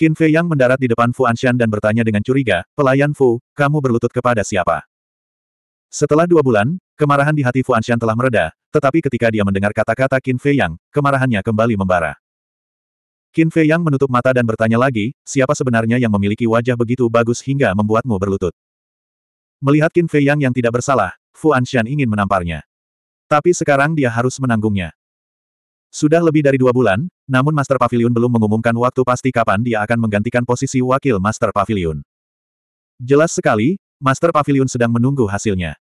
Qin Fei Yang mendarat di depan Fu Anshan dan bertanya dengan curiga, pelayan Fu, kamu berlutut kepada siapa? Setelah dua bulan, kemarahan di hati Fu Anshan telah mereda, tetapi ketika dia mendengar kata-kata Qin Fei Yang, kemarahannya kembali membara. Qin Fei Yang menutup mata dan bertanya lagi, siapa sebenarnya yang memiliki wajah begitu bagus hingga membuatmu berlutut? Melihat Qin Fei Yang yang tidak bersalah, Fu Anshan ingin menamparnya. Tapi sekarang dia harus menanggungnya. Sudah lebih dari dua bulan, namun Master Pavilion belum mengumumkan waktu pasti kapan dia akan menggantikan posisi wakil Master Pavilion. Jelas sekali, Master Pavilion sedang menunggu hasilnya.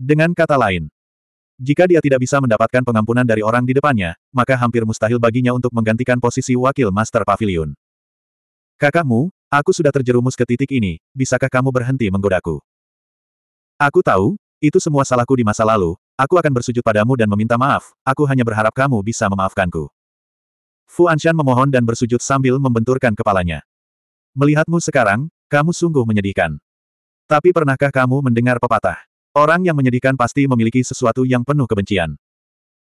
Dengan kata lain, jika dia tidak bisa mendapatkan pengampunan dari orang di depannya, maka hampir mustahil baginya untuk menggantikan posisi wakil Master Pavilion. Kakakmu, aku sudah terjerumus ke titik ini, bisakah kamu berhenti menggodaku? Aku tahu, itu semua salahku di masa lalu, aku akan bersujud padamu dan meminta maaf, aku hanya berharap kamu bisa memaafkanku. Fu Anshan memohon dan bersujud sambil membenturkan kepalanya. Melihatmu sekarang, kamu sungguh menyedihkan. Tapi pernahkah kamu mendengar pepatah? Orang yang menyedihkan pasti memiliki sesuatu yang penuh kebencian.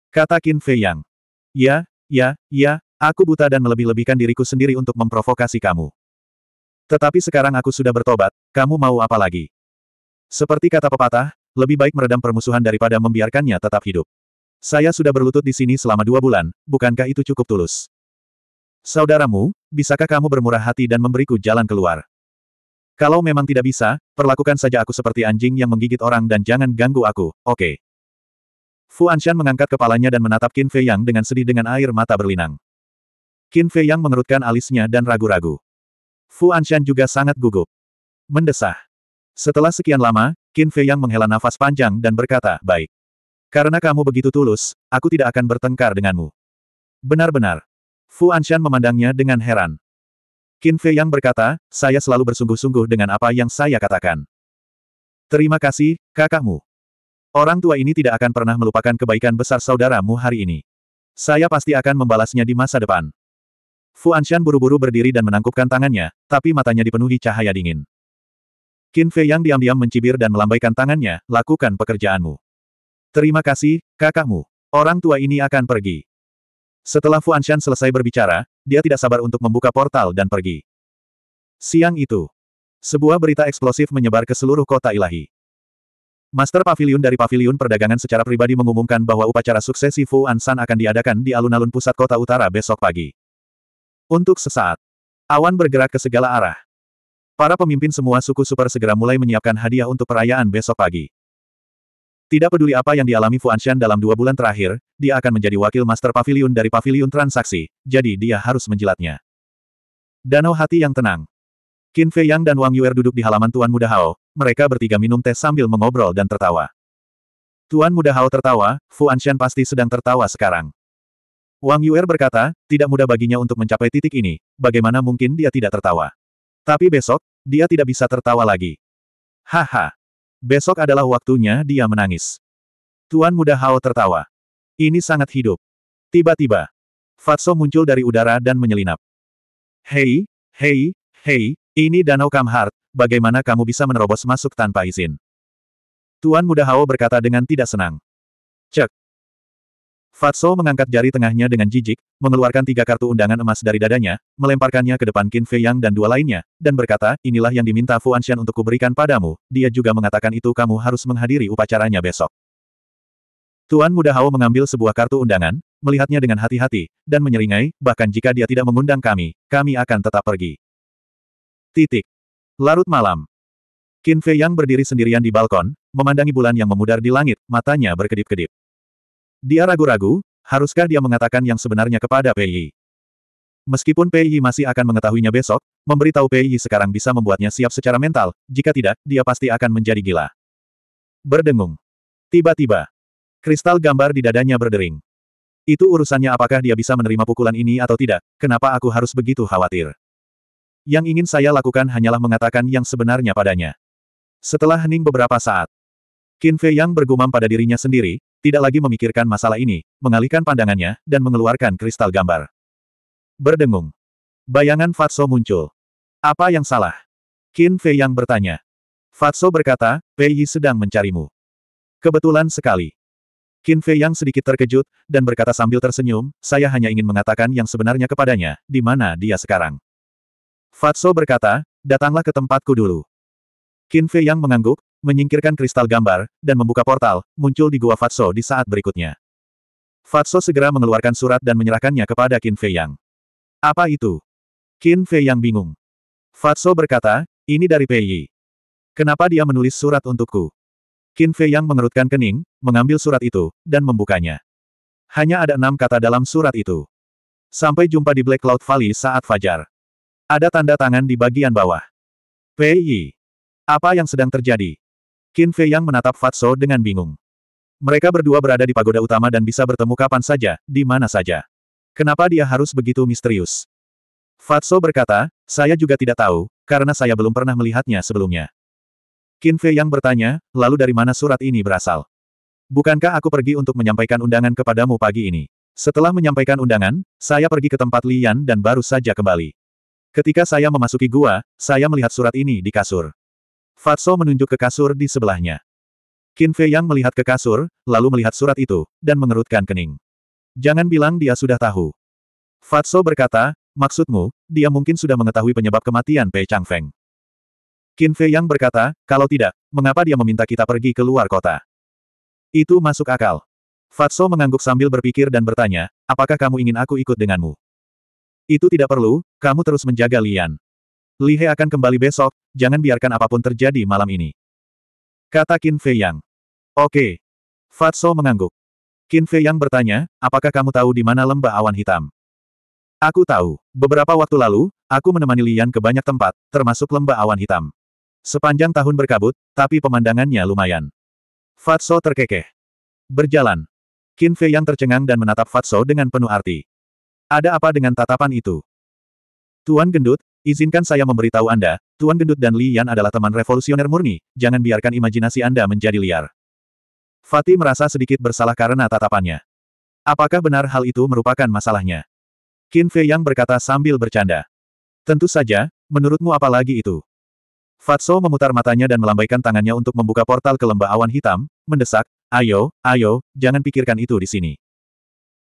Kata Qin Fei Yang. Ya, ya, ya, aku buta dan melebih-lebihkan diriku sendiri untuk memprovokasi kamu. Tetapi sekarang aku sudah bertobat, kamu mau apa lagi? Seperti kata pepatah, lebih baik meredam permusuhan daripada membiarkannya tetap hidup. Saya sudah berlutut di sini selama dua bulan, bukankah itu cukup tulus? Saudaramu, bisakah kamu bermurah hati dan memberiku jalan keluar? Kalau memang tidak bisa, perlakukan saja aku seperti anjing yang menggigit orang dan jangan ganggu aku, oke? Okay. Fu Anshan mengangkat kepalanya dan menatap Qin Fei Yang dengan sedih dengan air mata berlinang. Qin Fei Yang mengerutkan alisnya dan ragu-ragu. Fu Anshan juga sangat gugup. Mendesah. Setelah sekian lama, Qin Fei Yang menghela nafas panjang dan berkata, baik. Karena kamu begitu tulus, aku tidak akan bertengkar denganmu. Benar-benar, Fu Anshan memandangnya dengan heran. Qin Fei Yang berkata, saya selalu bersungguh-sungguh dengan apa yang saya katakan. Terima kasih, kakakmu. Orang tua ini tidak akan pernah melupakan kebaikan besar saudaramu hari ini. Saya pasti akan membalasnya di masa depan. Fu Anshan buru-buru berdiri dan menangkupkan tangannya, tapi matanya dipenuhi cahaya dingin. Qin Fei Yang diam-diam mencibir dan melambaikan tangannya, lakukan pekerjaanmu. Terima kasih, kakakmu. Orang tua ini akan pergi. Setelah Fu Anshan selesai berbicara, dia tidak sabar untuk membuka portal dan pergi. Siang itu, sebuah berita eksplosif menyebar ke seluruh kota ilahi. Master Pavilion dari Pavilion Perdagangan secara pribadi mengumumkan bahwa upacara suksesi Fu Ansan akan diadakan di alun-alun pusat kota utara besok pagi. Untuk sesaat, awan bergerak ke segala arah. Para pemimpin semua suku super segera mulai menyiapkan hadiah untuk perayaan besok pagi. Tidak peduli apa yang dialami Fuanshan dalam dua bulan terakhir, dia akan menjadi wakil master pavilion dari pavilion transaksi, jadi dia harus menjilatnya. Danau hati yang tenang. Qin Fei Yang dan Wang Yuer duduk di halaman Tuan Muda Hao, mereka bertiga minum teh sambil mengobrol dan tertawa. Tuan Muda Hao tertawa, Fuanshan pasti sedang tertawa sekarang. Wang Yuer berkata, tidak mudah baginya untuk mencapai titik ini, bagaimana mungkin dia tidak tertawa. Tapi besok, dia tidak bisa tertawa lagi. Haha, Besok adalah waktunya dia menangis. Tuan Muda Hao tertawa. Ini sangat hidup. Tiba-tiba, Fatso muncul dari udara dan menyelinap. Hei, hei, hei, ini Danau Kamhart, bagaimana kamu bisa menerobos masuk tanpa izin? Tuan Muda Hao berkata dengan tidak senang. Cek, Fatso mengangkat jari tengahnya dengan jijik, mengeluarkan tiga kartu undangan emas dari dadanya, melemparkannya ke depan Qin Fei Yang dan dua lainnya, dan berkata, inilah yang diminta Fu untuk kuberikan padamu, dia juga mengatakan itu kamu harus menghadiri upacaranya besok. Tuan Muda Hao mengambil sebuah kartu undangan, melihatnya dengan hati-hati, dan menyeringai, bahkan jika dia tidak mengundang kami, kami akan tetap pergi. Titik. Larut malam. Qin Fei Yang berdiri sendirian di balkon, memandangi bulan yang memudar di langit, matanya berkedip-kedip. Dia ragu-ragu, haruskah dia mengatakan yang sebenarnya kepada Pei Yi? Meskipun Pei Yi masih akan mengetahuinya besok, memberitahu Pei Yi sekarang bisa membuatnya siap secara mental, jika tidak, dia pasti akan menjadi gila. Berdengung. Tiba-tiba, kristal gambar di dadanya berdering. Itu urusannya apakah dia bisa menerima pukulan ini atau tidak, kenapa aku harus begitu khawatir. Yang ingin saya lakukan hanyalah mengatakan yang sebenarnya padanya. Setelah hening beberapa saat, Qin Fei Yang bergumam pada dirinya sendiri, tidak lagi memikirkan masalah ini, mengalihkan pandangannya, dan mengeluarkan kristal gambar. Berdengung. Bayangan Fatso muncul. Apa yang salah? Qin Fei yang bertanya. Fatso berkata, Pei Yi sedang mencarimu. Kebetulan sekali. Qin Fei yang sedikit terkejut, dan berkata sambil tersenyum, saya hanya ingin mengatakan yang sebenarnya kepadanya, di mana dia sekarang. Fatso berkata, datanglah ke tempatku dulu. Qin Fei yang mengangguk, menyingkirkan kristal gambar, dan membuka portal, muncul di gua Fatso di saat berikutnya. Fatso segera mengeluarkan surat dan menyerahkannya kepada Qin Fei Yang. Apa itu? Qin Fei Yang bingung. Fatso berkata, ini dari Pei Yi. Kenapa dia menulis surat untukku? Qin Fei Yang mengerutkan kening, mengambil surat itu, dan membukanya. Hanya ada enam kata dalam surat itu. Sampai jumpa di Black Cloud Valley saat fajar. Ada tanda tangan di bagian bawah. Pei Yi. Apa yang sedang terjadi? Qin Fei Yang menatap Fatso dengan bingung. Mereka berdua berada di pagoda utama dan bisa bertemu kapan saja, di mana saja. Kenapa dia harus begitu misterius? Fatso berkata, saya juga tidak tahu, karena saya belum pernah melihatnya sebelumnya. Qin Fei Yang bertanya, lalu dari mana surat ini berasal? Bukankah aku pergi untuk menyampaikan undangan kepadamu pagi ini? Setelah menyampaikan undangan, saya pergi ke tempat Lian dan baru saja kembali. Ketika saya memasuki gua, saya melihat surat ini di kasur. Fatso menunjuk ke kasur di sebelahnya. Qin Fei Yang melihat ke kasur, lalu melihat surat itu, dan mengerutkan kening. Jangan bilang dia sudah tahu. Fatso berkata, maksudmu, dia mungkin sudah mengetahui penyebab kematian Pei Changfeng. Qin Fei Yang berkata, kalau tidak, mengapa dia meminta kita pergi ke luar kota? Itu masuk akal. Fatso mengangguk sambil berpikir dan bertanya, apakah kamu ingin aku ikut denganmu? Itu tidak perlu, kamu terus menjaga Lian. Lihe akan kembali besok, jangan biarkan apapun terjadi malam ini. Kata Qin Fei Yang. Oke. Fatso mengangguk. Qin Fei Yang bertanya, apakah kamu tahu di mana lembah awan hitam? Aku tahu. Beberapa waktu lalu, aku menemani Lian ke banyak tempat, termasuk lembah awan hitam. Sepanjang tahun berkabut, tapi pemandangannya lumayan. Fatso terkekeh. Berjalan. Qin Fei yang tercengang dan menatap Fatso dengan penuh arti. Ada apa dengan tatapan itu? Tuan Gendut, Izinkan saya memberitahu Anda, Tuan Gendut dan Li Yan adalah teman revolusioner murni, jangan biarkan imajinasi Anda menjadi liar. Fatih merasa sedikit bersalah karena tatapannya. Apakah benar hal itu merupakan masalahnya? Qin Fei Yang berkata sambil bercanda. Tentu saja, menurutmu apa lagi itu? Fatso memutar matanya dan melambaikan tangannya untuk membuka portal ke lembah awan hitam, mendesak, ayo, ayo, jangan pikirkan itu di sini.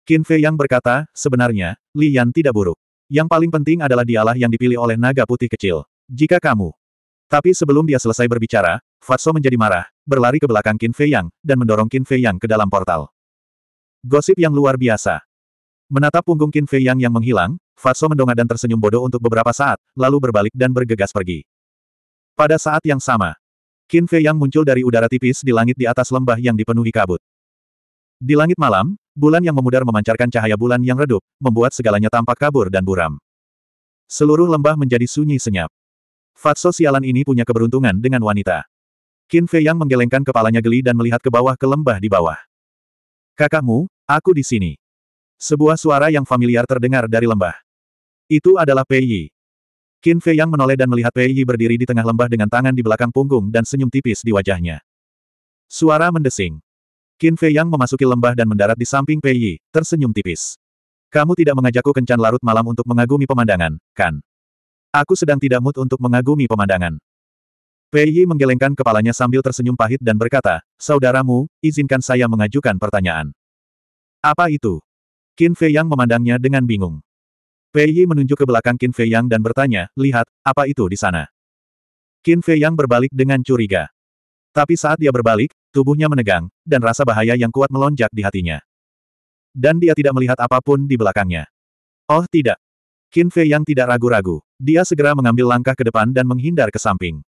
Qin Fei Yang berkata, sebenarnya, Li Yan tidak buruk. Yang paling penting adalah dialah yang dipilih oleh naga putih kecil. Jika kamu. Tapi sebelum dia selesai berbicara, Fatso menjadi marah, berlari ke belakang Qin Fei Yang, dan mendorong Qin Fei Yang ke dalam portal. Gosip yang luar biasa. Menatap punggung Qin Fei Yang yang menghilang, Fatso mendongak dan tersenyum bodoh untuk beberapa saat, lalu berbalik dan bergegas pergi. Pada saat yang sama, Qin Fei Yang muncul dari udara tipis di langit di atas lembah yang dipenuhi kabut. Di langit malam, Bulan yang memudar memancarkan cahaya bulan yang redup, membuat segalanya tampak kabur dan buram. Seluruh lembah menjadi sunyi senyap. Fatso sialan ini punya keberuntungan dengan wanita. Qin Fei Yang menggelengkan kepalanya geli dan melihat ke bawah ke lembah di bawah. Kakakmu, aku di sini. Sebuah suara yang familiar terdengar dari lembah. Itu adalah Pei Yi. Qin Fei Yang menoleh dan melihat Pei Yi berdiri di tengah lembah dengan tangan di belakang punggung dan senyum tipis di wajahnya. Suara mendesing. Qin Fei Yang memasuki lembah dan mendarat di samping Pei Yi, tersenyum tipis. Kamu tidak mengajakku kencan larut malam untuk mengagumi pemandangan, kan? Aku sedang tidak mood untuk mengagumi pemandangan. Pei Yi menggelengkan kepalanya sambil tersenyum pahit dan berkata, Saudaramu, izinkan saya mengajukan pertanyaan. Apa itu? Qin Fei Yang memandangnya dengan bingung. Pei Yi menunjuk ke belakang Qin Fei Yang dan bertanya, lihat, apa itu di sana? Qin Fei Yang berbalik dengan curiga. Tapi saat dia berbalik, tubuhnya menegang, dan rasa bahaya yang kuat melonjak di hatinya. Dan dia tidak melihat apapun di belakangnya. Oh tidak. Qin Fei yang tidak ragu-ragu. Dia segera mengambil langkah ke depan dan menghindar ke samping.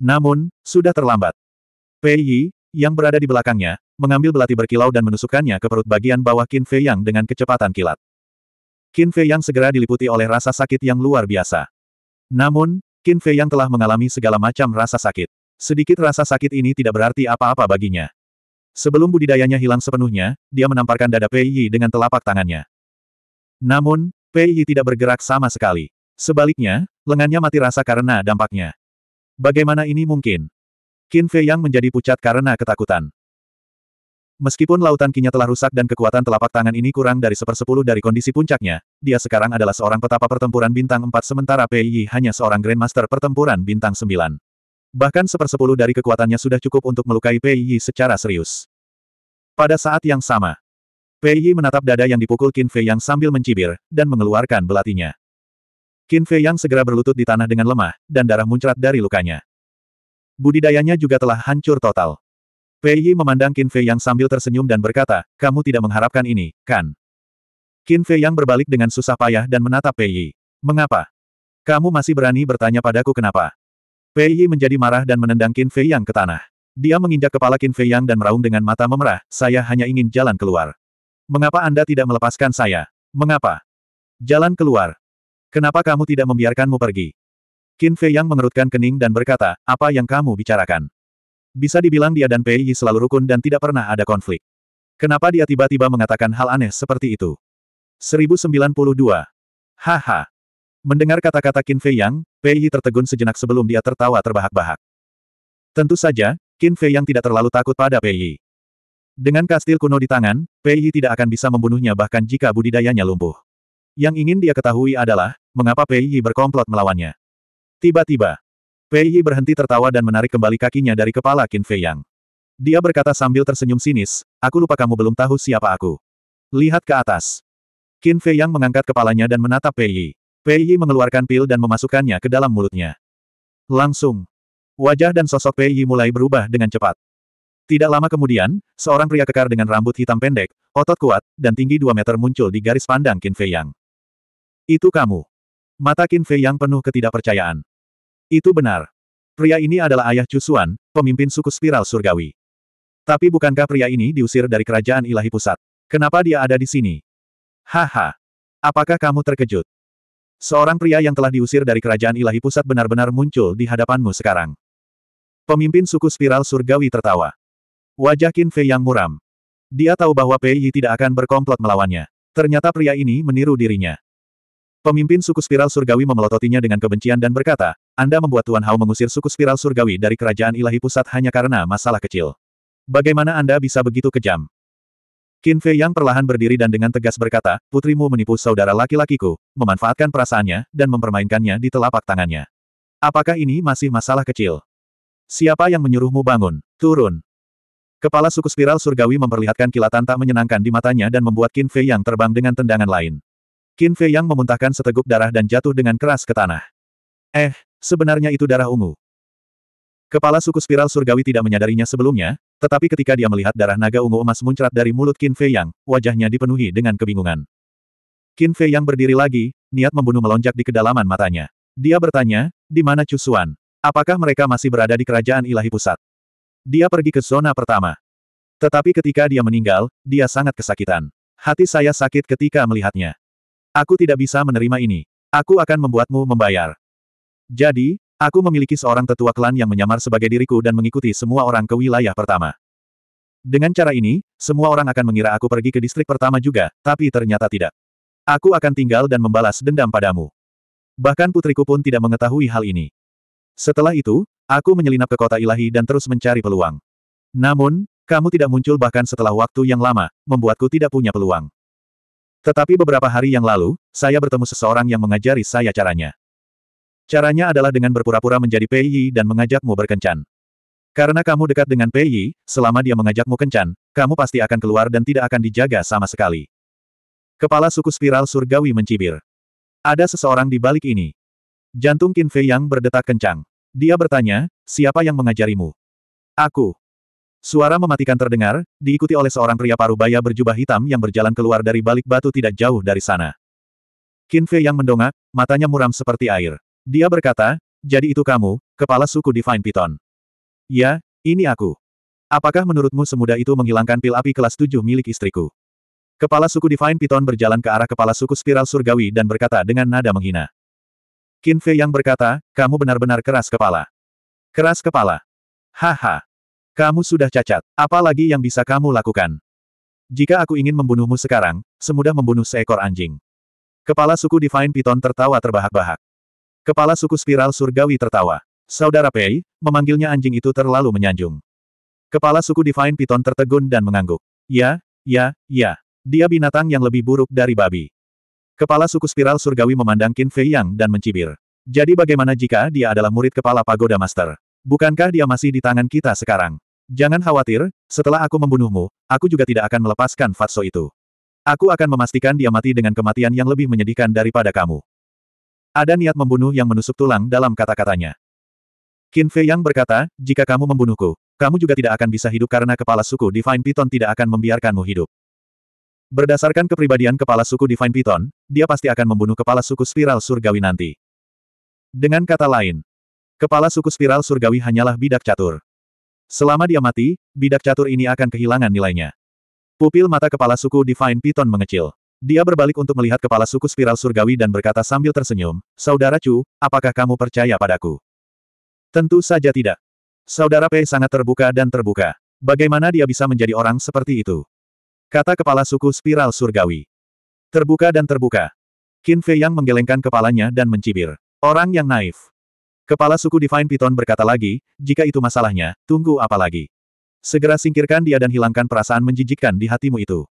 Namun, sudah terlambat. Pei Yi, yang berada di belakangnya, mengambil belati berkilau dan menusukkannya ke perut bagian bawah Qin Fei Yang dengan kecepatan kilat. Qin Fei Yang segera diliputi oleh rasa sakit yang luar biasa. Namun, Qin Fei Yang telah mengalami segala macam rasa sakit. Sedikit rasa sakit ini tidak berarti apa-apa baginya. Sebelum budidayanya hilang sepenuhnya, dia menamparkan dada Pei Yi dengan telapak tangannya. Namun, Pei Yi tidak bergerak sama sekali. Sebaliknya, lengannya mati rasa karena dampaknya. Bagaimana ini mungkin? Qin Fei Yang menjadi pucat karena ketakutan. Meskipun lautan kinya telah rusak dan kekuatan telapak tangan ini kurang dari sepersepuluh dari kondisi puncaknya, dia sekarang adalah seorang petapa pertempuran bintang 4 sementara Pei Yi hanya seorang Grandmaster pertempuran bintang 9. Bahkan sepersepuluh dari kekuatannya sudah cukup untuk melukai Pei Yi secara serius. Pada saat yang sama, Pei Yi menatap dada yang dipukul Qin Fei Yang sambil mencibir, dan mengeluarkan belatinya. Qin Fei Yang segera berlutut di tanah dengan lemah, dan darah muncrat dari lukanya. Budidayanya juga telah hancur total. Pei Yi memandang Qin Fei Yang sambil tersenyum dan berkata, kamu tidak mengharapkan ini, kan? Qin Fei Yang berbalik dengan susah payah dan menatap Pei Yi. Mengapa? Kamu masih berani bertanya padaku kenapa? Fei Yi menjadi marah dan menendang Qin Fei Yang ke tanah. Dia menginjak kepala Qin Fei Yang dan meraung dengan mata memerah, saya hanya ingin jalan keluar. Mengapa Anda tidak melepaskan saya? Mengapa? Jalan keluar. Kenapa kamu tidak membiarkanmu pergi? Qin Fei Yang mengerutkan kening dan berkata, apa yang kamu bicarakan? Bisa dibilang dia dan Pei Yi selalu rukun dan tidak pernah ada konflik. Kenapa dia tiba-tiba mengatakan hal aneh seperti itu? 1092. Haha. Mendengar kata-kata Qin Fei Yang, Pei Yi tertegun sejenak sebelum dia tertawa terbahak-bahak. Tentu saja, Qin Fei Yang tidak terlalu takut pada Pei Yi. Dengan kastil kuno di tangan, Pei Yi tidak akan bisa membunuhnya bahkan jika budidayanya lumpuh. Yang ingin dia ketahui adalah, mengapa Pei Yi berkomplot melawannya. Tiba-tiba, Pei Yi berhenti tertawa dan menarik kembali kakinya dari kepala Qin Fei Yang. Dia berkata sambil tersenyum sinis, aku lupa kamu belum tahu siapa aku. Lihat ke atas. Qin Fei Yang mengangkat kepalanya dan menatap Pei Yi. Pei mengeluarkan pil dan memasukkannya ke dalam mulutnya. Langsung. Wajah dan sosok Pei mulai berubah dengan cepat. Tidak lama kemudian, seorang pria kekar dengan rambut hitam pendek, otot kuat, dan tinggi 2 meter muncul di garis pandang Qin Fei Yang. Itu kamu. Mata Qin Fei Yang penuh ketidakpercayaan. Itu benar. Pria ini adalah ayah Cusuan, pemimpin suku spiral surgawi. Tapi bukankah pria ini diusir dari kerajaan ilahi pusat? Kenapa dia ada di sini? Haha. Apakah kamu terkejut? Seorang pria yang telah diusir dari kerajaan ilahi pusat benar-benar muncul di hadapanmu sekarang. Pemimpin suku spiral surgawi tertawa. Wajah Qin Fei yang muram. Dia tahu bahwa Pei Yi tidak akan berkomplot melawannya. Ternyata pria ini meniru dirinya. Pemimpin suku spiral surgawi memelototinya dengan kebencian dan berkata, Anda membuat Tuan Hao mengusir suku spiral surgawi dari kerajaan ilahi pusat hanya karena masalah kecil. Bagaimana Anda bisa begitu kejam? Qin Fei Yang perlahan berdiri dan dengan tegas berkata, putrimu menipu saudara laki-lakiku, memanfaatkan perasaannya, dan mempermainkannya di telapak tangannya. Apakah ini masih masalah kecil? Siapa yang menyuruhmu bangun? Turun. Kepala suku spiral surgawi memperlihatkan kilatan tak menyenangkan di matanya dan membuat Qin Fei Yang terbang dengan tendangan lain. Qin Fei Yang memuntahkan seteguk darah dan jatuh dengan keras ke tanah. Eh, sebenarnya itu darah ungu. Kepala suku spiral surgawi tidak menyadarinya sebelumnya, tetapi ketika dia melihat darah naga ungu emas muncrat dari mulut Qin Fei Yang, wajahnya dipenuhi dengan kebingungan. Qin Fei Yang berdiri lagi, niat membunuh melonjak di kedalaman matanya. Dia bertanya, di mana Cusuan? Apakah mereka masih berada di kerajaan ilahi pusat? Dia pergi ke zona pertama. Tetapi ketika dia meninggal, dia sangat kesakitan. Hati saya sakit ketika melihatnya. Aku tidak bisa menerima ini. Aku akan membuatmu membayar. Jadi, Aku memiliki seorang tetua klan yang menyamar sebagai diriku dan mengikuti semua orang ke wilayah pertama. Dengan cara ini, semua orang akan mengira aku pergi ke distrik pertama juga, tapi ternyata tidak. Aku akan tinggal dan membalas dendam padamu. Bahkan putriku pun tidak mengetahui hal ini. Setelah itu, aku menyelinap ke kota ilahi dan terus mencari peluang. Namun, kamu tidak muncul bahkan setelah waktu yang lama, membuatku tidak punya peluang. Tetapi beberapa hari yang lalu, saya bertemu seseorang yang mengajari saya caranya. Caranya adalah dengan berpura-pura menjadi Pei dan mengajakmu berkencan. Karena kamu dekat dengan Pei, selama dia mengajakmu kencan, kamu pasti akan keluar dan tidak akan dijaga sama sekali. Kepala suku spiral surgawi mencibir. Ada seseorang di balik ini. Jantung Qin Fei yang berdetak kencang. Dia bertanya, siapa yang mengajarimu? Aku. Suara mematikan terdengar, diikuti oleh seorang pria parubaya berjubah hitam yang berjalan keluar dari balik batu tidak jauh dari sana. Qin Fei yang mendongak, matanya muram seperti air. Dia berkata, jadi itu kamu, kepala suku Divine Python. Ya, ini aku. Apakah menurutmu semudah itu menghilangkan pil api kelas 7 milik istriku? Kepala suku Divine Python berjalan ke arah kepala suku spiral surgawi dan berkata dengan nada menghina. Qin Fei yang berkata, kamu benar-benar keras kepala. Keras kepala. Haha. Kamu sudah cacat, apalagi yang bisa kamu lakukan? Jika aku ingin membunuhmu sekarang, semudah membunuh seekor anjing. Kepala suku Divine Python tertawa terbahak-bahak. Kepala suku spiral surgawi tertawa. Saudara Pei, memanggilnya anjing itu terlalu menyanjung. Kepala suku Divine piton tertegun dan mengangguk. Ya, ya, ya. Dia binatang yang lebih buruk dari babi. Kepala suku spiral surgawi memandang Qin Fei Yang dan mencibir. Jadi bagaimana jika dia adalah murid kepala pagoda master? Bukankah dia masih di tangan kita sekarang? Jangan khawatir, setelah aku membunuhmu, aku juga tidak akan melepaskan Fatso itu. Aku akan memastikan dia mati dengan kematian yang lebih menyedihkan daripada kamu. Ada niat membunuh yang menusuk tulang dalam kata-katanya. Qin Fei Yang berkata, jika kamu membunuhku, kamu juga tidak akan bisa hidup karena kepala suku Divine Python tidak akan membiarkanmu hidup. Berdasarkan kepribadian kepala suku Divine Python, dia pasti akan membunuh kepala suku spiral surgawi nanti. Dengan kata lain, kepala suku spiral surgawi hanyalah bidak catur. Selama dia mati, bidak catur ini akan kehilangan nilainya. Pupil mata kepala suku Divine Python mengecil. Dia berbalik untuk melihat kepala suku spiral surgawi dan berkata sambil tersenyum, Saudara Chu, apakah kamu percaya padaku? Tentu saja tidak. Saudara Pei sangat terbuka dan terbuka. Bagaimana dia bisa menjadi orang seperti itu? Kata kepala suku spiral surgawi. Terbuka dan terbuka. Qin Fei Yang menggelengkan kepalanya dan mencibir. Orang yang naif. Kepala suku Divine Python berkata lagi, jika itu masalahnya, tunggu apa lagi? Segera singkirkan dia dan hilangkan perasaan menjijikkan di hatimu itu.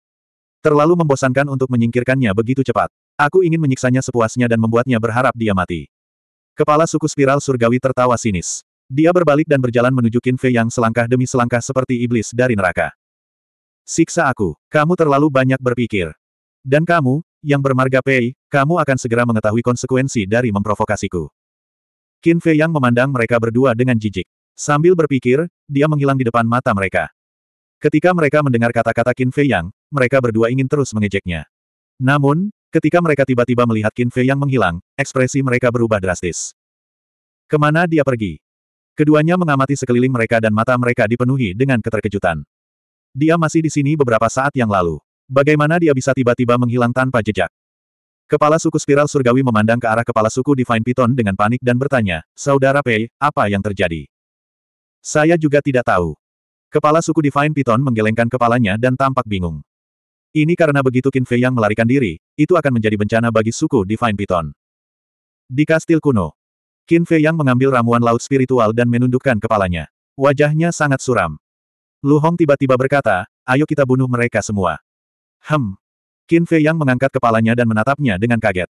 Terlalu membosankan untuk menyingkirkannya begitu cepat. Aku ingin menyiksanya sepuasnya dan membuatnya berharap dia mati. Kepala suku spiral surgawi tertawa sinis. Dia berbalik dan berjalan menuju Qin Fei yang selangkah demi selangkah seperti iblis dari neraka. Siksa aku, kamu terlalu banyak berpikir. Dan kamu, yang bermarga Pei, kamu akan segera mengetahui konsekuensi dari memprovokasiku. Qin Fei yang memandang mereka berdua dengan jijik. Sambil berpikir, dia menghilang di depan mata mereka. Ketika mereka mendengar kata-kata Qin Fei Yang, mereka berdua ingin terus mengejeknya. Namun, ketika mereka tiba-tiba melihat Qin Fei Yang menghilang, ekspresi mereka berubah drastis. Kemana dia pergi? Keduanya mengamati sekeliling mereka dan mata mereka dipenuhi dengan keterkejutan. Dia masih di sini beberapa saat yang lalu. Bagaimana dia bisa tiba-tiba menghilang tanpa jejak? Kepala suku spiral surgawi memandang ke arah kepala suku Divine Python dengan panik dan bertanya, Saudara Pei, apa yang terjadi? Saya juga tidak tahu. Kepala suku Divine Python menggelengkan kepalanya dan tampak bingung. Ini karena begitu Qin Fei yang melarikan diri, itu akan menjadi bencana bagi suku Divine Python. Di kastil kuno, Qin Fei yang mengambil ramuan laut spiritual dan menundukkan kepalanya. Wajahnya sangat suram. Lu Hong tiba-tiba berkata, ayo kita bunuh mereka semua. Hem. Qin Fei yang mengangkat kepalanya dan menatapnya dengan kaget.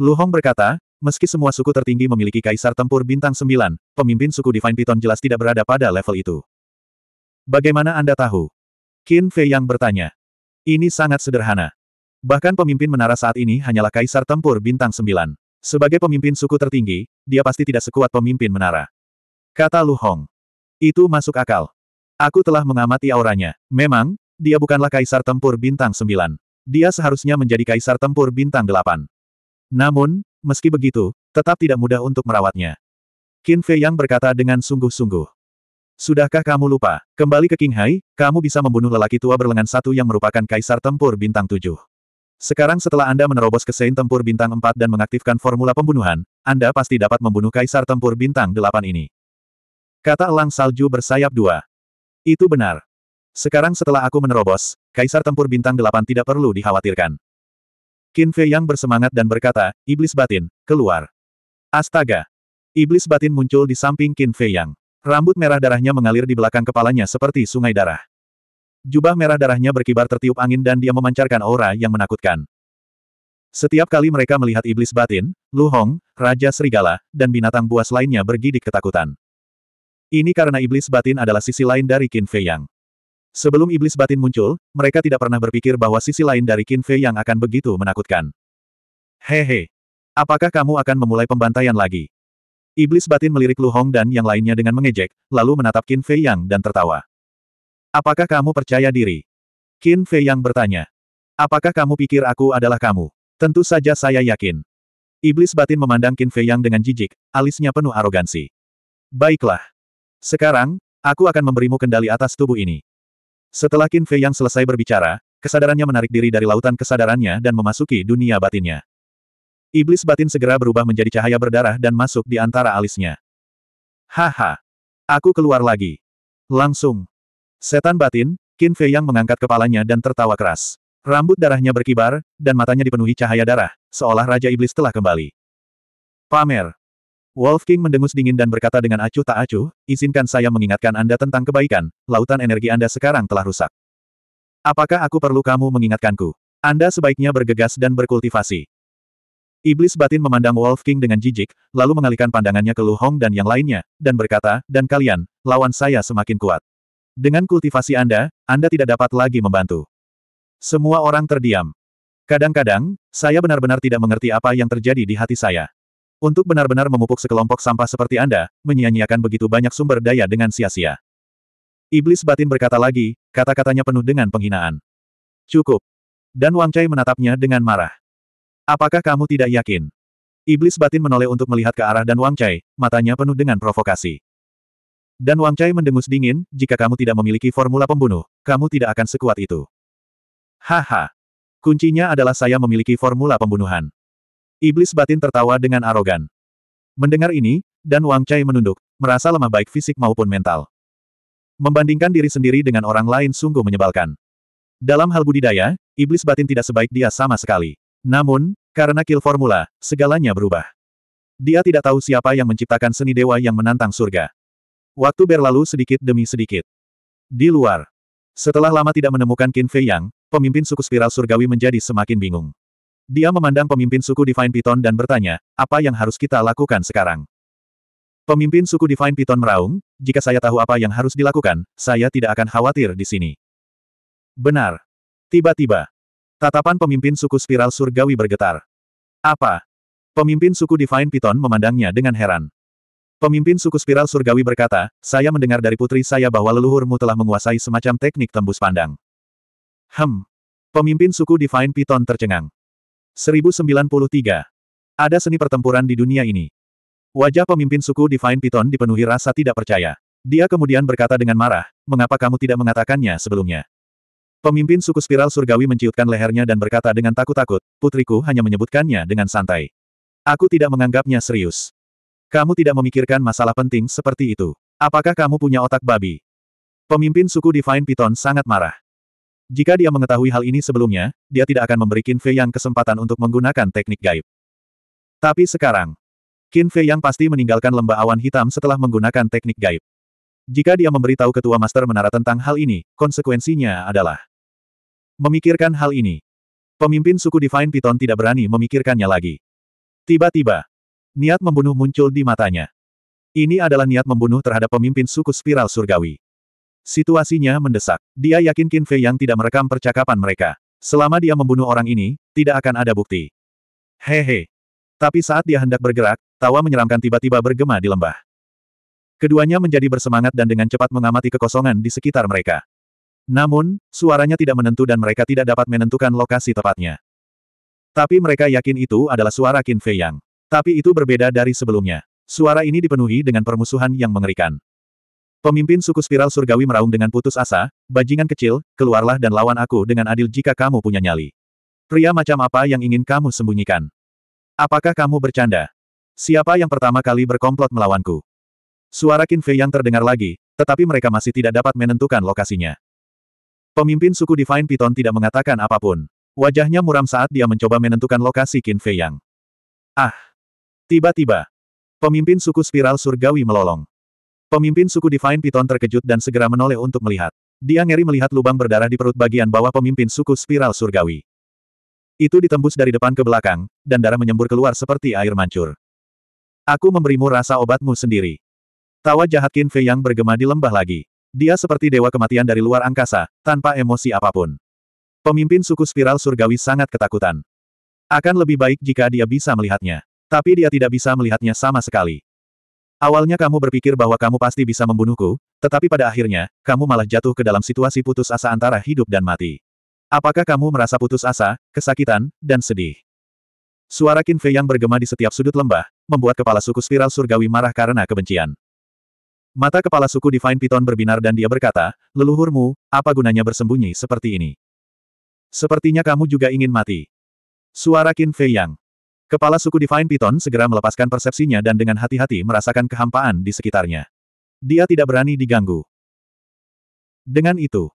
Lu Hong berkata, meski semua suku tertinggi memiliki kaisar tempur bintang 9, pemimpin suku Divine Python jelas tidak berada pada level itu. Bagaimana Anda tahu? Qin Fei yang bertanya. Ini sangat sederhana. Bahkan pemimpin menara saat ini hanyalah kaisar tempur bintang Sembilan. Sebagai pemimpin suku tertinggi, dia pasti tidak sekuat pemimpin menara. Kata Lu Hong. Itu masuk akal. Aku telah mengamati auranya. Memang, dia bukanlah kaisar tempur bintang Sembilan. Dia seharusnya menjadi kaisar tempur bintang Delapan. Namun, meski begitu, tetap tidak mudah untuk merawatnya. Qin Fei Yang berkata dengan sungguh-sungguh. Sudahkah kamu lupa? Kembali ke Qinghai, kamu bisa membunuh lelaki tua berlengan satu yang merupakan kaisar tempur bintang tujuh. Sekarang setelah Anda menerobos ke Sein Tempur Bintang Empat dan mengaktifkan formula pembunuhan, Anda pasti dapat membunuh Kaisar Tempur Bintang Delapan ini. Kata Elang Salju bersayap dua. Itu benar. Sekarang setelah aku menerobos, Kaisar Tempur Bintang Delapan tidak perlu dikhawatirkan. Qin Fei yang bersemangat dan berkata, Iblis Batin, keluar. Astaga! Iblis Batin muncul di samping Qin Fei Yang. Rambut merah darahnya mengalir di belakang kepalanya seperti sungai darah. Jubah merah darahnya berkibar tertiup angin dan dia memancarkan aura yang menakutkan. Setiap kali mereka melihat iblis batin, Lu Hong, Raja Serigala, dan binatang buas lainnya bergidik ketakutan. Ini karena iblis batin adalah sisi lain dari Qin Fei Yang. Sebelum iblis batin muncul, mereka tidak pernah berpikir bahwa sisi lain dari Qin Fei Yang akan begitu menakutkan. Hehe. Apakah kamu akan memulai pembantaian lagi? Iblis batin melirik Lu Hong dan yang lainnya dengan mengejek, lalu menatap Qin Fei Yang dan tertawa. Apakah kamu percaya diri? Qin Fei Yang bertanya. Apakah kamu pikir aku adalah kamu? Tentu saja saya yakin. Iblis batin memandang Qin Fei Yang dengan jijik, alisnya penuh arogansi. Baiklah. Sekarang, aku akan memberimu kendali atas tubuh ini. Setelah Qin Fei Yang selesai berbicara, kesadarannya menarik diri dari lautan kesadarannya dan memasuki dunia batinnya. Iblis batin segera berubah menjadi cahaya berdarah dan masuk di antara alisnya. Haha! Aku keluar lagi. Langsung. Setan batin, Qin Fei Yang mengangkat kepalanya dan tertawa keras. Rambut darahnya berkibar, dan matanya dipenuhi cahaya darah, seolah Raja Iblis telah kembali. Pamer. Wolf King mendengus dingin dan berkata dengan acuh tak acuh, izinkan saya mengingatkan Anda tentang kebaikan, lautan energi Anda sekarang telah rusak. Apakah aku perlu kamu mengingatkanku? Anda sebaiknya bergegas dan berkultivasi. Iblis batin memandang Wolf King dengan jijik, lalu mengalihkan pandangannya ke Lu Hong dan yang lainnya, dan berkata, dan kalian, lawan saya semakin kuat. Dengan kultivasi Anda, Anda tidak dapat lagi membantu. Semua orang terdiam. Kadang-kadang, saya benar-benar tidak mengerti apa yang terjadi di hati saya. Untuk benar-benar memupuk sekelompok sampah seperti Anda, menyia-nyiakan begitu banyak sumber daya dengan sia-sia. Iblis batin berkata lagi, kata-katanya penuh dengan penghinaan. Cukup. Dan Wang Chai menatapnya dengan marah. Apakah kamu tidak yakin? Iblis batin menoleh untuk melihat ke arah Dan Wang Chai, matanya penuh dengan provokasi. Dan Wang Chai mendengus dingin, jika kamu tidak memiliki formula pembunuh, kamu tidak akan sekuat itu. Haha. Kuncinya adalah saya memiliki formula pembunuhan. Iblis batin tertawa dengan arogan. Mendengar ini, Dan Wang Chai menunduk, merasa lemah baik fisik maupun mental. Membandingkan diri sendiri dengan orang lain sungguh menyebalkan. Dalam hal budidaya, iblis batin tidak sebaik dia sama sekali. Namun, karena kill formula, segalanya berubah. Dia tidak tahu siapa yang menciptakan seni dewa yang menantang surga. Waktu berlalu sedikit demi sedikit. Di luar. Setelah lama tidak menemukan Qin Fei Yang, pemimpin suku spiral surgawi menjadi semakin bingung. Dia memandang pemimpin suku Divine Python dan bertanya, apa yang harus kita lakukan sekarang? Pemimpin suku Divine Python meraung, jika saya tahu apa yang harus dilakukan, saya tidak akan khawatir di sini. Benar. Tiba-tiba, Tatapan pemimpin suku spiral surgawi bergetar. Apa? Pemimpin suku Divine Python memandangnya dengan heran. Pemimpin suku spiral surgawi berkata, saya mendengar dari putri saya bahwa leluhurmu telah menguasai semacam teknik tembus pandang. Hem. Pemimpin suku Divine Python tercengang. 1093. Ada seni pertempuran di dunia ini. Wajah pemimpin suku Divine Python dipenuhi rasa tidak percaya. Dia kemudian berkata dengan marah, mengapa kamu tidak mengatakannya sebelumnya? Pemimpin suku spiral surgawi menciutkan lehernya dan berkata dengan takut-takut, putriku hanya menyebutkannya dengan santai. Aku tidak menganggapnya serius. Kamu tidak memikirkan masalah penting seperti itu. Apakah kamu punya otak babi? Pemimpin suku Divine Python sangat marah. Jika dia mengetahui hal ini sebelumnya, dia tidak akan memberi Qin Fei Yang kesempatan untuk menggunakan teknik gaib. Tapi sekarang, Qin Fei Yang pasti meninggalkan lembah awan hitam setelah menggunakan teknik gaib. Jika dia memberitahu ketua master menara tentang hal ini, konsekuensinya adalah Memikirkan hal ini. Pemimpin suku Divine Python tidak berani memikirkannya lagi. Tiba-tiba, niat membunuh muncul di matanya. Ini adalah niat membunuh terhadap pemimpin suku spiral surgawi. Situasinya mendesak. Dia yakin Qin Fei yang tidak merekam percakapan mereka. Selama dia membunuh orang ini, tidak akan ada bukti. Hehe. Tapi saat dia hendak bergerak, tawa menyeramkan tiba-tiba bergema di lembah. Keduanya menjadi bersemangat dan dengan cepat mengamati kekosongan di sekitar mereka. Namun, suaranya tidak menentu dan mereka tidak dapat menentukan lokasi tepatnya. Tapi mereka yakin itu adalah suara Qin Fei Yang. Tapi itu berbeda dari sebelumnya. Suara ini dipenuhi dengan permusuhan yang mengerikan. Pemimpin suku spiral surgawi meraung dengan putus asa, bajingan kecil, keluarlah dan lawan aku dengan adil jika kamu punya nyali. Pria macam apa yang ingin kamu sembunyikan? Apakah kamu bercanda? Siapa yang pertama kali berkomplot melawanku? Suara Qin Fei Yang terdengar lagi, tetapi mereka masih tidak dapat menentukan lokasinya. Pemimpin suku Divine Python tidak mengatakan apapun. Wajahnya muram saat dia mencoba menentukan lokasi Qin Fei Yang. Ah! Tiba-tiba. Pemimpin suku spiral surgawi melolong. Pemimpin suku Divine Python terkejut dan segera menoleh untuk melihat. Dia ngeri melihat lubang berdarah di perut bagian bawah pemimpin suku spiral surgawi. Itu ditembus dari depan ke belakang, dan darah menyembur keluar seperti air mancur. Aku memberimu rasa obatmu sendiri. Tawa jahat Qin Fei Yang bergema di lembah lagi. Dia seperti dewa kematian dari luar angkasa, tanpa emosi apapun. Pemimpin suku spiral surgawi sangat ketakutan. Akan lebih baik jika dia bisa melihatnya. Tapi dia tidak bisa melihatnya sama sekali. Awalnya kamu berpikir bahwa kamu pasti bisa membunuhku, tetapi pada akhirnya, kamu malah jatuh ke dalam situasi putus asa antara hidup dan mati. Apakah kamu merasa putus asa, kesakitan, dan sedih? Suara Qin yang bergema di setiap sudut lembah, membuat kepala suku spiral surgawi marah karena kebencian. Mata kepala suku Divine Python berbinar dan dia berkata, leluhurmu, apa gunanya bersembunyi seperti ini? Sepertinya kamu juga ingin mati. Suara Qin Fei Yang. Kepala suku Divine Python segera melepaskan persepsinya dan dengan hati-hati merasakan kehampaan di sekitarnya. Dia tidak berani diganggu. Dengan itu.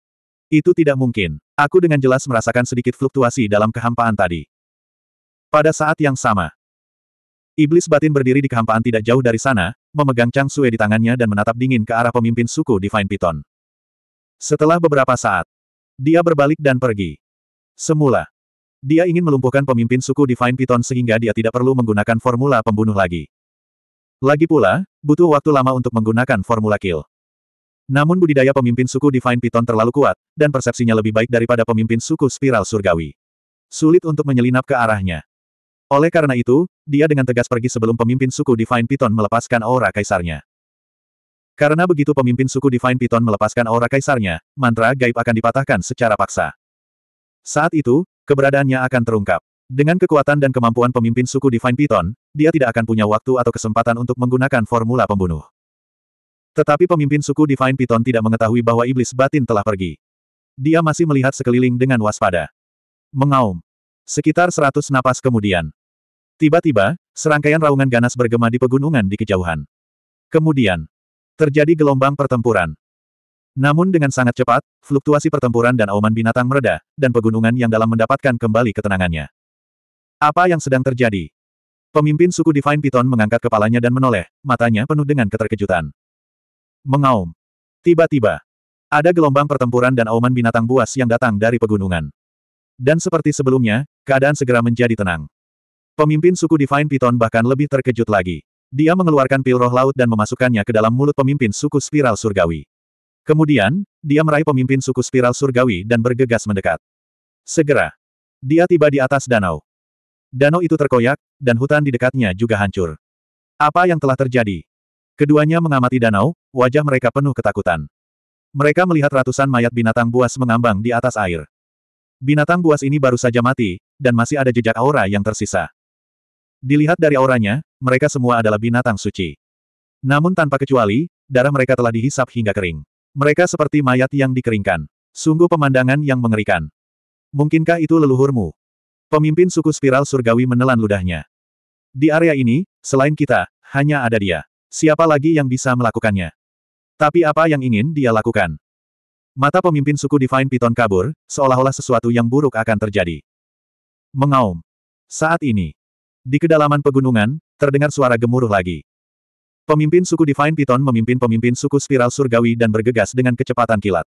Itu tidak mungkin. Aku dengan jelas merasakan sedikit fluktuasi dalam kehampaan tadi. Pada saat yang sama. Iblis batin berdiri di kehampaan tidak jauh dari sana, memegang Chang Sue di tangannya dan menatap dingin ke arah pemimpin suku Divine Python. Setelah beberapa saat, dia berbalik dan pergi. Semula, dia ingin melumpuhkan pemimpin suku Divine Python sehingga dia tidak perlu menggunakan formula pembunuh lagi. Lagi pula, butuh waktu lama untuk menggunakan formula kill. Namun budidaya pemimpin suku Divine Python terlalu kuat, dan persepsinya lebih baik daripada pemimpin suku spiral surgawi. Sulit untuk menyelinap ke arahnya. Oleh karena itu, dia dengan tegas pergi sebelum pemimpin suku Divine Python melepaskan aura kaisarnya. Karena begitu pemimpin suku Divine Python melepaskan aura kaisarnya, mantra gaib akan dipatahkan secara paksa. Saat itu, keberadaannya akan terungkap. Dengan kekuatan dan kemampuan pemimpin suku Divine Python, dia tidak akan punya waktu atau kesempatan untuk menggunakan formula pembunuh. Tetapi pemimpin suku Divine Python tidak mengetahui bahwa iblis batin telah pergi. Dia masih melihat sekeliling dengan waspada. Mengaum. Sekitar seratus napas kemudian, Tiba-tiba, serangkaian raungan ganas bergema di pegunungan di kejauhan. Kemudian, terjadi gelombang pertempuran. Namun dengan sangat cepat, fluktuasi pertempuran dan auman binatang mereda, dan pegunungan yang dalam mendapatkan kembali ketenangannya. Apa yang sedang terjadi? Pemimpin suku Divine Python mengangkat kepalanya dan menoleh, matanya penuh dengan keterkejutan. Mengaum. Tiba-tiba, ada gelombang pertempuran dan auman binatang buas yang datang dari pegunungan. Dan seperti sebelumnya, keadaan segera menjadi tenang. Pemimpin suku Divine Python bahkan lebih terkejut lagi. Dia mengeluarkan pil roh laut dan memasukkannya ke dalam mulut pemimpin suku spiral surgawi. Kemudian, dia meraih pemimpin suku spiral surgawi dan bergegas mendekat. Segera, dia tiba di atas danau. Danau itu terkoyak, dan hutan di dekatnya juga hancur. Apa yang telah terjadi? Keduanya mengamati danau, wajah mereka penuh ketakutan. Mereka melihat ratusan mayat binatang buas mengambang di atas air. Binatang buas ini baru saja mati, dan masih ada jejak aura yang tersisa. Dilihat dari auranya, mereka semua adalah binatang suci. Namun tanpa kecuali, darah mereka telah dihisap hingga kering. Mereka seperti mayat yang dikeringkan. Sungguh pemandangan yang mengerikan. Mungkinkah itu leluhurmu? Pemimpin suku spiral surgawi menelan ludahnya. Di area ini, selain kita, hanya ada dia. Siapa lagi yang bisa melakukannya? Tapi apa yang ingin dia lakukan? Mata pemimpin suku Divine Piton kabur, seolah-olah sesuatu yang buruk akan terjadi. Mengaum. Saat ini, di kedalaman pegunungan, terdengar suara gemuruh lagi. Pemimpin suku Divine Python memimpin pemimpin suku spiral surgawi dan bergegas dengan kecepatan kilat.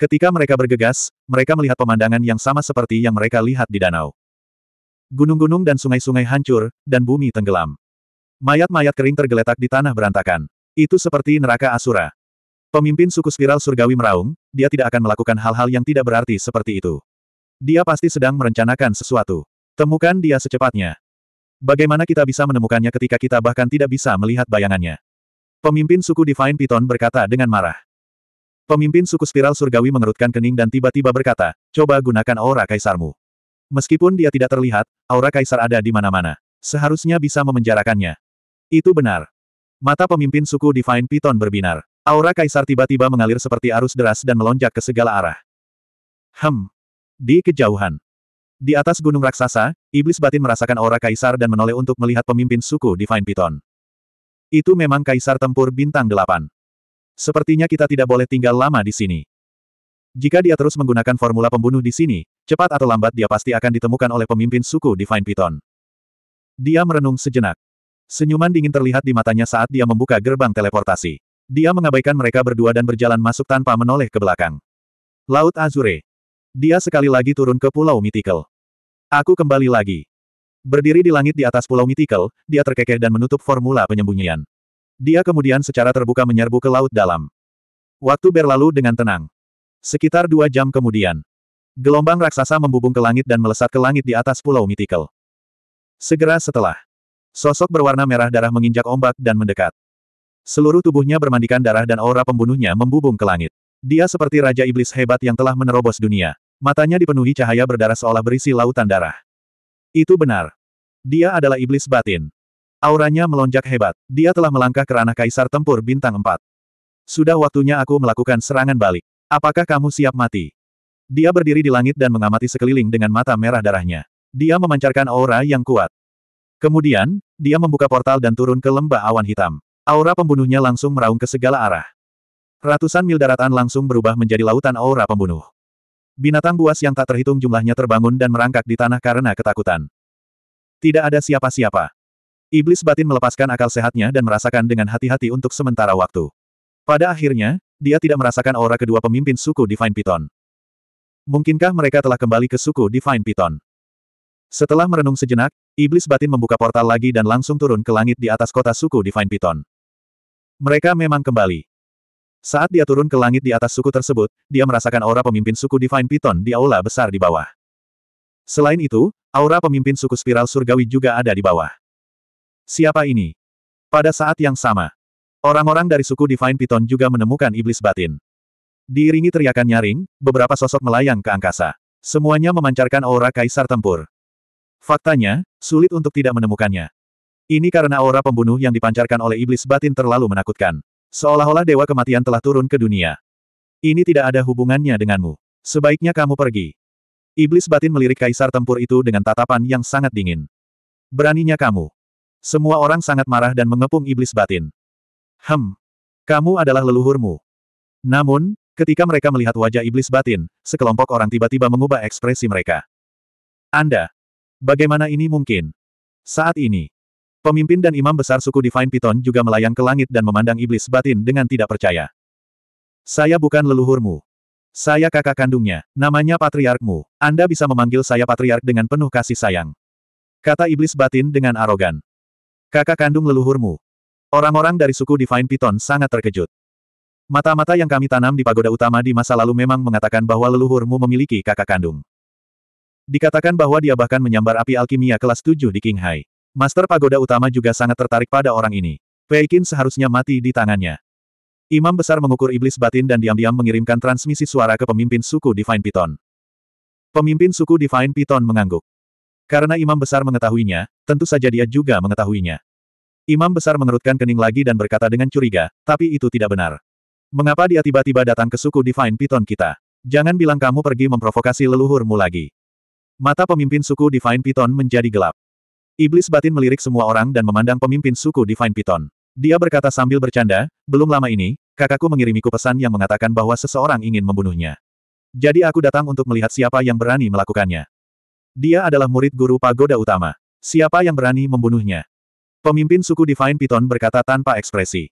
Ketika mereka bergegas, mereka melihat pemandangan yang sama seperti yang mereka lihat di danau. Gunung-gunung dan sungai-sungai hancur, dan bumi tenggelam. Mayat-mayat kering tergeletak di tanah berantakan. Itu seperti neraka Asura. Pemimpin suku spiral surgawi meraung, dia tidak akan melakukan hal-hal yang tidak berarti seperti itu. Dia pasti sedang merencanakan sesuatu. Temukan dia secepatnya. Bagaimana kita bisa menemukannya ketika kita bahkan tidak bisa melihat bayangannya? Pemimpin suku Divine Python berkata dengan marah. Pemimpin suku spiral surgawi mengerutkan kening dan tiba-tiba berkata, coba gunakan aura kaisarmu. Meskipun dia tidak terlihat, aura kaisar ada di mana-mana. Seharusnya bisa memenjarakannya. Itu benar. Mata pemimpin suku Divine Python berbinar. Aura kaisar tiba-tiba mengalir seperti arus deras dan melonjak ke segala arah. Hem. Di kejauhan, di atas gunung raksasa, iblis batin merasakan aura kaisar dan menoleh untuk melihat pemimpin suku Divine Python. Itu memang kaisar tempur bintang delapan. Sepertinya kita tidak boleh tinggal lama di sini. Jika dia terus menggunakan formula pembunuh di sini, cepat atau lambat dia pasti akan ditemukan oleh pemimpin suku Divine Python. Dia merenung sejenak. Senyuman dingin terlihat di matanya saat dia membuka gerbang teleportasi. Dia mengabaikan mereka berdua dan berjalan masuk tanpa menoleh ke belakang. Laut Azure. Dia sekali lagi turun ke Pulau Mythical. Aku kembali lagi. Berdiri di langit di atas pulau Mitikel, dia terkekeh dan menutup formula penyembunyian. Dia kemudian secara terbuka menyerbu ke laut dalam. Waktu berlalu dengan tenang. Sekitar dua jam kemudian. Gelombang raksasa membubung ke langit dan melesat ke langit di atas pulau Mitikel. Segera setelah. Sosok berwarna merah darah menginjak ombak dan mendekat. Seluruh tubuhnya bermandikan darah dan aura pembunuhnya membubung ke langit. Dia seperti Raja Iblis hebat yang telah menerobos dunia. Matanya dipenuhi cahaya berdarah seolah berisi lautan darah. Itu benar. Dia adalah iblis batin. Auranya melonjak hebat. Dia telah melangkah ke ranah kaisar tempur bintang 4. Sudah waktunya aku melakukan serangan balik. Apakah kamu siap mati? Dia berdiri di langit dan mengamati sekeliling dengan mata merah darahnya. Dia memancarkan aura yang kuat. Kemudian, dia membuka portal dan turun ke lembah awan hitam. Aura pembunuhnya langsung meraung ke segala arah. Ratusan mil daratan langsung berubah menjadi lautan aura pembunuh. Binatang buas yang tak terhitung jumlahnya terbangun dan merangkak di tanah karena ketakutan. Tidak ada siapa-siapa. Iblis batin melepaskan akal sehatnya dan merasakan dengan hati-hati untuk sementara waktu. Pada akhirnya, dia tidak merasakan aura kedua pemimpin suku Divine Python. Mungkinkah mereka telah kembali ke suku Divine Python? Setelah merenung sejenak, iblis batin membuka portal lagi dan langsung turun ke langit di atas kota suku Divine Python. Mereka memang kembali. Saat dia turun ke langit di atas suku tersebut, dia merasakan aura pemimpin suku Divine Python di aula besar di bawah. Selain itu, aura pemimpin suku spiral surgawi juga ada di bawah. Siapa ini? Pada saat yang sama, orang-orang dari suku Divine Python juga menemukan iblis batin. Diiringi teriakan nyaring, beberapa sosok melayang ke angkasa. Semuanya memancarkan aura kaisar tempur. Faktanya, sulit untuk tidak menemukannya. Ini karena aura pembunuh yang dipancarkan oleh iblis batin terlalu menakutkan. Seolah-olah dewa kematian telah turun ke dunia. Ini tidak ada hubungannya denganmu. Sebaiknya kamu pergi. Iblis batin melirik kaisar tempur itu dengan tatapan yang sangat dingin. Beraninya kamu. Semua orang sangat marah dan mengepung iblis batin. Hem. Kamu adalah leluhurmu. Namun, ketika mereka melihat wajah iblis batin, sekelompok orang tiba-tiba mengubah ekspresi mereka. Anda. Bagaimana ini mungkin? Saat ini, Pemimpin dan imam besar suku Divine Python juga melayang ke langit dan memandang iblis batin dengan tidak percaya. Saya bukan leluhurmu. Saya kakak kandungnya, namanya patriarkmu. Anda bisa memanggil saya patriark dengan penuh kasih sayang. Kata iblis batin dengan arogan. Kakak kandung leluhurmu. Orang-orang dari suku Divine Python sangat terkejut. Mata-mata yang kami tanam di pagoda utama di masa lalu memang mengatakan bahwa leluhurmu memiliki kakak kandung. Dikatakan bahwa dia bahkan menyambar api alkimia kelas 7 di King Qinghai. Master Pagoda Utama juga sangat tertarik pada orang ini. Peikin seharusnya mati di tangannya. Imam besar mengukur iblis batin dan diam-diam mengirimkan transmisi suara ke pemimpin suku Divine Python. Pemimpin suku Divine Python mengangguk. Karena imam besar mengetahuinya, tentu saja dia juga mengetahuinya. Imam besar mengerutkan kening lagi dan berkata dengan curiga, tapi itu tidak benar. Mengapa dia tiba-tiba datang ke suku Divine Python kita? Jangan bilang kamu pergi memprovokasi leluhurmu lagi. Mata pemimpin suku Divine Python menjadi gelap. Iblis batin melirik semua orang dan memandang pemimpin suku Divine Python. Dia berkata sambil bercanda, belum lama ini, kakakku mengirimiku pesan yang mengatakan bahwa seseorang ingin membunuhnya. Jadi aku datang untuk melihat siapa yang berani melakukannya. Dia adalah murid guru pagoda utama. Siapa yang berani membunuhnya? Pemimpin suku Divine Python berkata tanpa ekspresi.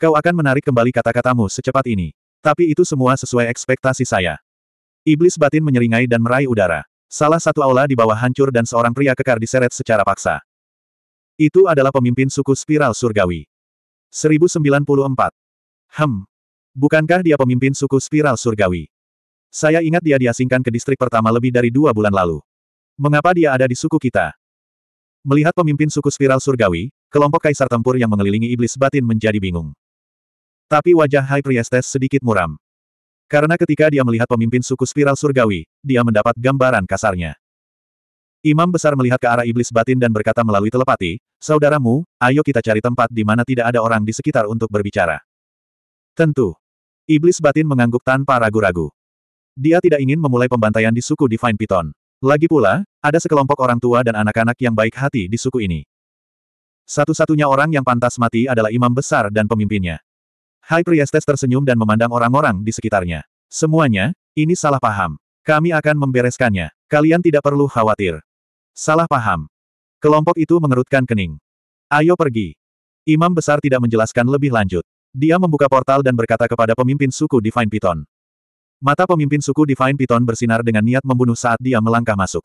Kau akan menarik kembali kata-katamu secepat ini. Tapi itu semua sesuai ekspektasi saya. Iblis batin menyeringai dan meraih udara. Salah satu aula di bawah hancur dan seorang pria kekar diseret secara paksa. Itu adalah pemimpin suku spiral surgawi. 1094. Hem. Bukankah dia pemimpin suku spiral surgawi? Saya ingat dia diasingkan ke distrik pertama lebih dari dua bulan lalu. Mengapa dia ada di suku kita? Melihat pemimpin suku spiral surgawi, kelompok kaisar tempur yang mengelilingi iblis batin menjadi bingung. Tapi wajah High Priestess sedikit muram. Karena ketika dia melihat pemimpin suku spiral surgawi, dia mendapat gambaran kasarnya. Imam besar melihat ke arah iblis batin dan berkata melalui telepati, Saudaramu, ayo kita cari tempat di mana tidak ada orang di sekitar untuk berbicara. Tentu. Iblis batin mengangguk tanpa ragu-ragu. Dia tidak ingin memulai pembantaian di suku Divine Python. Lagi pula, ada sekelompok orang tua dan anak-anak yang baik hati di suku ini. Satu-satunya orang yang pantas mati adalah imam besar dan pemimpinnya. Hai Priestes tersenyum dan memandang orang-orang di sekitarnya. Semuanya, ini salah paham. Kami akan membereskannya. Kalian tidak perlu khawatir. Salah paham. Kelompok itu mengerutkan kening. Ayo pergi. Imam besar tidak menjelaskan lebih lanjut. Dia membuka portal dan berkata kepada pemimpin suku Divine Python. Mata pemimpin suku Divine Python bersinar dengan niat membunuh saat dia melangkah masuk.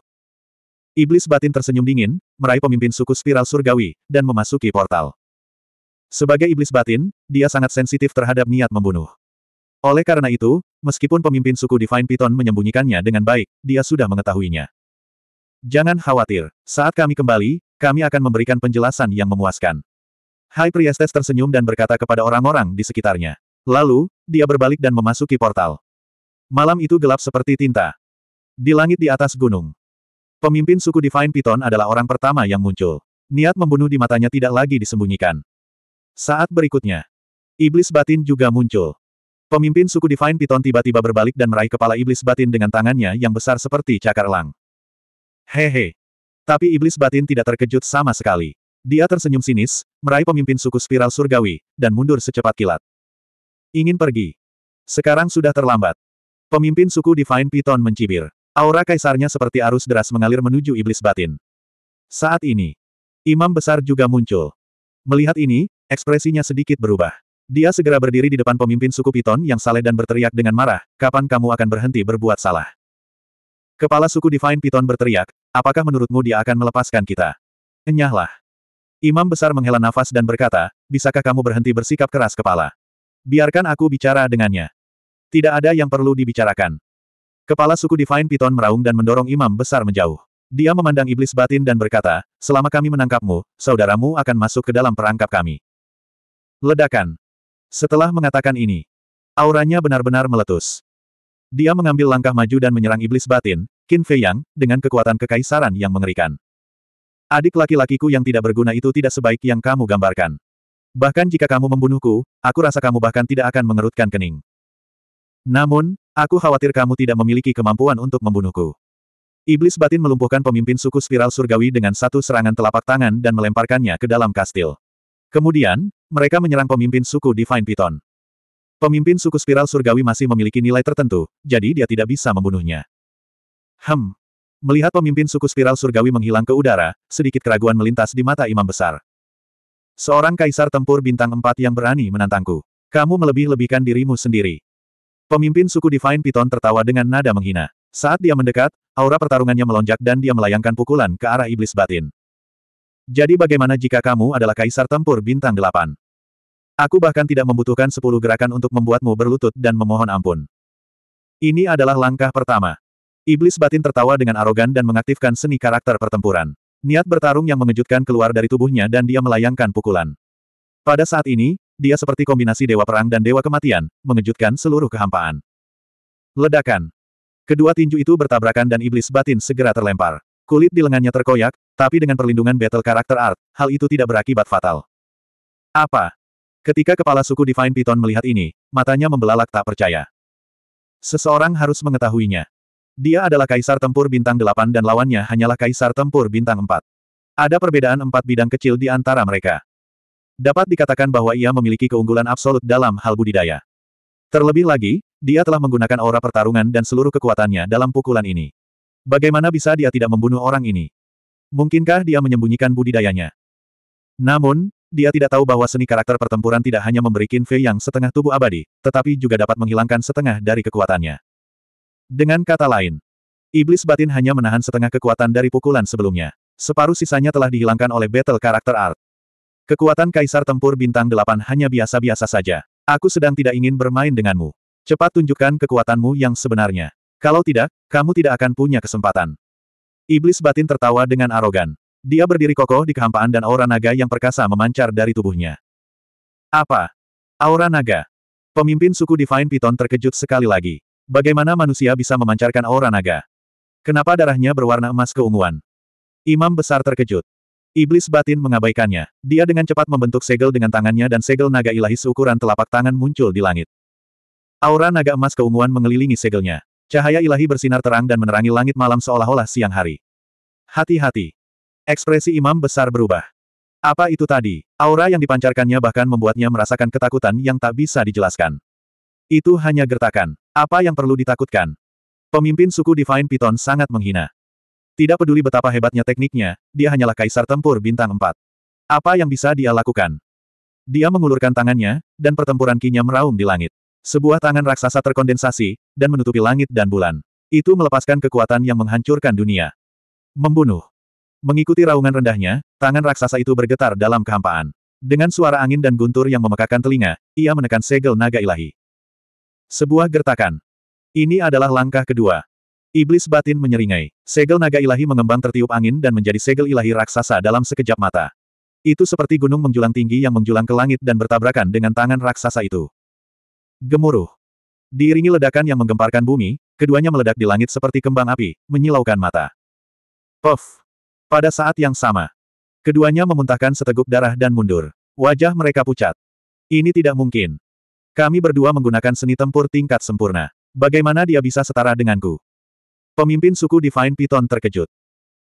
Iblis batin tersenyum dingin, meraih pemimpin suku spiral surgawi, dan memasuki portal. Sebagai iblis batin, dia sangat sensitif terhadap niat membunuh. Oleh karena itu, meskipun pemimpin suku Divine Python menyembunyikannya dengan baik, dia sudah mengetahuinya. Jangan khawatir, saat kami kembali, kami akan memberikan penjelasan yang memuaskan. High Priestes tersenyum dan berkata kepada orang-orang di sekitarnya. Lalu, dia berbalik dan memasuki portal. Malam itu gelap seperti tinta. Di langit di atas gunung. Pemimpin suku Divine Python adalah orang pertama yang muncul. Niat membunuh di matanya tidak lagi disembunyikan. Saat berikutnya, iblis batin juga muncul. Pemimpin suku Divine Piton tiba-tiba berbalik dan meraih kepala iblis batin dengan tangannya yang besar seperti cakar elang. Hehe. Tapi iblis batin tidak terkejut sama sekali. Dia tersenyum sinis, meraih pemimpin suku spiral surgawi, dan mundur secepat kilat. Ingin pergi. Sekarang sudah terlambat. Pemimpin suku Divine Piton mencibir. Aura kaisarnya seperti arus deras mengalir menuju iblis batin. Saat ini, imam besar juga muncul. Melihat ini, Ekspresinya sedikit berubah. Dia segera berdiri di depan pemimpin suku Piton yang saleh dan berteriak dengan marah, kapan kamu akan berhenti berbuat salah? Kepala suku Divine Piton berteriak, apakah menurutmu dia akan melepaskan kita? Enyahlah. Imam besar menghela nafas dan berkata, bisakah kamu berhenti bersikap keras kepala? Biarkan aku bicara dengannya. Tidak ada yang perlu dibicarakan. Kepala suku Divine Piton meraung dan mendorong imam besar menjauh. Dia memandang iblis batin dan berkata, selama kami menangkapmu, saudaramu akan masuk ke dalam perangkap kami. Ledakan. Setelah mengatakan ini, auranya benar-benar meletus. Dia mengambil langkah maju dan menyerang iblis batin, Qin Fei Yang, dengan kekuatan kekaisaran yang mengerikan. Adik laki-lakiku yang tidak berguna itu tidak sebaik yang kamu gambarkan. Bahkan jika kamu membunuhku, aku rasa kamu bahkan tidak akan mengerutkan kening. Namun, aku khawatir kamu tidak memiliki kemampuan untuk membunuhku. Iblis batin melumpuhkan pemimpin suku spiral surgawi dengan satu serangan telapak tangan dan melemparkannya ke dalam kastil. Kemudian, mereka menyerang pemimpin suku Divine Python. Pemimpin suku spiral surgawi masih memiliki nilai tertentu, jadi dia tidak bisa membunuhnya. Hem. Melihat pemimpin suku spiral surgawi menghilang ke udara, sedikit keraguan melintas di mata imam besar. Seorang kaisar tempur bintang empat yang berani menantangku. Kamu melebih-lebihkan dirimu sendiri. Pemimpin suku Divine Python tertawa dengan nada menghina. Saat dia mendekat, aura pertarungannya melonjak dan dia melayangkan pukulan ke arah iblis batin. Jadi bagaimana jika kamu adalah kaisar tempur bintang delapan? Aku bahkan tidak membutuhkan sepuluh gerakan untuk membuatmu berlutut dan memohon ampun. Ini adalah langkah pertama. Iblis batin tertawa dengan arogan dan mengaktifkan seni karakter pertempuran. Niat bertarung yang mengejutkan keluar dari tubuhnya dan dia melayangkan pukulan. Pada saat ini, dia seperti kombinasi dewa perang dan dewa kematian, mengejutkan seluruh kehampaan. Ledakan. Kedua tinju itu bertabrakan dan iblis batin segera terlempar. Kulit di lengannya terkoyak, tapi dengan perlindungan battle karakter art, hal itu tidak berakibat fatal. Apa? Ketika kepala suku Divine Python melihat ini, matanya membelalak tak percaya. Seseorang harus mengetahuinya. Dia adalah kaisar tempur bintang Delapan dan lawannya hanyalah kaisar tempur bintang Empat. Ada perbedaan empat bidang kecil di antara mereka. Dapat dikatakan bahwa ia memiliki keunggulan absolut dalam hal budidaya. Terlebih lagi, dia telah menggunakan aura pertarungan dan seluruh kekuatannya dalam pukulan ini. Bagaimana bisa dia tidak membunuh orang ini? Mungkinkah dia menyembunyikan budidayanya? Namun, dia tidak tahu bahwa seni karakter pertempuran tidak hanya memberi Fei yang setengah tubuh abadi, tetapi juga dapat menghilangkan setengah dari kekuatannya. Dengan kata lain, Iblis batin hanya menahan setengah kekuatan dari pukulan sebelumnya. Separuh sisanya telah dihilangkan oleh battle Character art. Kekuatan Kaisar Tempur Bintang 8 hanya biasa-biasa saja. Aku sedang tidak ingin bermain denganmu. Cepat tunjukkan kekuatanmu yang sebenarnya. Kalau tidak, kamu tidak akan punya kesempatan. Iblis batin tertawa dengan arogan. Dia berdiri kokoh di kehampaan dan aura naga yang perkasa memancar dari tubuhnya. Apa? Aura naga. Pemimpin suku Divine Python terkejut sekali lagi. Bagaimana manusia bisa memancarkan aura naga? Kenapa darahnya berwarna emas keunguan? Imam besar terkejut. Iblis batin mengabaikannya. Dia dengan cepat membentuk segel dengan tangannya dan segel naga ilahi seukuran telapak tangan muncul di langit. Aura naga emas keunguan mengelilingi segelnya. Cahaya ilahi bersinar terang dan menerangi langit malam seolah-olah siang hari. Hati-hati. Ekspresi imam besar berubah. Apa itu tadi? Aura yang dipancarkannya bahkan membuatnya merasakan ketakutan yang tak bisa dijelaskan. Itu hanya gertakan. Apa yang perlu ditakutkan? Pemimpin suku Divine Python sangat menghina. Tidak peduli betapa hebatnya tekniknya, dia hanyalah kaisar tempur bintang 4. Apa yang bisa dia lakukan? Dia mengulurkan tangannya, dan pertempuran kinya meraung di langit. Sebuah tangan raksasa terkondensasi, dan menutupi langit dan bulan. Itu melepaskan kekuatan yang menghancurkan dunia. Membunuh. Mengikuti raungan rendahnya, tangan raksasa itu bergetar dalam kehampaan. Dengan suara angin dan guntur yang memekakan telinga, ia menekan segel naga ilahi. Sebuah gertakan. Ini adalah langkah kedua. Iblis batin menyeringai. Segel naga ilahi mengembang tertiup angin dan menjadi segel ilahi raksasa dalam sekejap mata. Itu seperti gunung menjulang tinggi yang menjulang ke langit dan bertabrakan dengan tangan raksasa itu. Gemuruh. Diiringi ledakan yang menggemparkan bumi, keduanya meledak di langit seperti kembang api, menyilaukan mata. Puff. Pada saat yang sama, keduanya memuntahkan seteguk darah dan mundur. Wajah mereka pucat. Ini tidak mungkin. Kami berdua menggunakan seni tempur tingkat sempurna. Bagaimana dia bisa setara denganku? Pemimpin suku Divine Python terkejut.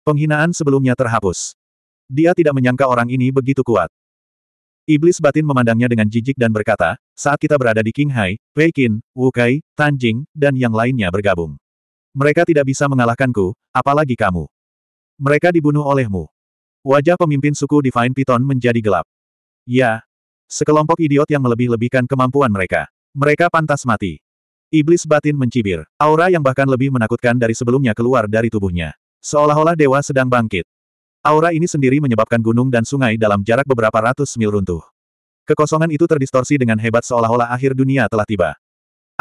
Penghinaan sebelumnya terhapus. Dia tidak menyangka orang ini begitu kuat. Iblis batin memandangnya dengan jijik dan berkata, saat kita berada di King Hai, Wei Qin, Wu Kai, Tan Jing, dan yang lainnya bergabung. Mereka tidak bisa mengalahkanku, apalagi kamu. Mereka dibunuh olehmu. Wajah pemimpin suku Divine Python menjadi gelap. Ya. Sekelompok idiot yang melebih-lebihkan kemampuan mereka. Mereka pantas mati. Iblis batin mencibir. Aura yang bahkan lebih menakutkan dari sebelumnya keluar dari tubuhnya. Seolah-olah dewa sedang bangkit. Aura ini sendiri menyebabkan gunung dan sungai dalam jarak beberapa ratus mil runtuh. Kekosongan itu terdistorsi dengan hebat seolah-olah akhir dunia telah tiba.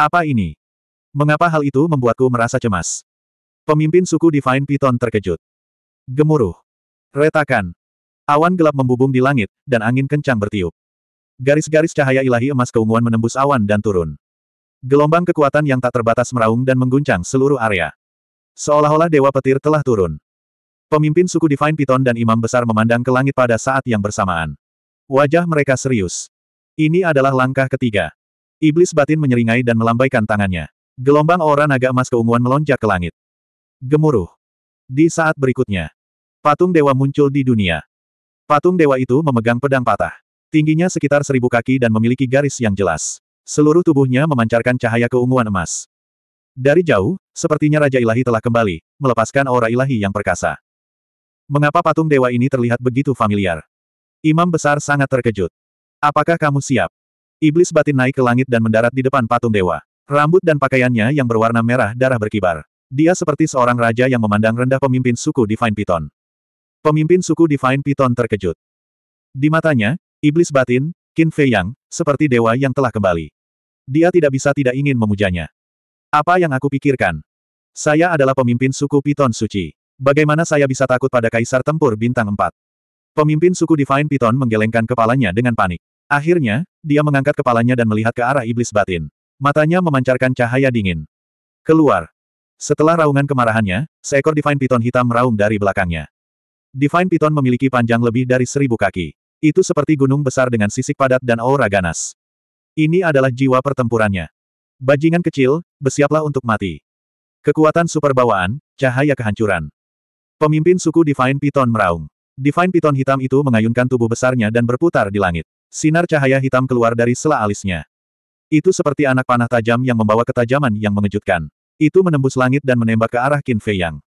Apa ini? Mengapa hal itu membuatku merasa cemas? Pemimpin suku Divine Python terkejut. Gemuruh. Retakan. Awan gelap membubung di langit, dan angin kencang bertiup. Garis-garis cahaya ilahi emas keunguan menembus awan dan turun. Gelombang kekuatan yang tak terbatas meraung dan mengguncang seluruh area. Seolah-olah dewa petir telah turun. Pemimpin suku Divine Python dan Imam Besar memandang ke langit pada saat yang bersamaan. Wajah mereka serius. Ini adalah langkah ketiga. Iblis batin menyeringai dan melambaikan tangannya. Gelombang aura naga emas keunguan melonjak ke langit. Gemuruh. Di saat berikutnya, patung dewa muncul di dunia. Patung dewa itu memegang pedang patah. Tingginya sekitar seribu kaki dan memiliki garis yang jelas. Seluruh tubuhnya memancarkan cahaya keunguan emas. Dari jauh, sepertinya Raja Ilahi telah kembali, melepaskan aura ilahi yang perkasa. Mengapa patung dewa ini terlihat begitu familiar? Imam besar sangat terkejut. Apakah kamu siap? Iblis batin naik ke langit dan mendarat di depan patung dewa. Rambut dan pakaiannya yang berwarna merah darah berkibar. Dia seperti seorang raja yang memandang rendah pemimpin suku Divine Python. Pemimpin suku Divine Python terkejut. Di matanya, iblis batin, Qin Fei Yang, seperti dewa yang telah kembali. Dia tidak bisa tidak ingin memujanya. Apa yang aku pikirkan? Saya adalah pemimpin suku Piton Suci. Bagaimana saya bisa takut pada kaisar tempur bintang 4? Pemimpin suku Divine Python menggelengkan kepalanya dengan panik. Akhirnya, dia mengangkat kepalanya dan melihat ke arah iblis batin. Matanya memancarkan cahaya dingin. Keluar. Setelah raungan kemarahannya, seekor Divine Python hitam meraung dari belakangnya. Divine Python memiliki panjang lebih dari seribu kaki. Itu seperti gunung besar dengan sisik padat dan aura ganas. Ini adalah jiwa pertempurannya. Bajingan kecil, bersiaplah untuk mati. Kekuatan super bawaan, cahaya kehancuran. Pemimpin suku Divine Piton meraung. Divine Piton hitam itu mengayunkan tubuh besarnya dan berputar di langit. Sinar cahaya hitam keluar dari sela alisnya. Itu seperti anak panah tajam yang membawa ketajaman yang mengejutkan. Itu menembus langit dan menembak ke arah Qin Fei Yang.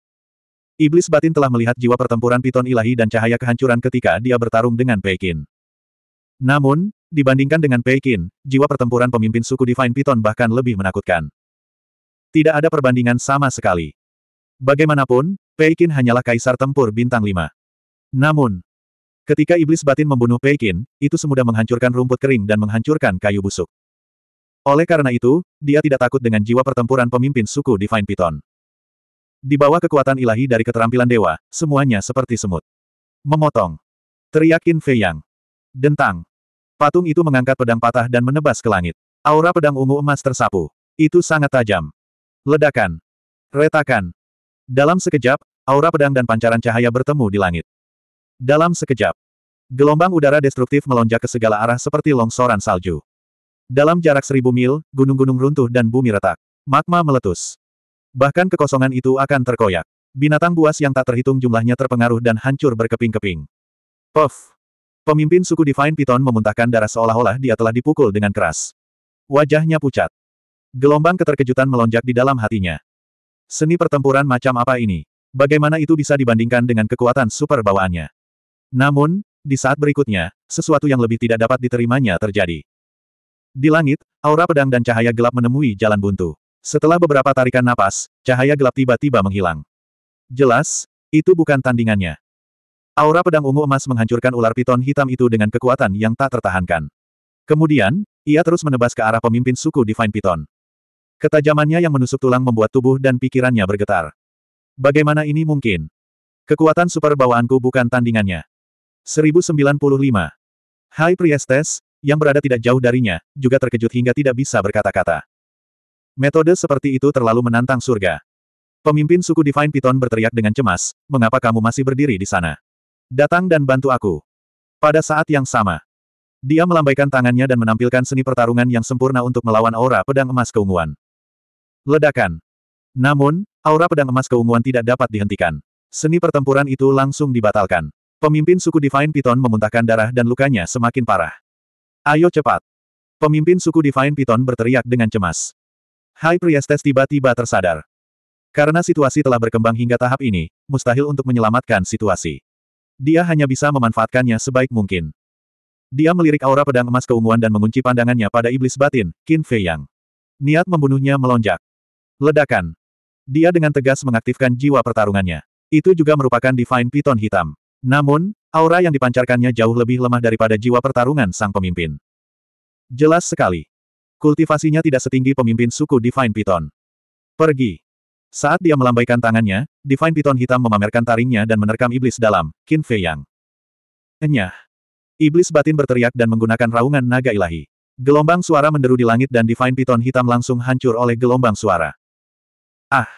Iblis batin telah melihat jiwa pertempuran piton ilahi dan cahaya kehancuran ketika dia bertarung dengan Pei Pekin. Namun, dibandingkan dengan Pei Pekin, jiwa pertempuran pemimpin suku Divine Piton bahkan lebih menakutkan. Tidak ada perbandingan sama sekali. Bagaimanapun, Peikin hanyalah kaisar tempur bintang Lima. Namun, ketika iblis batin membunuh Peikin, itu semudah menghancurkan rumput kering dan menghancurkan kayu busuk. Oleh karena itu, dia tidak takut dengan jiwa pertempuran pemimpin suku Divine Python. Di bawah kekuatan ilahi dari keterampilan dewa, semuanya seperti semut. Memotong. teriakin Fei Yang. Dentang. Patung itu mengangkat pedang patah dan menebas ke langit. Aura pedang ungu emas tersapu. Itu sangat tajam. Ledakan. Retakan. Dalam sekejap, aura pedang dan pancaran cahaya bertemu di langit. Dalam sekejap, gelombang udara destruktif melonjak ke segala arah seperti longsoran salju. Dalam jarak seribu mil, gunung-gunung runtuh dan bumi retak. Magma meletus. Bahkan kekosongan itu akan terkoyak. Binatang buas yang tak terhitung jumlahnya terpengaruh dan hancur berkeping-keping. Puff! Pemimpin suku Divine Python memuntahkan darah seolah-olah dia telah dipukul dengan keras. Wajahnya pucat. Gelombang keterkejutan melonjak di dalam hatinya. Seni pertempuran macam apa ini? Bagaimana itu bisa dibandingkan dengan kekuatan super bawaannya? Namun, di saat berikutnya, sesuatu yang lebih tidak dapat diterimanya terjadi. Di langit, aura pedang dan cahaya gelap menemui jalan buntu. Setelah beberapa tarikan napas, cahaya gelap tiba-tiba menghilang. Jelas, itu bukan tandingannya. Aura pedang ungu emas menghancurkan ular piton hitam itu dengan kekuatan yang tak tertahankan. Kemudian, ia terus menebas ke arah pemimpin suku Divine Piton. Ketajamannya yang menusuk tulang membuat tubuh dan pikirannya bergetar. Bagaimana ini mungkin? Kekuatan super bawaanku bukan tandingannya. 1095. Hai Priestess yang berada tidak jauh darinya, juga terkejut hingga tidak bisa berkata-kata. Metode seperti itu terlalu menantang surga. Pemimpin suku Divine Python berteriak dengan cemas, mengapa kamu masih berdiri di sana? Datang dan bantu aku. Pada saat yang sama, dia melambaikan tangannya dan menampilkan seni pertarungan yang sempurna untuk melawan aura pedang emas keunguan. Ledakan. Namun, aura pedang emas keunguan tidak dapat dihentikan. Seni pertempuran itu langsung dibatalkan. Pemimpin suku Divine Python memuntahkan darah dan lukanya semakin parah. Ayo cepat. Pemimpin suku Divine Python berteriak dengan cemas. Hai Priestes tiba-tiba tersadar. Karena situasi telah berkembang hingga tahap ini, mustahil untuk menyelamatkan situasi. Dia hanya bisa memanfaatkannya sebaik mungkin. Dia melirik aura pedang emas keunguan dan mengunci pandangannya pada iblis batin, Qin Fei Yang. Niat membunuhnya melonjak. Ledakan. Dia dengan tegas mengaktifkan jiwa pertarungannya. Itu juga merupakan Divine Piton Hitam. Namun, aura yang dipancarkannya jauh lebih lemah daripada jiwa pertarungan sang pemimpin. Jelas sekali. Kultivasinya tidak setinggi pemimpin suku Divine Piton. Pergi. Saat dia melambaikan tangannya, Divine Piton Hitam memamerkan taringnya dan menerkam iblis dalam, Qin Fei Yang. Enyah. Iblis batin berteriak dan menggunakan raungan naga ilahi. Gelombang suara menderu di langit dan Divine Piton Hitam langsung hancur oleh gelombang suara. Ah!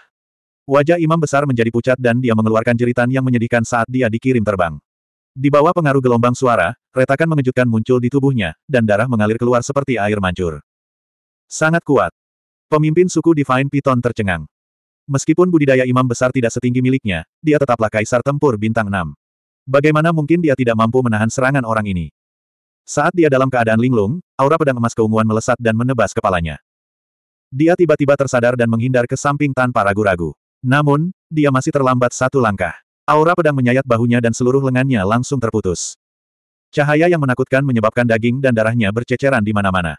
Wajah imam besar menjadi pucat dan dia mengeluarkan jeritan yang menyedihkan saat dia dikirim terbang. Di bawah pengaruh gelombang suara, retakan mengejutkan muncul di tubuhnya, dan darah mengalir keluar seperti air mancur. Sangat kuat. Pemimpin suku Divine Python tercengang. Meskipun budidaya imam besar tidak setinggi miliknya, dia tetaplah kaisar tempur bintang 6. Bagaimana mungkin dia tidak mampu menahan serangan orang ini? Saat dia dalam keadaan linglung, aura pedang emas keunguan melesat dan menebas kepalanya. Dia tiba-tiba tersadar dan menghindar ke samping tanpa ragu-ragu. Namun, dia masih terlambat satu langkah. Aura pedang menyayat bahunya dan seluruh lengannya langsung terputus. Cahaya yang menakutkan menyebabkan daging dan darahnya berceceran di mana-mana.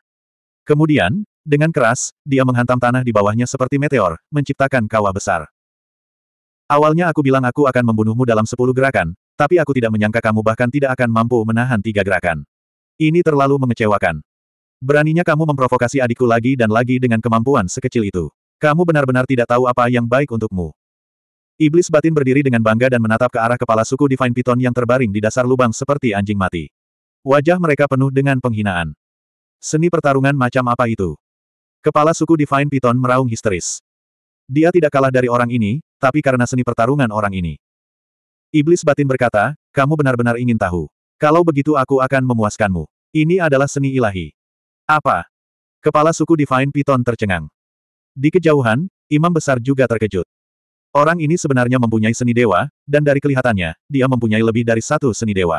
Kemudian, dengan keras, dia menghantam tanah di bawahnya seperti meteor, menciptakan kawah besar. Awalnya aku bilang aku akan membunuhmu dalam sepuluh gerakan, tapi aku tidak menyangka kamu bahkan tidak akan mampu menahan tiga gerakan. Ini terlalu mengecewakan. Beraninya kamu memprovokasi adikku lagi dan lagi dengan kemampuan sekecil itu. Kamu benar-benar tidak tahu apa yang baik untukmu. Iblis batin berdiri dengan bangga dan menatap ke arah kepala suku Divine Python yang terbaring di dasar lubang seperti anjing mati. Wajah mereka penuh dengan penghinaan. Seni pertarungan macam apa itu? Kepala suku Divine Python meraung histeris. Dia tidak kalah dari orang ini, tapi karena seni pertarungan orang ini. Iblis batin berkata, kamu benar-benar ingin tahu. Kalau begitu aku akan memuaskanmu. Ini adalah seni ilahi. Apa? Kepala suku Divine Python tercengang. Di kejauhan, Imam Besar juga terkejut. Orang ini sebenarnya mempunyai seni dewa, dan dari kelihatannya, dia mempunyai lebih dari satu seni dewa.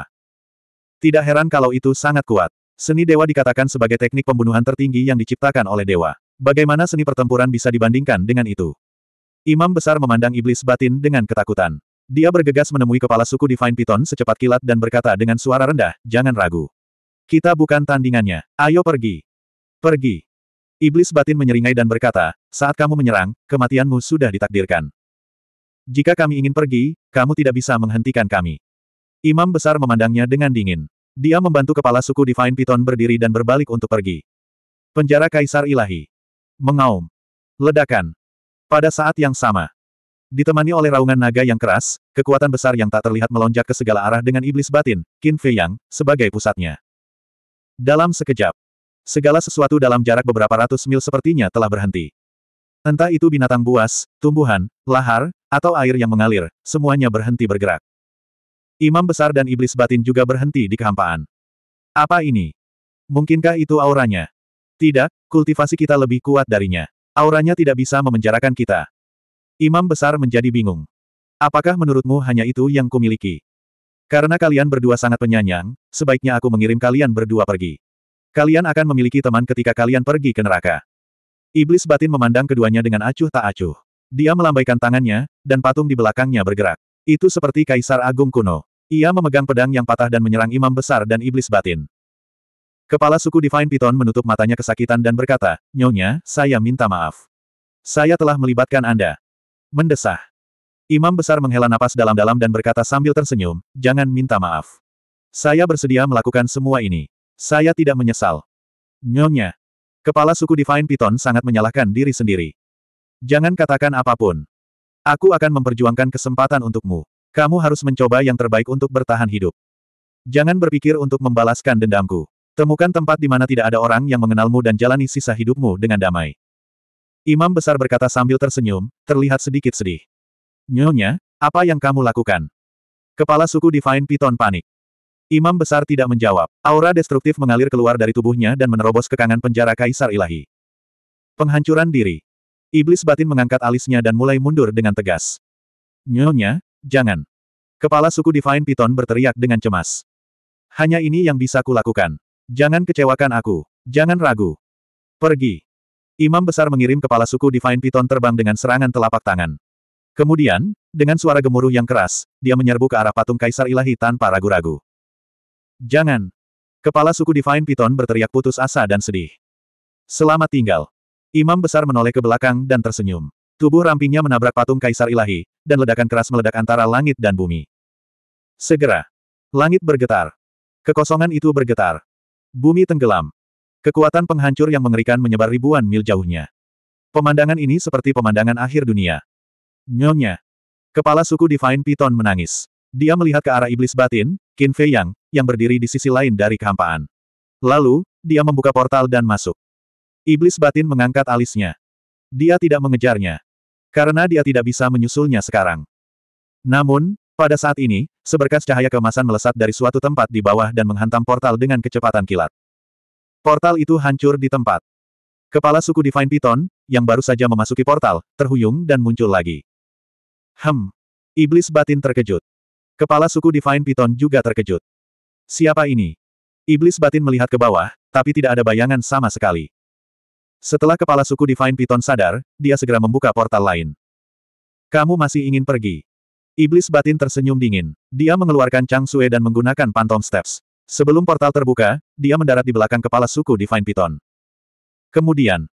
Tidak heran kalau itu sangat kuat. Seni dewa dikatakan sebagai teknik pembunuhan tertinggi yang diciptakan oleh dewa. Bagaimana seni pertempuran bisa dibandingkan dengan itu? Imam Besar memandang iblis batin dengan ketakutan. Dia bergegas menemui kepala suku Divine Python secepat kilat dan berkata dengan suara rendah, jangan ragu. Kita bukan tandingannya. Ayo pergi. Pergi. Iblis batin menyeringai dan berkata, saat kamu menyerang, kematianmu sudah ditakdirkan. Jika kami ingin pergi, kamu tidak bisa menghentikan kami. Imam besar memandangnya dengan dingin. Dia membantu kepala suku Divine Python berdiri dan berbalik untuk pergi. Penjara Kaisar Ilahi. Mengaum. Ledakan. Pada saat yang sama. Ditemani oleh raungan naga yang keras, kekuatan besar yang tak terlihat melonjak ke segala arah dengan iblis batin, Qin Fei Yang, sebagai pusatnya. Dalam sekejap, segala sesuatu dalam jarak beberapa ratus mil sepertinya telah berhenti. Entah itu binatang buas, tumbuhan, lahar, atau air yang mengalir, semuanya berhenti bergerak. Imam besar dan iblis batin juga berhenti di kehampaan. Apa ini? Mungkinkah itu auranya? Tidak, kultivasi kita lebih kuat darinya. Auranya tidak bisa memenjarakan kita. Imam besar menjadi bingung. Apakah menurutmu hanya itu yang kumiliki? Karena kalian berdua sangat penyanyang, sebaiknya aku mengirim kalian berdua pergi. Kalian akan memiliki teman ketika kalian pergi ke neraka. Iblis batin memandang keduanya dengan acuh tak acuh. Dia melambaikan tangannya, dan patung di belakangnya bergerak. Itu seperti kaisar agung kuno. Ia memegang pedang yang patah dan menyerang imam besar dan iblis batin. Kepala suku Divine Python menutup matanya kesakitan dan berkata, Nyonya, saya minta maaf. Saya telah melibatkan Anda. Mendesah. Imam besar menghela napas dalam-dalam dan berkata sambil tersenyum, jangan minta maaf. Saya bersedia melakukan semua ini. Saya tidak menyesal. Nyonya. Kepala suku Divine Python sangat menyalahkan diri sendiri. Jangan katakan apapun. Aku akan memperjuangkan kesempatan untukmu. Kamu harus mencoba yang terbaik untuk bertahan hidup. Jangan berpikir untuk membalaskan dendamku. Temukan tempat di mana tidak ada orang yang mengenalmu dan jalani sisa hidupmu dengan damai. Imam besar berkata sambil tersenyum, terlihat sedikit sedih. Nyonya, apa yang kamu lakukan? Kepala suku Divine Piton panik. Imam besar tidak menjawab. Aura destruktif mengalir keluar dari tubuhnya dan menerobos kekangan penjara Kaisar Ilahi. Penghancuran diri. Iblis batin mengangkat alisnya dan mulai mundur dengan tegas. Nyonya, jangan. Kepala suku Divine Piton berteriak dengan cemas. Hanya ini yang bisa kulakukan. Jangan kecewakan aku. Jangan ragu. Pergi. Imam besar mengirim kepala suku Divine Piton terbang dengan serangan telapak tangan. Kemudian, dengan suara gemuruh yang keras, dia menyerbu ke arah patung Kaisar Ilahi tanpa ragu-ragu. Jangan! Kepala suku Divine Python berteriak putus asa dan sedih. Selamat tinggal. Imam besar menoleh ke belakang dan tersenyum. Tubuh rampingnya menabrak patung Kaisar Ilahi, dan ledakan keras meledak antara langit dan bumi. Segera. Langit bergetar. Kekosongan itu bergetar. Bumi tenggelam. Kekuatan penghancur yang mengerikan menyebar ribuan mil jauhnya. Pemandangan ini seperti pemandangan akhir dunia, Nyonya. Kepala suku Divine Python menangis. Dia melihat ke arah iblis batin, Qin Fei Yang, yang berdiri di sisi lain dari kehampaan. Lalu, dia membuka portal dan masuk. Iblis batin mengangkat alisnya. Dia tidak mengejarnya. Karena dia tidak bisa menyusulnya sekarang. Namun, pada saat ini, seberkas cahaya kemasan melesat dari suatu tempat di bawah dan menghantam portal dengan kecepatan kilat. Portal itu hancur di tempat. Kepala suku Divine Python, yang baru saja memasuki portal, terhuyung dan muncul lagi. Hem. Iblis batin terkejut. Kepala suku Divine Python juga terkejut. Siapa ini? Iblis batin melihat ke bawah, tapi tidak ada bayangan sama sekali. Setelah kepala suku Divine Python sadar, dia segera membuka portal lain. Kamu masih ingin pergi. Iblis batin tersenyum dingin. Dia mengeluarkan Chang Sue dan menggunakan Phantom Steps. Sebelum portal terbuka, dia mendarat di belakang kepala suku Divine Python. Kemudian,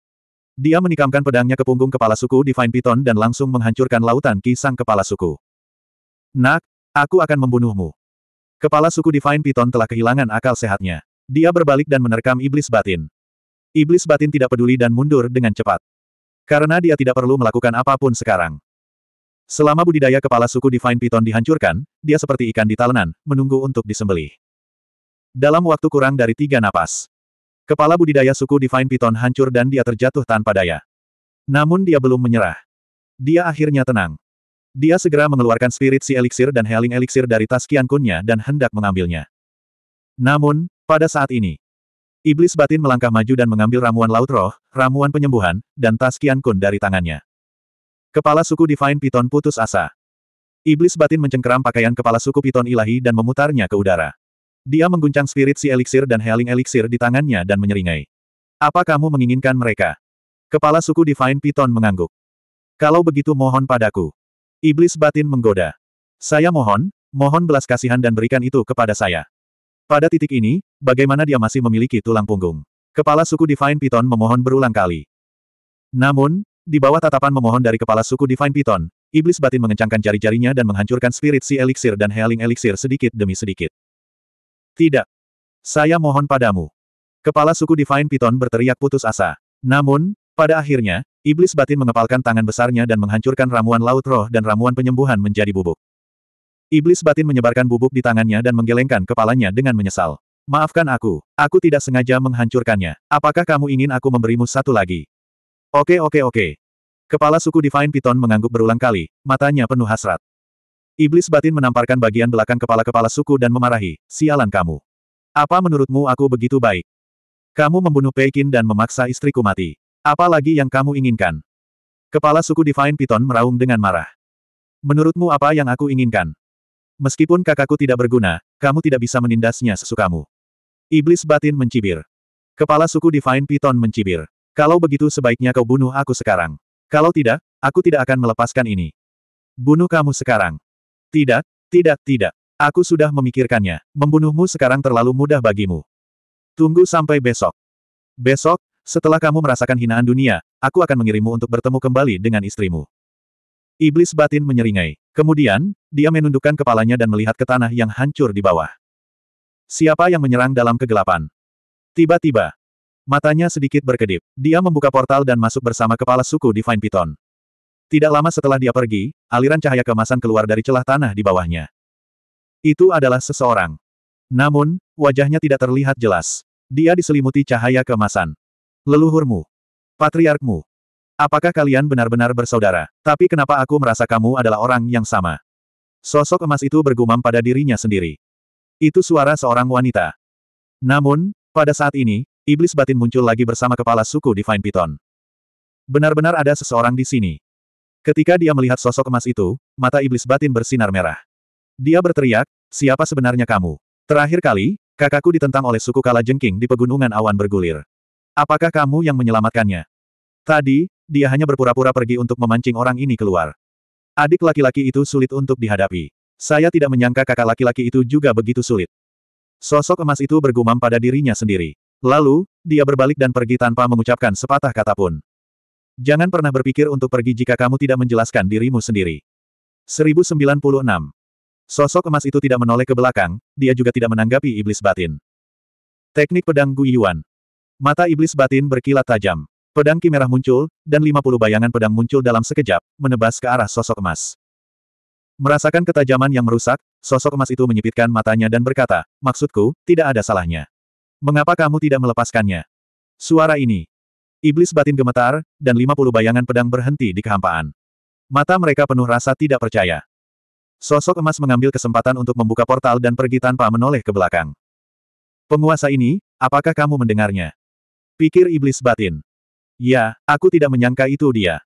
dia menikamkan pedangnya ke punggung kepala suku Divine Python dan langsung menghancurkan lautan kisang kepala suku. Nak, aku akan membunuhmu. Kepala suku Divine Python telah kehilangan akal sehatnya. Dia berbalik dan menerkam iblis batin. Iblis batin tidak peduli dan mundur dengan cepat. Karena dia tidak perlu melakukan apapun sekarang. Selama budidaya kepala suku Divine Python dihancurkan, dia seperti ikan di talenan, menunggu untuk disembelih. Dalam waktu kurang dari tiga napas, Kepala budidaya suku Divine Python hancur dan dia terjatuh tanpa daya. Namun dia belum menyerah. Dia akhirnya tenang. Dia segera mengeluarkan spirit si elixir dan healing elixir dari tas kiankunnya dan hendak mengambilnya. Namun, pada saat ini, Iblis batin melangkah maju dan mengambil ramuan laut roh, ramuan penyembuhan, dan tas kiankun dari tangannya. Kepala suku Divine Python putus asa. Iblis batin mencengkeram pakaian kepala suku Python ilahi dan memutarnya ke udara. Dia mengguncang spirit si elixir dan healing elixir di tangannya dan menyeringai. Apa kamu menginginkan mereka? Kepala suku Divine Python mengangguk. Kalau begitu mohon padaku. Iblis batin menggoda. Saya mohon, mohon belas kasihan dan berikan itu kepada saya. Pada titik ini, bagaimana dia masih memiliki tulang punggung? Kepala suku Divine Python memohon berulang kali. Namun, di bawah tatapan memohon dari kepala suku Divine Python, iblis batin mengencangkan jari-jarinya dan menghancurkan spirit si elixir dan healing elixir sedikit demi sedikit. Tidak. Saya mohon padamu. Kepala suku Divine Python berteriak putus asa. Namun, pada akhirnya, iblis batin mengepalkan tangan besarnya dan menghancurkan ramuan laut roh dan ramuan penyembuhan menjadi bubuk. Iblis batin menyebarkan bubuk di tangannya dan menggelengkan kepalanya dengan menyesal. Maafkan aku, aku tidak sengaja menghancurkannya. Apakah kamu ingin aku memberimu satu lagi? Oke oke oke. Kepala suku Divine Python mengangguk berulang kali, matanya penuh hasrat. Iblis batin menamparkan bagian belakang kepala-kepala suku dan memarahi, sialan kamu. Apa menurutmu aku begitu baik? Kamu membunuh Pekin dan memaksa istriku mati. Apa lagi yang kamu inginkan? Kepala suku Divine Python meraung dengan marah. Menurutmu apa yang aku inginkan? Meskipun kakakku tidak berguna, kamu tidak bisa menindasnya sesukamu. Iblis batin mencibir. Kepala suku Divine Python mencibir. Kalau begitu sebaiknya kau bunuh aku sekarang. Kalau tidak, aku tidak akan melepaskan ini. Bunuh kamu sekarang. Tidak, tidak, tidak. Aku sudah memikirkannya. Membunuhmu sekarang terlalu mudah bagimu. Tunggu sampai besok. Besok, setelah kamu merasakan hinaan dunia, aku akan mengirimmu untuk bertemu kembali dengan istrimu. Iblis batin menyeringai. Kemudian, dia menundukkan kepalanya dan melihat ke tanah yang hancur di bawah. Siapa yang menyerang dalam kegelapan? Tiba-tiba, matanya sedikit berkedip. Dia membuka portal dan masuk bersama kepala suku Divine Python. Tidak lama setelah dia pergi, aliran cahaya kemasan keluar dari celah tanah di bawahnya. Itu adalah seseorang. Namun, wajahnya tidak terlihat jelas. Dia diselimuti cahaya kemasan. Leluhurmu. Patriarkmu. Apakah kalian benar-benar bersaudara? Tapi kenapa aku merasa kamu adalah orang yang sama? Sosok emas itu bergumam pada dirinya sendiri. Itu suara seorang wanita. Namun, pada saat ini, iblis batin muncul lagi bersama kepala suku Divine Python. Benar-benar ada seseorang di sini. Ketika dia melihat sosok emas itu, mata iblis batin bersinar merah. Dia berteriak, siapa sebenarnya kamu? Terakhir kali, kakakku ditentang oleh suku Kala Jengking di pegunungan awan bergulir. Apakah kamu yang menyelamatkannya? Tadi, dia hanya berpura-pura pergi untuk memancing orang ini keluar. Adik laki-laki itu sulit untuk dihadapi. Saya tidak menyangka kakak laki-laki itu juga begitu sulit. Sosok emas itu bergumam pada dirinya sendiri. Lalu, dia berbalik dan pergi tanpa mengucapkan sepatah kata pun. Jangan pernah berpikir untuk pergi jika kamu tidak menjelaskan dirimu sendiri. 1096. Sosok emas itu tidak menoleh ke belakang, dia juga tidak menanggapi iblis batin. Teknik pedang Guiyuan. Mata iblis batin berkilat tajam. Pedang kimerah muncul, dan 50 bayangan pedang muncul dalam sekejap, menebas ke arah sosok emas. Merasakan ketajaman yang merusak, sosok emas itu menyipitkan matanya dan berkata, Maksudku, tidak ada salahnya. Mengapa kamu tidak melepaskannya? Suara ini, Iblis batin gemetar, dan 50 bayangan pedang berhenti di kehampaan. Mata mereka penuh rasa tidak percaya. Sosok emas mengambil kesempatan untuk membuka portal dan pergi tanpa menoleh ke belakang. Penguasa ini, apakah kamu mendengarnya? Pikir iblis batin. Ya, aku tidak menyangka itu dia.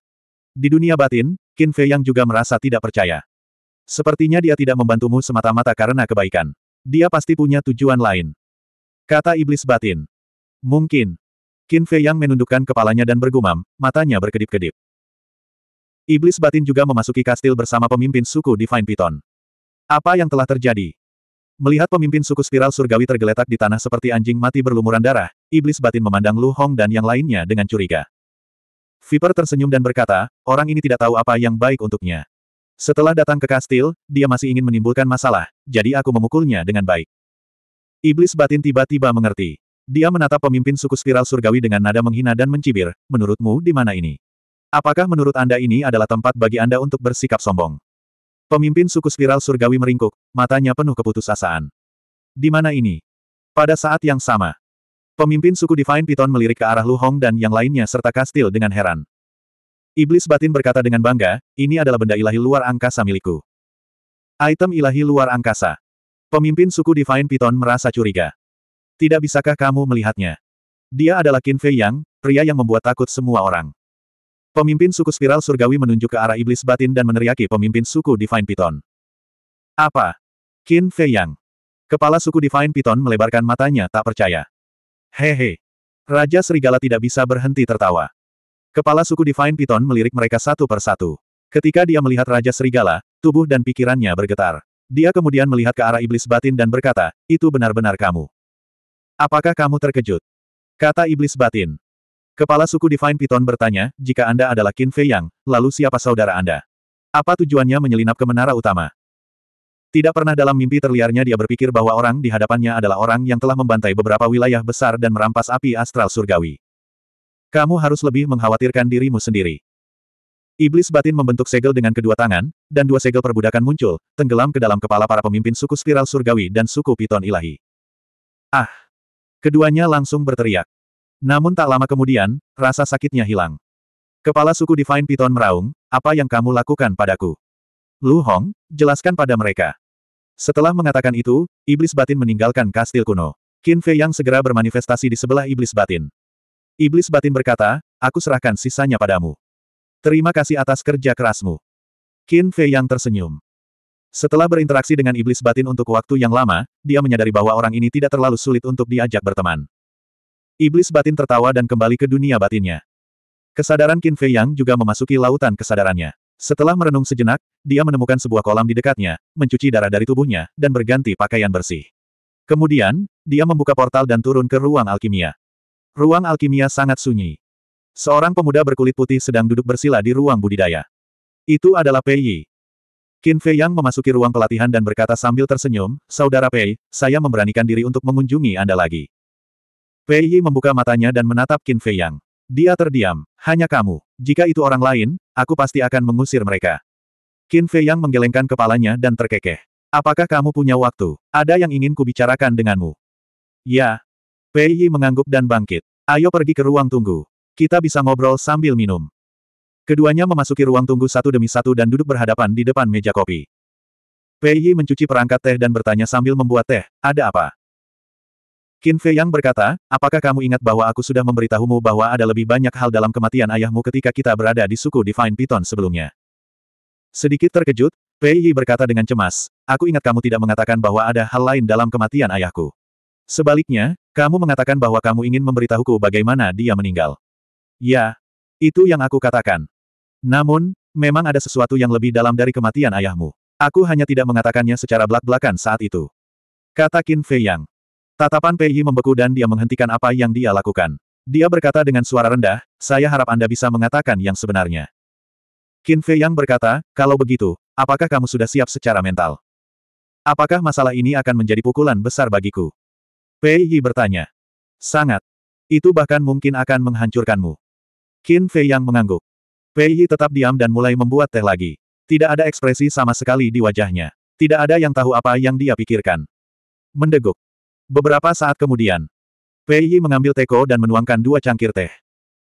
Di dunia batin, Qin Fei yang juga merasa tidak percaya. Sepertinya dia tidak membantumu semata-mata karena kebaikan. Dia pasti punya tujuan lain. Kata iblis batin. Mungkin, Qin Fei Yang menundukkan kepalanya dan bergumam, matanya berkedip-kedip. Iblis batin juga memasuki kastil bersama pemimpin suku Divine Python. Apa yang telah terjadi? Melihat pemimpin suku spiral surgawi tergeletak di tanah seperti anjing mati berlumuran darah, iblis batin memandang Lu Hong dan yang lainnya dengan curiga. Viper tersenyum dan berkata, orang ini tidak tahu apa yang baik untuknya. Setelah datang ke kastil, dia masih ingin menimbulkan masalah, jadi aku memukulnya dengan baik. Iblis batin tiba-tiba mengerti. Dia menatap pemimpin suku spiral surgawi dengan nada menghina dan mencibir, menurutmu di mana ini? Apakah menurut Anda ini adalah tempat bagi Anda untuk bersikap sombong? Pemimpin suku spiral surgawi meringkuk, matanya penuh keputusasaan. Di mana ini? Pada saat yang sama, pemimpin suku Divine Python melirik ke arah Lu Hong dan yang lainnya serta Kastil dengan heran. Iblis batin berkata dengan bangga, ini adalah benda ilahi luar angkasa milikku. Item ilahi luar angkasa. Pemimpin suku Divine Python merasa curiga. Tidak bisakah kamu melihatnya? Dia adalah Qin Fei Yang, pria yang membuat takut semua orang. Pemimpin suku spiral surgawi menunjuk ke arah iblis batin dan meneriaki pemimpin suku Divine Python. Apa? Qin Fei Yang. Kepala suku Divine Python melebarkan matanya tak percaya. Hehe. Raja Serigala tidak bisa berhenti tertawa. Kepala suku Divine Python melirik mereka satu per satu. Ketika dia melihat Raja Serigala, tubuh dan pikirannya bergetar. Dia kemudian melihat ke arah iblis batin dan berkata, itu benar-benar kamu. Apakah kamu terkejut? Kata iblis batin. Kepala suku Divine Python bertanya, jika Anda adalah Qin Fei Yang, lalu siapa saudara Anda? Apa tujuannya menyelinap ke menara utama? Tidak pernah dalam mimpi terliarnya dia berpikir bahwa orang di hadapannya adalah orang yang telah membantai beberapa wilayah besar dan merampas api astral surgawi. Kamu harus lebih mengkhawatirkan dirimu sendiri. Iblis batin membentuk segel dengan kedua tangan, dan dua segel perbudakan muncul, tenggelam ke dalam kepala para pemimpin suku spiral surgawi dan suku piton ilahi. Ah! Keduanya langsung berteriak. Namun tak lama kemudian, rasa sakitnya hilang. Kepala suku Divine Python meraung, apa yang kamu lakukan padaku? Lu Hong, jelaskan pada mereka. Setelah mengatakan itu, iblis batin meninggalkan kastil kuno. Qin Fei yang segera bermanifestasi di sebelah iblis batin. Iblis batin berkata, aku serahkan sisanya padamu. Terima kasih atas kerja kerasmu. Qin Fei yang tersenyum. Setelah berinteraksi dengan iblis batin untuk waktu yang lama, dia menyadari bahwa orang ini tidak terlalu sulit untuk diajak berteman. Iblis batin tertawa dan kembali ke dunia batinnya. Kesadaran Qin Fei Yang juga memasuki lautan kesadarannya. Setelah merenung sejenak, dia menemukan sebuah kolam di dekatnya, mencuci darah dari tubuhnya, dan berganti pakaian bersih. Kemudian, dia membuka portal dan turun ke ruang alkimia. Ruang alkimia sangat sunyi. Seorang pemuda berkulit putih sedang duduk bersila di ruang budidaya. Itu adalah Pei Yi, Qin Fei Yang memasuki ruang pelatihan dan berkata sambil tersenyum, Saudara Pei, saya memberanikan diri untuk mengunjungi Anda lagi. Pei Yi membuka matanya dan menatap Qin Fei Yang. Dia terdiam, hanya kamu. Jika itu orang lain, aku pasti akan mengusir mereka. Qin Fei Yang menggelengkan kepalanya dan terkekeh. Apakah kamu punya waktu? Ada yang ingin kubicarakan denganmu. Ya. Pei Yi mengangguk dan bangkit. Ayo pergi ke ruang tunggu. Kita bisa ngobrol sambil minum. Keduanya memasuki ruang tunggu satu demi satu dan duduk berhadapan di depan meja kopi. Pei Yi mencuci perangkat teh dan bertanya sambil membuat teh, ada apa? Qin Fei Yang berkata, apakah kamu ingat bahwa aku sudah memberitahumu bahwa ada lebih banyak hal dalam kematian ayahmu ketika kita berada di suku Divine Python sebelumnya? Sedikit terkejut, Pei Yi berkata dengan cemas, aku ingat kamu tidak mengatakan bahwa ada hal lain dalam kematian ayahku. Sebaliknya, kamu mengatakan bahwa kamu ingin memberitahuku bagaimana dia meninggal. Ya, itu yang aku katakan. Namun, memang ada sesuatu yang lebih dalam dari kematian ayahmu. Aku hanya tidak mengatakannya secara belak-belakan saat itu. Kata Qin Fei Yang. Tatapan Pei Yi membeku dan dia menghentikan apa yang dia lakukan. Dia berkata dengan suara rendah, saya harap Anda bisa mengatakan yang sebenarnya. Qin Fei Yang berkata, kalau begitu, apakah kamu sudah siap secara mental? Apakah masalah ini akan menjadi pukulan besar bagiku? Pei Yi bertanya. Sangat. Itu bahkan mungkin akan menghancurkanmu. Qin Fei Yang mengangguk. Pei Yi tetap diam dan mulai membuat teh lagi. Tidak ada ekspresi sama sekali di wajahnya. Tidak ada yang tahu apa yang dia pikirkan. Mendeguk. Beberapa saat kemudian, Pei Yi mengambil teko dan menuangkan dua cangkir teh.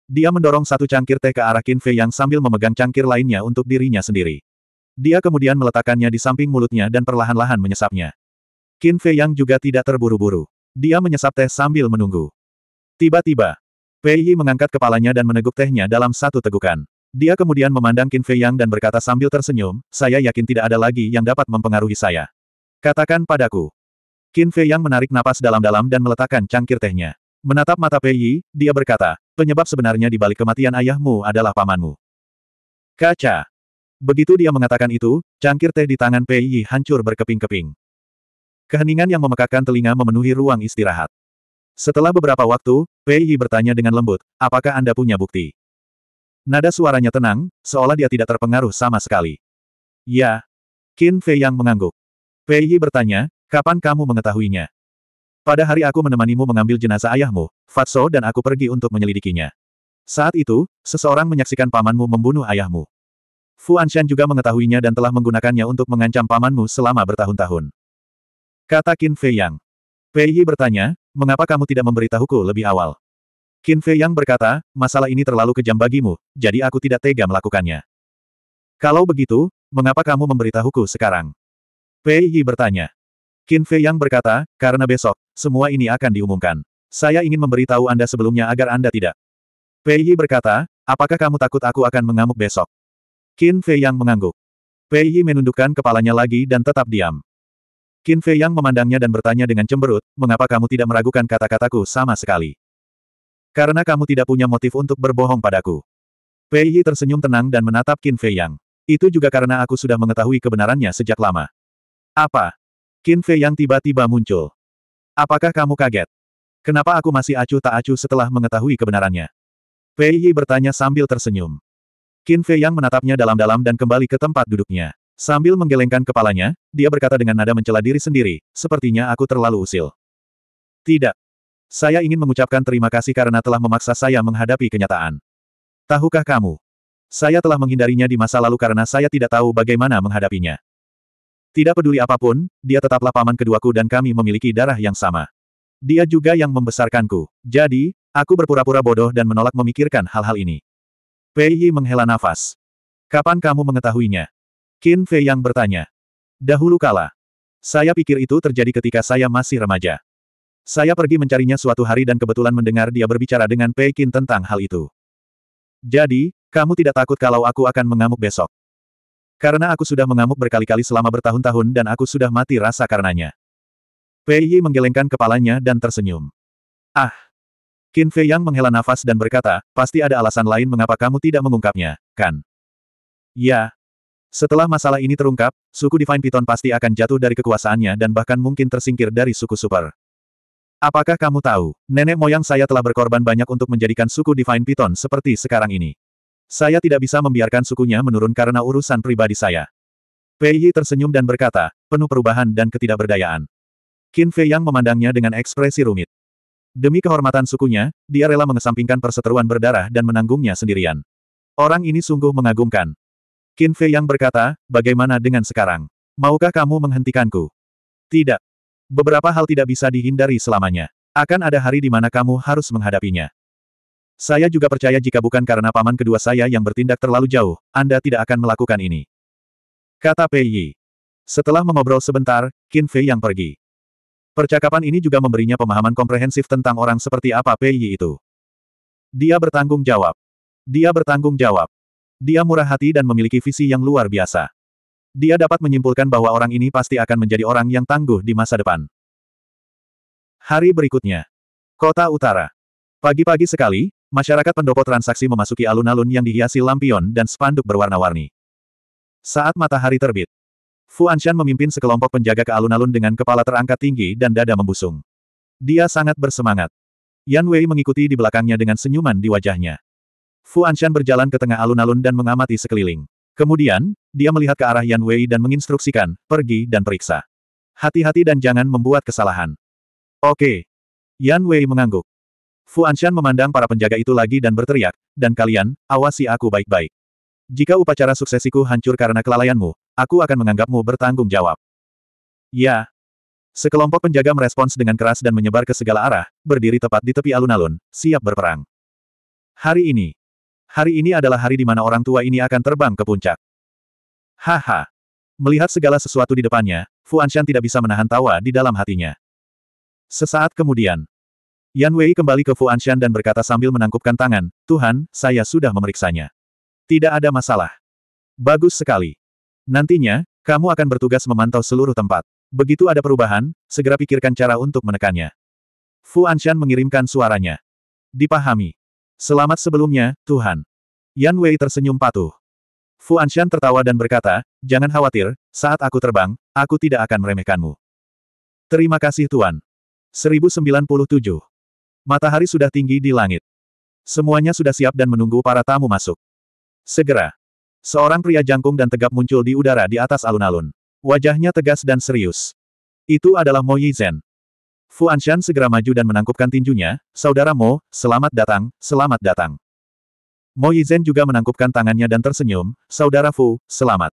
Dia mendorong satu cangkir teh ke arah Qin Fei Yang sambil memegang cangkir lainnya untuk dirinya sendiri. Dia kemudian meletakkannya di samping mulutnya dan perlahan-lahan menyesapnya. Qin Fei Yang juga tidak terburu-buru. Dia menyesap teh sambil menunggu. Tiba-tiba, Pei Yi mengangkat kepalanya dan meneguk tehnya dalam satu tegukan. Dia kemudian memandang Qin Fei Yang dan berkata sambil tersenyum, saya yakin tidak ada lagi yang dapat mempengaruhi saya. Katakan padaku. Qin Fei Yang menarik napas dalam-dalam dan meletakkan cangkir tehnya. Menatap mata Pei Yi, dia berkata, penyebab sebenarnya di balik kematian ayahmu adalah pamanmu. Kaca. Begitu dia mengatakan itu, cangkir teh di tangan Pei Yi hancur berkeping-keping. Keheningan yang memekakkan telinga memenuhi ruang istirahat. Setelah beberapa waktu, Pei Yi bertanya dengan lembut, apakah Anda punya bukti? Nada suaranya tenang, seolah dia tidak terpengaruh sama sekali. Ya. Qin Fei yang mengangguk. Fei Yi bertanya, kapan kamu mengetahuinya? Pada hari aku menemanimu mengambil jenazah ayahmu, Fatso dan aku pergi untuk menyelidikinya. Saat itu, seseorang menyaksikan pamanmu membunuh ayahmu. Fu Anshan juga mengetahuinya dan telah menggunakannya untuk mengancam pamanmu selama bertahun-tahun. Kata Qin Fei Yang. Fei Yi bertanya, mengapa kamu tidak memberitahuku lebih awal? Qin Fei Yang berkata, masalah ini terlalu kejam bagimu, jadi aku tidak tega melakukannya. Kalau begitu, mengapa kamu memberitahuku sekarang? Pei Yi bertanya. Qin Fei Yang berkata, karena besok, semua ini akan diumumkan. Saya ingin memberitahu Anda sebelumnya agar Anda tidak. Pei Yi berkata, apakah kamu takut aku akan mengamuk besok? Qin Fei Yang mengangguk. Pei Yi menundukkan kepalanya lagi dan tetap diam. Qin Fei Yang memandangnya dan bertanya dengan cemberut, mengapa kamu tidak meragukan kata-kataku sama sekali? Karena kamu tidak punya motif untuk berbohong padaku. Pei Yi tersenyum tenang dan menatap Qin Fei Yang. Itu juga karena aku sudah mengetahui kebenarannya sejak lama. Apa? Qin Fei Yang tiba-tiba muncul. Apakah kamu kaget? Kenapa aku masih acuh tak acuh setelah mengetahui kebenarannya? Pei Yi bertanya sambil tersenyum. Qin Fei Yang menatapnya dalam-dalam dan kembali ke tempat duduknya. Sambil menggelengkan kepalanya, dia berkata dengan nada mencela diri sendiri, sepertinya aku terlalu usil. Tidak, saya ingin mengucapkan terima kasih karena telah memaksa saya menghadapi kenyataan. Tahukah kamu? Saya telah menghindarinya di masa lalu karena saya tidak tahu bagaimana menghadapinya. Tidak peduli apapun, dia tetaplah paman keduaku dan kami memiliki darah yang sama. Dia juga yang membesarkanku. Jadi, aku berpura-pura bodoh dan menolak memikirkan hal-hal ini. Pei Yi menghela nafas. Kapan kamu mengetahuinya? Qin Fei yang bertanya. Dahulu kala. Saya pikir itu terjadi ketika saya masih remaja. Saya pergi mencarinya suatu hari dan kebetulan mendengar dia berbicara dengan Pei Pekin tentang hal itu. Jadi, kamu tidak takut kalau aku akan mengamuk besok? Karena aku sudah mengamuk berkali-kali selama bertahun-tahun dan aku sudah mati rasa karenanya. Pei Yi menggelengkan kepalanya dan tersenyum. Ah! Qin Fei Yang menghela nafas dan berkata, pasti ada alasan lain mengapa kamu tidak mengungkapnya, kan? Ya. Setelah masalah ini terungkap, suku Divine Python pasti akan jatuh dari kekuasaannya dan bahkan mungkin tersingkir dari suku Super. Apakah kamu tahu, nenek moyang saya telah berkorban banyak untuk menjadikan suku Divine Python seperti sekarang ini. Saya tidak bisa membiarkan sukunya menurun karena urusan pribadi saya. Pei Yi tersenyum dan berkata, penuh perubahan dan ketidakberdayaan. Qin Fei Yang memandangnya dengan ekspresi rumit. Demi kehormatan sukunya, dia rela mengesampingkan perseteruan berdarah dan menanggungnya sendirian. Orang ini sungguh mengagumkan. Qin Fei Yang berkata, bagaimana dengan sekarang? Maukah kamu menghentikanku? Tidak. Beberapa hal tidak bisa dihindari selamanya. Akan ada hari di mana kamu harus menghadapinya. Saya juga percaya jika bukan karena paman kedua saya yang bertindak terlalu jauh, Anda tidak akan melakukan ini. Kata Pei Yi. Setelah mengobrol sebentar, Qin Fei yang pergi. Percakapan ini juga memberinya pemahaman komprehensif tentang orang seperti apa Pei Yi itu. Dia bertanggung jawab. Dia bertanggung jawab. Dia murah hati dan memiliki visi yang luar biasa. Dia dapat menyimpulkan bahwa orang ini pasti akan menjadi orang yang tangguh di masa depan. Hari berikutnya. Kota Utara. Pagi-pagi sekali, masyarakat pendopo transaksi memasuki alun-alun yang dihiasi lampion dan spanduk berwarna-warni. Saat matahari terbit, Fu Anshan memimpin sekelompok penjaga ke alun-alun dengan kepala terangkat tinggi dan dada membusung. Dia sangat bersemangat. Yan Wei mengikuti di belakangnya dengan senyuman di wajahnya. Fu Anshan berjalan ke tengah alun-alun dan mengamati sekeliling. Kemudian, dia melihat ke arah Yan Wei dan menginstruksikan, pergi dan periksa. Hati-hati dan jangan membuat kesalahan. Oke. Yan Wei mengangguk. Fu Anshan memandang para penjaga itu lagi dan berteriak, dan kalian, awasi aku baik-baik. Jika upacara suksesiku hancur karena kelalaianmu, aku akan menganggapmu bertanggung jawab. Ya. Sekelompok penjaga merespons dengan keras dan menyebar ke segala arah, berdiri tepat di tepi alun-alun, siap berperang. Hari ini, Hari ini adalah hari di mana orang tua ini akan terbang ke puncak. Haha. Melihat segala sesuatu di depannya, Fu Anshan tidak bisa menahan tawa di dalam hatinya. Sesaat kemudian, Yan Wei kembali ke Fu Anshan dan berkata sambil menangkupkan tangan, Tuhan, saya sudah memeriksanya. Tidak ada masalah. Bagus sekali. Nantinya, kamu akan bertugas memantau seluruh tempat. Begitu ada perubahan, segera pikirkan cara untuk menekannya. Fu Anshan mengirimkan suaranya. Dipahami. Selamat sebelumnya, Tuhan. Yan Wei tersenyum patuh. Fu Anshan tertawa dan berkata, jangan khawatir, saat aku terbang, aku tidak akan meremehkanmu. Terima kasih Tuan. 1097. Matahari sudah tinggi di langit. Semuanya sudah siap dan menunggu para tamu masuk. Segera. Seorang pria jangkung dan tegap muncul di udara di atas alun-alun. Wajahnya tegas dan serius. Itu adalah Mo Yizhen. Fu Anshan segera maju dan menangkupkan tinjunya, Saudara Mo, selamat datang, selamat datang. Mo Yizhen juga menangkupkan tangannya dan tersenyum, Saudara Fu, selamat.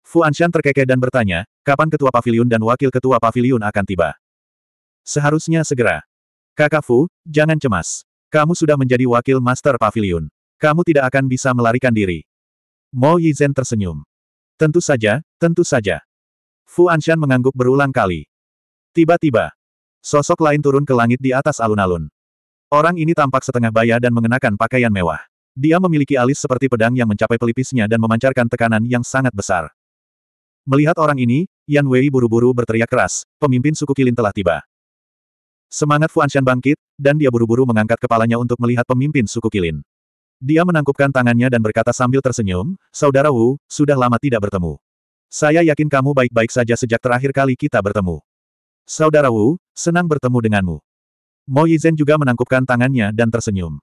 Fu Anshan terkekeh dan bertanya, kapan ketua pavilion dan wakil ketua pavilion akan tiba? Seharusnya segera. Kakak Fu, jangan cemas. Kamu sudah menjadi wakil master pavilion. Kamu tidak akan bisa melarikan diri. Mo Yizhen tersenyum. Tentu saja, tentu saja. Fu Anshan mengangguk berulang kali. Tiba-tiba, Sosok lain turun ke langit di atas alun-alun. Orang ini tampak setengah baya dan mengenakan pakaian mewah. Dia memiliki alis seperti pedang yang mencapai pelipisnya dan memancarkan tekanan yang sangat besar. Melihat orang ini, Yan Wei buru-buru berteriak keras, pemimpin suku Kilin telah tiba. Semangat Fuanshan bangkit, dan dia buru-buru mengangkat kepalanya untuk melihat pemimpin suku Kilin. Dia menangkupkan tangannya dan berkata sambil tersenyum, Saudara Wu, sudah lama tidak bertemu. Saya yakin kamu baik-baik saja sejak terakhir kali kita bertemu. Saudara Wu, senang bertemu denganmu. Mo Yizhen juga menangkupkan tangannya dan tersenyum.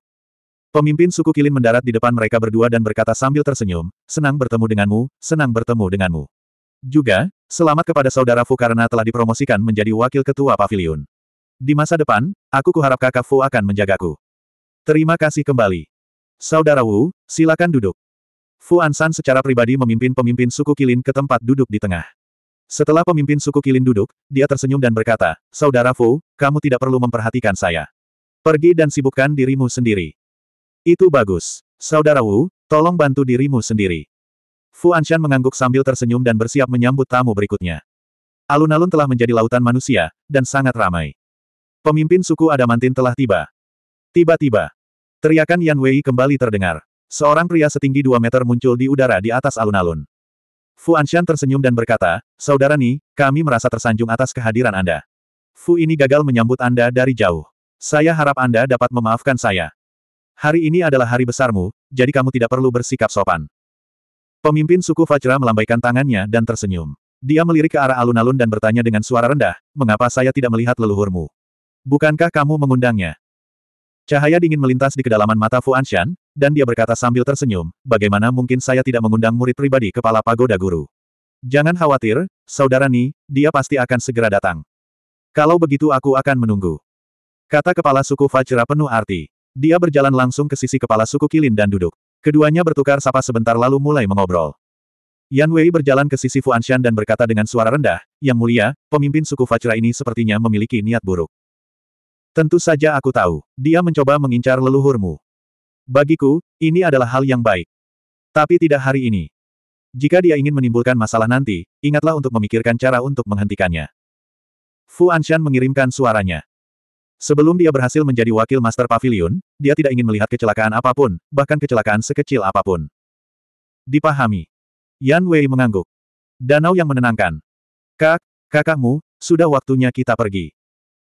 Pemimpin suku Kilin mendarat di depan mereka berdua dan berkata sambil tersenyum, senang bertemu denganmu, senang bertemu denganmu. Juga, selamat kepada saudara Fu karena telah dipromosikan menjadi wakil ketua pavilion. Di masa depan, aku kuharap kakak Fu akan menjagaku. Terima kasih kembali. Saudara Wu, silakan duduk. Fu Ansan secara pribadi memimpin pemimpin suku Kilin ke tempat duduk di tengah. Setelah pemimpin suku Kilin duduk, dia tersenyum dan berkata, Saudara Fu, kamu tidak perlu memperhatikan saya. Pergi dan sibukkan dirimu sendiri. Itu bagus. Saudara Wu, tolong bantu dirimu sendiri. Fu Anshan mengangguk sambil tersenyum dan bersiap menyambut tamu berikutnya. Alun-alun telah menjadi lautan manusia, dan sangat ramai. Pemimpin suku Adamantin telah tiba. Tiba-tiba. Teriakan Yan Wei kembali terdengar. Seorang pria setinggi 2 meter muncul di udara di atas alun-alun. Fu Anshan tersenyum dan berkata, Saudara Ni, kami merasa tersanjung atas kehadiran Anda. Fu ini gagal menyambut Anda dari jauh. Saya harap Anda dapat memaafkan saya. Hari ini adalah hari besarmu, jadi kamu tidak perlu bersikap sopan. Pemimpin suku Fajra melambaikan tangannya dan tersenyum. Dia melirik ke arah alun-alun dan bertanya dengan suara rendah, mengapa saya tidak melihat leluhurmu? Bukankah kamu mengundangnya? Cahaya dingin melintas di kedalaman mata Fu Anshan, dan dia berkata sambil tersenyum, bagaimana mungkin saya tidak mengundang murid pribadi kepala pagoda guru? Jangan khawatir, saudara Ni, dia pasti akan segera datang. Kalau begitu aku akan menunggu. Kata kepala suku Fajra penuh arti. Dia berjalan langsung ke sisi kepala suku Kilin dan duduk. Keduanya bertukar sapa sebentar lalu mulai mengobrol. Yan Wei berjalan ke sisi Fuanshan dan berkata dengan suara rendah, Yang mulia, pemimpin suku Fajra ini sepertinya memiliki niat buruk. Tentu saja aku tahu. Dia mencoba mengincar leluhurmu. Bagiku, ini adalah hal yang baik. Tapi tidak hari ini. Jika dia ingin menimbulkan masalah nanti, ingatlah untuk memikirkan cara untuk menghentikannya. Fu Anshan mengirimkan suaranya. Sebelum dia berhasil menjadi wakil Master Pavilion, dia tidak ingin melihat kecelakaan apapun, bahkan kecelakaan sekecil apapun. Dipahami. Yan Wei mengangguk. Danau yang menenangkan. Kak, kakakmu, sudah waktunya kita pergi.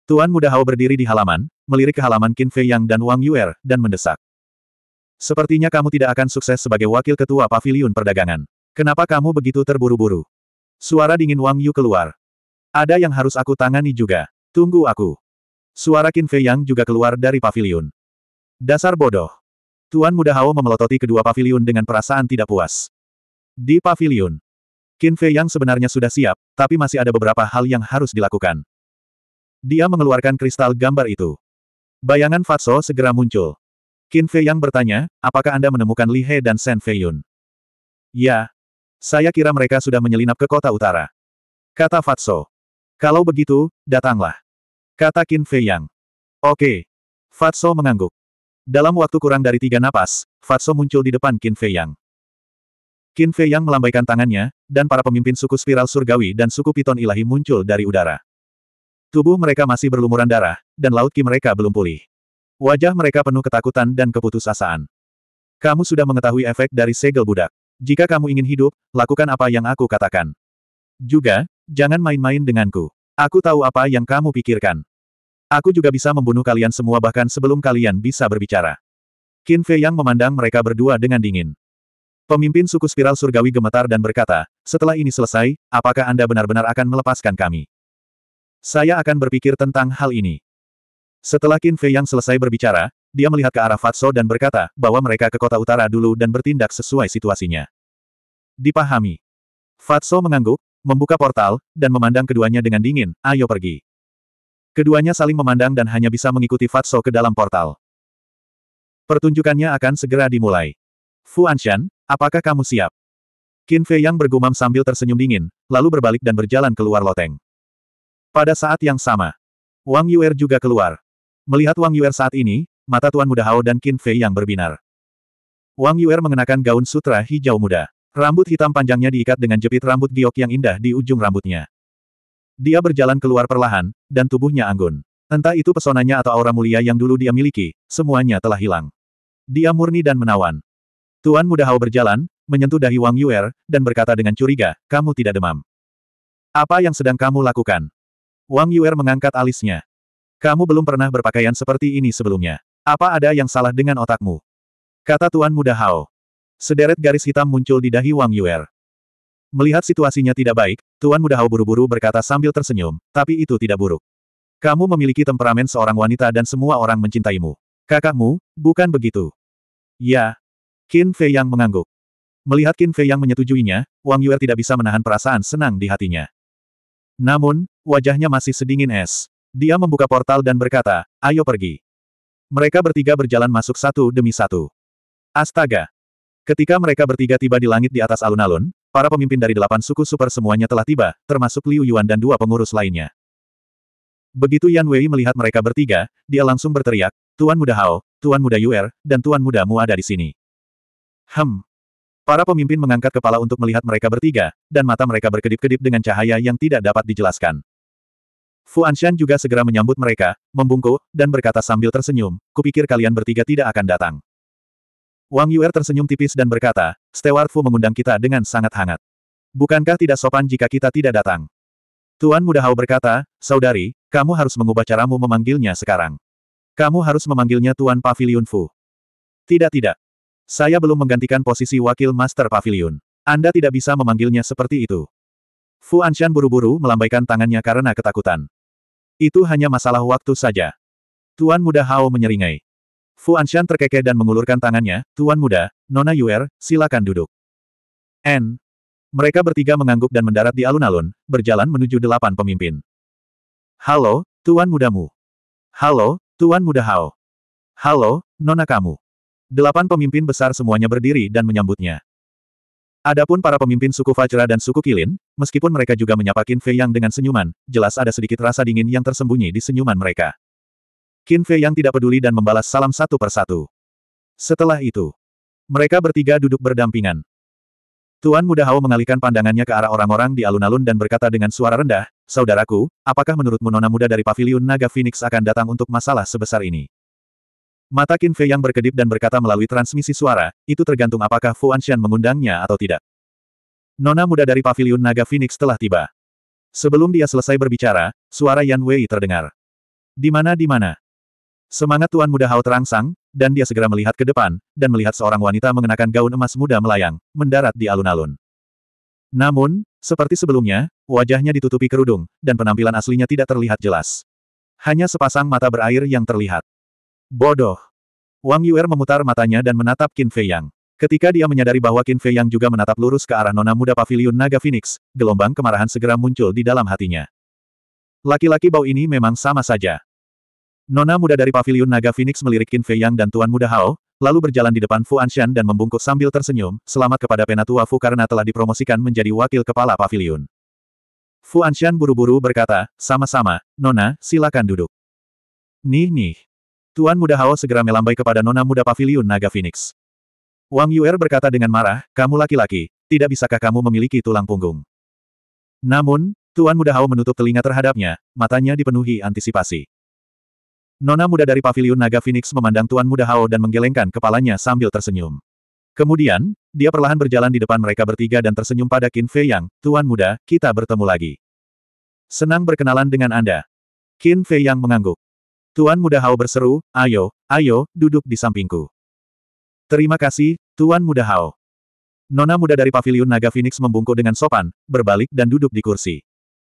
Tuan Muda Hao berdiri di halaman, melirik ke halaman Qin Fei Yang dan Wang Yuer, dan mendesak. Sepertinya kamu tidak akan sukses sebagai wakil ketua pavilion perdagangan. Kenapa kamu begitu terburu-buru? Suara dingin Wang Yu keluar. Ada yang harus aku tangani juga. Tunggu aku. Suara Qin Fei Yang juga keluar dari pavilion. Dasar bodoh. Tuan Muda Hao memelototi kedua pavilion dengan perasaan tidak puas. Di pavilion. Qin Fei Yang sebenarnya sudah siap, tapi masih ada beberapa hal yang harus dilakukan. Dia mengeluarkan kristal gambar itu. Bayangan Fatso segera muncul. Qin Fei Yang bertanya, apakah Anda menemukan Li He dan Shen Fei Yun? Ya. Saya kira mereka sudah menyelinap ke kota utara. Kata Fatso. Kalau begitu, datanglah. Kata Qin Fei Yang. Oke. Fatso mengangguk. Dalam waktu kurang dari tiga napas, Fatso muncul di depan Qin Fei Yang. Qin Fei Yang melambaikan tangannya, dan para pemimpin suku spiral surgawi dan suku piton ilahi muncul dari udara. Tubuh mereka masih berlumuran darah, dan laut ki mereka belum pulih. Wajah mereka penuh ketakutan dan keputusasaan. Kamu sudah mengetahui efek dari segel budak. Jika kamu ingin hidup, lakukan apa yang aku katakan. Juga, jangan main-main denganku. Aku tahu apa yang kamu pikirkan. Aku juga bisa membunuh kalian semua bahkan sebelum kalian bisa berbicara. Qin Fei Yang memandang mereka berdua dengan dingin. Pemimpin suku spiral surgawi gemetar dan berkata, setelah ini selesai, apakah Anda benar-benar akan melepaskan kami? Saya akan berpikir tentang hal ini. Setelah Qin Fei yang selesai berbicara, dia melihat ke arah Fatso dan berkata, bahwa mereka ke kota utara dulu dan bertindak sesuai situasinya. Dipahami. Fatso mengangguk, membuka portal, dan memandang keduanya dengan dingin, ayo pergi. Keduanya saling memandang dan hanya bisa mengikuti Fatso ke dalam portal. Pertunjukannya akan segera dimulai. Fu Anshan, apakah kamu siap? Qin Fei yang bergumam sambil tersenyum dingin, lalu berbalik dan berjalan keluar loteng. Pada saat yang sama, Wang Yuer juga keluar. Melihat Wang Yuer saat ini, mata Tuan Muda Hao dan Qin Fei yang berbinar. Wang Yuer mengenakan gaun sutra hijau muda. Rambut hitam panjangnya diikat dengan jepit rambut giok yang indah di ujung rambutnya. Dia berjalan keluar perlahan, dan tubuhnya anggun. Entah itu pesonanya atau aura mulia yang dulu dia miliki, semuanya telah hilang. Dia murni dan menawan. Tuan Muda Hao berjalan, menyentuh dahi Wang Yuer, dan berkata dengan curiga, kamu tidak demam. Apa yang sedang kamu lakukan? Wang Yuer mengangkat alisnya. Kamu belum pernah berpakaian seperti ini sebelumnya. Apa ada yang salah dengan otakmu? Kata Tuan Muda Hao. Sederet garis hitam muncul di dahi Wang Yuer. Melihat situasinya tidak baik, Tuan Muda Hao buru-buru berkata sambil tersenyum, tapi itu tidak buruk. Kamu memiliki temperamen seorang wanita dan semua orang mencintaimu. Kakakmu, bukan begitu? Ya. Qin Fei Yang mengangguk. Melihat Qin Fei Yang menyetujuinya, Wang Yuer tidak bisa menahan perasaan senang di hatinya. Namun, wajahnya masih sedingin es. Dia membuka portal dan berkata, ayo pergi. Mereka bertiga berjalan masuk satu demi satu. Astaga! Ketika mereka bertiga tiba di langit di atas alun-alun, para pemimpin dari delapan suku super semuanya telah tiba, termasuk Liu Yuan dan dua pengurus lainnya. Begitu Yan Wei melihat mereka bertiga, dia langsung berteriak, Tuan Muda Hao, Tuan Muda Yuer, dan Tuan Muda Mu ada di sini. Hem, Para pemimpin mengangkat kepala untuk melihat mereka bertiga, dan mata mereka berkedip-kedip dengan cahaya yang tidak dapat dijelaskan. Fu Anshan juga segera menyambut mereka, membungkuk, dan berkata sambil tersenyum, kupikir kalian bertiga tidak akan datang. Wang Yuer tersenyum tipis dan berkata, Steward Fu mengundang kita dengan sangat hangat. Bukankah tidak sopan jika kita tidak datang? Tuan Muda Hao berkata, Saudari, kamu harus mengubah caramu memanggilnya sekarang. Kamu harus memanggilnya Tuan Pavilion Fu. Tidak tidak. Saya belum menggantikan posisi wakil Master Pavilion. Anda tidak bisa memanggilnya seperti itu. Fu Anshan buru-buru melambaikan tangannya karena ketakutan. Itu hanya masalah waktu saja. Tuan Muda Hao menyeringai. Fu Anshan terkekeh dan mengulurkan tangannya, Tuan Muda, Nona Yuer, silakan duduk. N. Mereka bertiga mengangguk dan mendarat di alun-alun, berjalan menuju delapan pemimpin. Halo, Tuan Mudamu. Halo, Tuan Muda Hao. Halo, Nona kamu. Delapan pemimpin besar semuanya berdiri dan menyambutnya. Adapun para pemimpin suku Fajra dan suku Kilin, meskipun mereka juga menyapa Qin Fei Yang dengan senyuman, jelas ada sedikit rasa dingin yang tersembunyi di senyuman mereka. Qin Fei Yang tidak peduli dan membalas salam satu persatu. Setelah itu, mereka bertiga duduk berdampingan. Tuan Muda Hao mengalihkan pandangannya ke arah orang-orang di alun-alun dan berkata dengan suara rendah, Saudaraku, apakah menurutmu nona muda dari paviliun Naga Phoenix akan datang untuk masalah sebesar ini? Mata Qin Fei yang berkedip dan berkata melalui transmisi suara, itu tergantung apakah Fu Anshan mengundangnya atau tidak. Nona muda dari paviliun naga Phoenix telah tiba. Sebelum dia selesai berbicara, suara Yan Wei terdengar. Di mana di mana? Semangat Tuan Muda Hao terangsang, dan dia segera melihat ke depan, dan melihat seorang wanita mengenakan gaun emas muda melayang, mendarat di alun-alun. Namun, seperti sebelumnya, wajahnya ditutupi kerudung, dan penampilan aslinya tidak terlihat jelas. Hanya sepasang mata berair yang terlihat. Bodoh. Wang Yuer memutar matanya dan menatap Qin Fei Yang. Ketika dia menyadari bahwa Qin Fei Yang juga menatap lurus ke arah nona muda paviliun naga Phoenix, gelombang kemarahan segera muncul di dalam hatinya. Laki-laki bau ini memang sama saja. Nona muda dari paviliun naga Phoenix melirik Qin Fei Yang dan Tuan Muda Hao, lalu berjalan di depan Fu Anshan dan membungkuk sambil tersenyum, selamat kepada Penatua Fu karena telah dipromosikan menjadi wakil kepala paviliun. Fu Anshan buru-buru berkata, sama-sama, Nona, silakan duduk. Nih nih. Tuan Muda Hao segera melambai kepada Nona Muda Paviliun Naga Phoenix. Wang Yuer berkata dengan marah, kamu laki-laki, tidak bisakah kamu memiliki tulang punggung? Namun, Tuan Muda Hao menutup telinga terhadapnya, matanya dipenuhi antisipasi. Nona muda dari pavilion Naga Phoenix memandang Tuan Muda Hao dan menggelengkan kepalanya sambil tersenyum. Kemudian, dia perlahan berjalan di depan mereka bertiga dan tersenyum pada Qin Fei Yang, Tuan Muda, kita bertemu lagi. Senang berkenalan dengan Anda. Qin Fei Yang mengangguk. Tuan Muda Hao berseru, ayo, ayo, duduk di sampingku. Terima kasih, Tuan Muda Hao. Nona muda dari paviliun naga Phoenix membungkuk dengan sopan, berbalik dan duduk di kursi.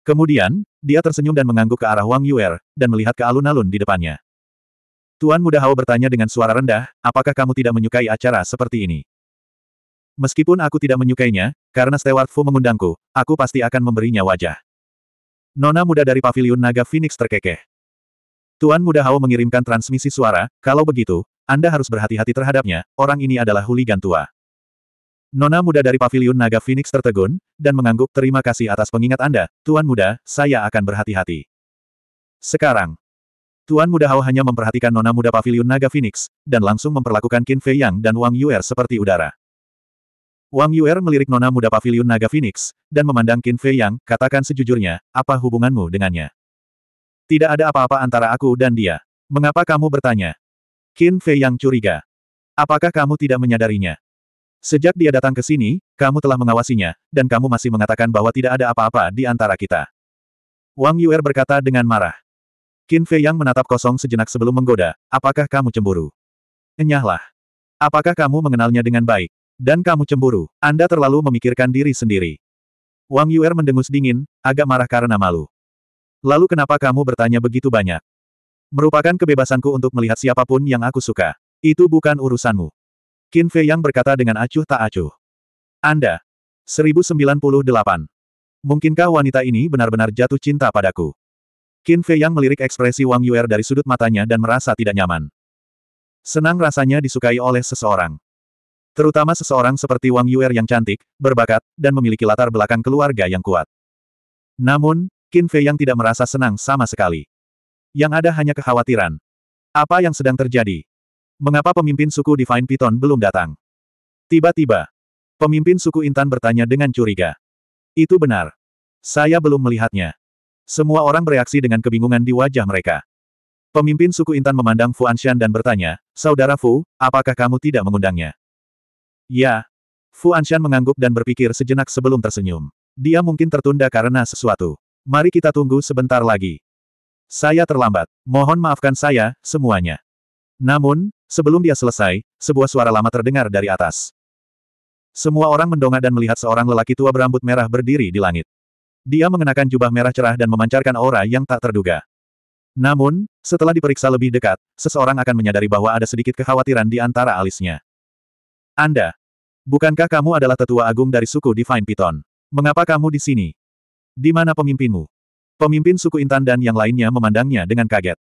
Kemudian, dia tersenyum dan mengangguk ke arah Wang Yuer, dan melihat ke alun-alun di depannya. Tuan Muda Hao bertanya dengan suara rendah, apakah kamu tidak menyukai acara seperti ini? Meskipun aku tidak menyukainya, karena Steward Fu mengundangku, aku pasti akan memberinya wajah. Nona muda dari paviliun naga Phoenix terkekeh. Tuan Muda Hao mengirimkan transmisi suara, kalau begitu, Anda harus berhati-hati terhadapnya, orang ini adalah huligan tua. Nona muda dari paviliun naga Phoenix tertegun, dan mengangguk terima kasih atas pengingat Anda, Tuan Muda, saya akan berhati-hati. Sekarang, Tuan Muda Hao hanya memperhatikan nona muda paviliun naga Phoenix, dan langsung memperlakukan Qin Fei Yang dan Wang Yuer seperti udara. Wang Yuer melirik nona muda paviliun naga Phoenix, dan memandang Qin Fei Yang, katakan sejujurnya, apa hubunganmu dengannya? Tidak ada apa-apa antara aku dan dia. Mengapa kamu bertanya? Qin Fei yang curiga. Apakah kamu tidak menyadarinya? Sejak dia datang ke sini, kamu telah mengawasinya, dan kamu masih mengatakan bahwa tidak ada apa-apa di antara kita. Wang Yuer berkata dengan marah. Qin Fei yang menatap kosong sejenak sebelum menggoda, apakah kamu cemburu? Enyahlah. Apakah kamu mengenalnya dengan baik? Dan kamu cemburu, Anda terlalu memikirkan diri sendiri. Wang Yuer mendengus dingin, agak marah karena malu. Lalu kenapa kamu bertanya begitu banyak? Merupakan kebebasanku untuk melihat siapapun yang aku suka. Itu bukan urusanmu. Qin Fei yang berkata dengan acuh tak acuh. Anda. 1098. Mungkinkah wanita ini benar-benar jatuh cinta padaku? Qin Fei yang melirik ekspresi Wang Yuer dari sudut matanya dan merasa tidak nyaman. Senang rasanya disukai oleh seseorang. Terutama seseorang seperti Wang Yuer yang cantik, berbakat, dan memiliki latar belakang keluarga yang kuat. Namun, Qin Fei yang tidak merasa senang sama sekali. Yang ada hanya kekhawatiran. Apa yang sedang terjadi? Mengapa pemimpin suku Divine Python belum datang? Tiba-tiba, pemimpin suku Intan bertanya dengan curiga. Itu benar. Saya belum melihatnya. Semua orang bereaksi dengan kebingungan di wajah mereka. Pemimpin suku Intan memandang Fu Anshan dan bertanya, Saudara Fu, apakah kamu tidak mengundangnya? Ya. Fu Anshan mengangguk dan berpikir sejenak sebelum tersenyum. Dia mungkin tertunda karena sesuatu. Mari kita tunggu sebentar lagi. Saya terlambat. Mohon maafkan saya, semuanya. Namun, sebelum dia selesai, sebuah suara lama terdengar dari atas. Semua orang mendongak dan melihat seorang lelaki tua berambut merah berdiri di langit. Dia mengenakan jubah merah cerah dan memancarkan aura yang tak terduga. Namun, setelah diperiksa lebih dekat, seseorang akan menyadari bahwa ada sedikit kekhawatiran di antara alisnya. Anda, bukankah kamu adalah tetua agung dari suku Divine Python? Mengapa kamu di sini? Di mana pemimpinmu? Pemimpin suku Intan dan yang lainnya memandangnya dengan kaget.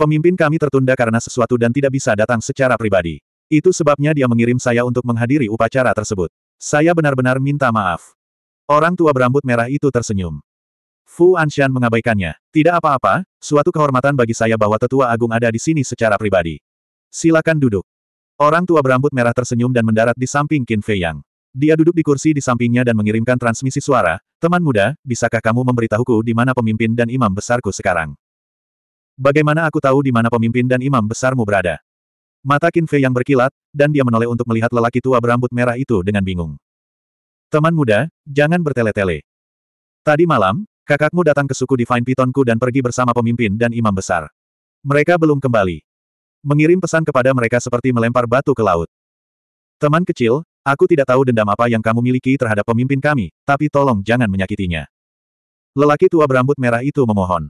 Pemimpin kami tertunda karena sesuatu dan tidak bisa datang secara pribadi. Itu sebabnya dia mengirim saya untuk menghadiri upacara tersebut. Saya benar-benar minta maaf. Orang tua berambut merah itu tersenyum. Fu Anshan mengabaikannya. Tidak apa-apa, suatu kehormatan bagi saya bahwa tetua agung ada di sini secara pribadi. Silakan duduk. Orang tua berambut merah tersenyum dan mendarat di samping Qin Fei Yang. Dia duduk di kursi di sampingnya dan mengirimkan transmisi suara, teman muda, bisakah kamu memberitahuku di mana pemimpin dan imam besarku sekarang? Bagaimana aku tahu di mana pemimpin dan imam besarmu berada? Mata Fei yang berkilat, dan dia menoleh untuk melihat lelaki tua berambut merah itu dengan bingung. Teman muda, jangan bertele-tele. Tadi malam, kakakmu datang ke suku Divine Pitonku dan pergi bersama pemimpin dan imam besar. Mereka belum kembali. Mengirim pesan kepada mereka seperti melempar batu ke laut. Teman kecil, Aku tidak tahu dendam apa yang kamu miliki terhadap pemimpin kami, tapi tolong jangan menyakitinya. Lelaki tua berambut merah itu memohon.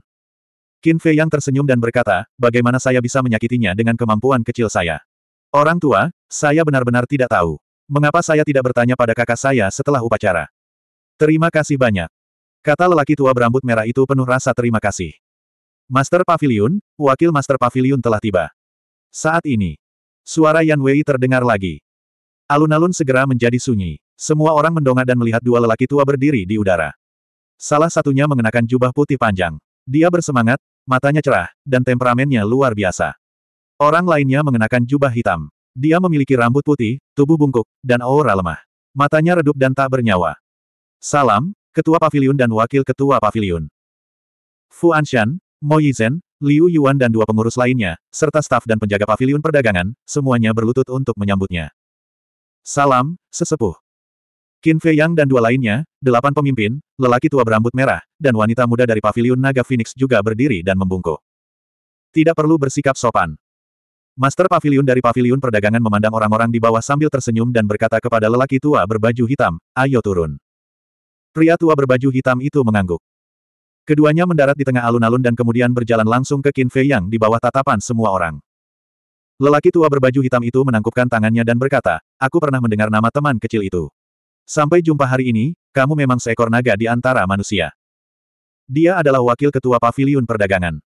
Qin Fei yang tersenyum dan berkata, bagaimana saya bisa menyakitinya dengan kemampuan kecil saya? Orang tua, saya benar-benar tidak tahu. Mengapa saya tidak bertanya pada kakak saya setelah upacara? Terima kasih banyak. Kata lelaki tua berambut merah itu penuh rasa terima kasih. Master Pavilion, wakil Master Pavilion telah tiba. Saat ini, suara Yan Wei terdengar lagi. Alun-alun segera menjadi sunyi. Semua orang mendongak dan melihat dua lelaki tua berdiri di udara. Salah satunya mengenakan jubah putih panjang. Dia bersemangat, matanya cerah, dan temperamennya luar biasa. Orang lainnya mengenakan jubah hitam. Dia memiliki rambut putih, tubuh bungkuk, dan aura lemah. Matanya redup dan tak bernyawa. Salam, Ketua Paviliun dan Wakil Ketua Paviliun. Fu Anshan, Mo Yizhen, Liu Yuan dan dua pengurus lainnya, serta staf dan penjaga paviliun perdagangan, semuanya berlutut untuk menyambutnya. Salam, sesepuh. Qin Fei Yang dan dua lainnya, delapan pemimpin, lelaki tua berambut merah, dan wanita muda dari paviliun Naga Phoenix juga berdiri dan membungkuk. Tidak perlu bersikap sopan. Master paviliun dari paviliun perdagangan memandang orang-orang di bawah sambil tersenyum dan berkata kepada lelaki tua berbaju hitam, ayo turun. Pria tua berbaju hitam itu mengangguk. Keduanya mendarat di tengah alun-alun dan kemudian berjalan langsung ke Qin Fei Yang di bawah tatapan semua orang. Lelaki tua berbaju hitam itu menangkupkan tangannya dan berkata, aku pernah mendengar nama teman kecil itu. Sampai jumpa hari ini, kamu memang seekor naga di antara manusia. Dia adalah wakil ketua pavilion perdagangan.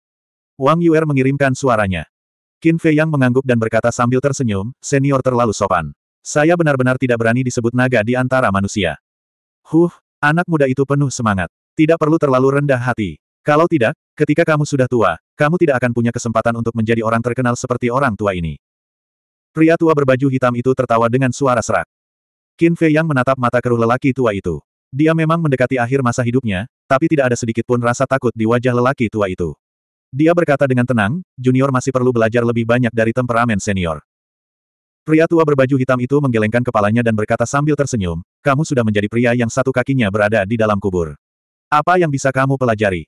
Wang Yuer mengirimkan suaranya. Qin Fei Yang mengangguk dan berkata sambil tersenyum, senior terlalu sopan. Saya benar-benar tidak berani disebut naga di antara manusia. Huh, anak muda itu penuh semangat. Tidak perlu terlalu rendah hati. Kalau tidak, ketika kamu sudah tua, kamu tidak akan punya kesempatan untuk menjadi orang terkenal seperti orang tua ini. Pria tua berbaju hitam itu tertawa dengan suara serak. Qin Fei yang menatap mata keruh lelaki tua itu. Dia memang mendekati akhir masa hidupnya, tapi tidak ada sedikit pun rasa takut di wajah lelaki tua itu. Dia berkata dengan tenang, junior masih perlu belajar lebih banyak dari temperamen senior. Pria tua berbaju hitam itu menggelengkan kepalanya dan berkata sambil tersenyum, kamu sudah menjadi pria yang satu kakinya berada di dalam kubur. Apa yang bisa kamu pelajari?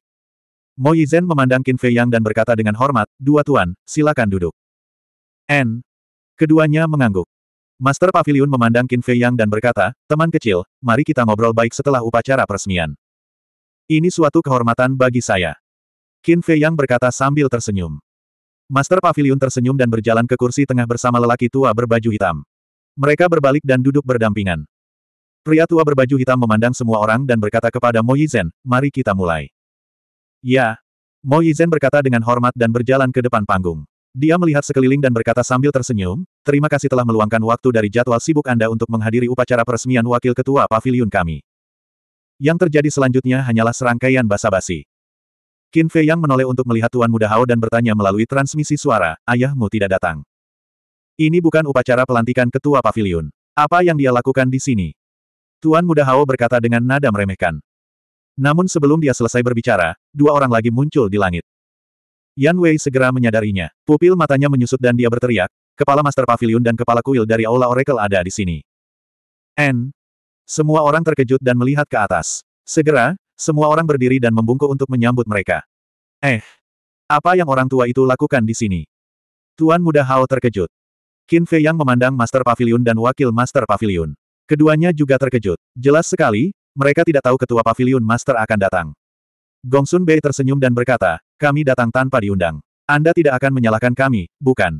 Mo Yizhen memandang Qin Fei Yang dan berkata dengan hormat, Dua tuan, silakan duduk. N. Keduanya mengangguk. Master Pavilion memandang Qin Fei Yang dan berkata, Teman kecil, mari kita ngobrol baik setelah upacara peresmian. Ini suatu kehormatan bagi saya. Qin Fei Yang berkata sambil tersenyum. Master Pavilion tersenyum dan berjalan ke kursi tengah bersama lelaki tua berbaju hitam. Mereka berbalik dan duduk berdampingan. Pria tua berbaju hitam memandang semua orang dan berkata kepada Mo Yizhen, mari kita mulai. Ya. Mo Yizhen berkata dengan hormat dan berjalan ke depan panggung. Dia melihat sekeliling dan berkata sambil tersenyum, terima kasih telah meluangkan waktu dari jadwal sibuk Anda untuk menghadiri upacara peresmian Wakil Ketua Pavilion kami. Yang terjadi selanjutnya hanyalah serangkaian basa-basi. Qin Fei Yang menoleh untuk melihat Tuan Muda Hao dan bertanya melalui transmisi suara, ayahmu tidak datang. Ini bukan upacara pelantikan Ketua Pavilion. Apa yang dia lakukan di sini? Tuan Muda Hao berkata dengan nada meremehkan. Namun sebelum dia selesai berbicara, dua orang lagi muncul di langit. Yan Wei segera menyadarinya. Pupil matanya menyusut dan dia berteriak, kepala Master Pavilion dan kepala kuil dari Aula Oracle ada di sini. N. Semua orang terkejut dan melihat ke atas. Segera, semua orang berdiri dan membungkuk untuk menyambut mereka. Eh, apa yang orang tua itu lakukan di sini? Tuan Muda Hao terkejut. Qin Fei yang memandang Master Pavilion dan Wakil Master Pavilion. Keduanya juga terkejut. Jelas sekali, mereka tidak tahu ketua pavilion master akan datang. Gong Sun Bei tersenyum dan berkata, kami datang tanpa diundang. Anda tidak akan menyalahkan kami, bukan?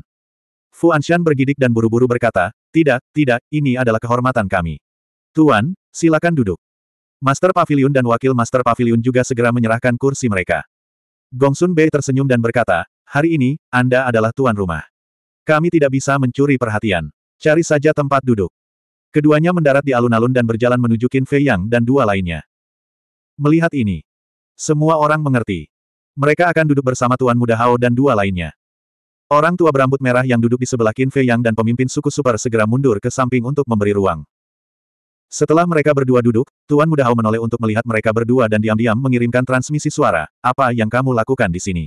Fu Anshan bergidik dan buru-buru berkata, tidak, tidak, ini adalah kehormatan kami. Tuan, silakan duduk. Master Pavilion dan Wakil Master Pavilion juga segera menyerahkan kursi mereka. Gong Sun Bei tersenyum dan berkata, hari ini, Anda adalah tuan rumah. Kami tidak bisa mencuri perhatian. Cari saja tempat duduk. Keduanya mendarat di alun-alun dan berjalan menuju Qin Fei Yang dan dua lainnya. Melihat ini, semua orang mengerti. Mereka akan duduk bersama Tuan Muda Hao dan dua lainnya. Orang tua berambut merah yang duduk di sebelah Qin Fei Yang dan pemimpin suku Super segera mundur ke samping untuk memberi ruang. Setelah mereka berdua duduk, Tuan Muda Hao menoleh untuk melihat mereka berdua dan diam-diam mengirimkan transmisi suara, apa yang kamu lakukan di sini?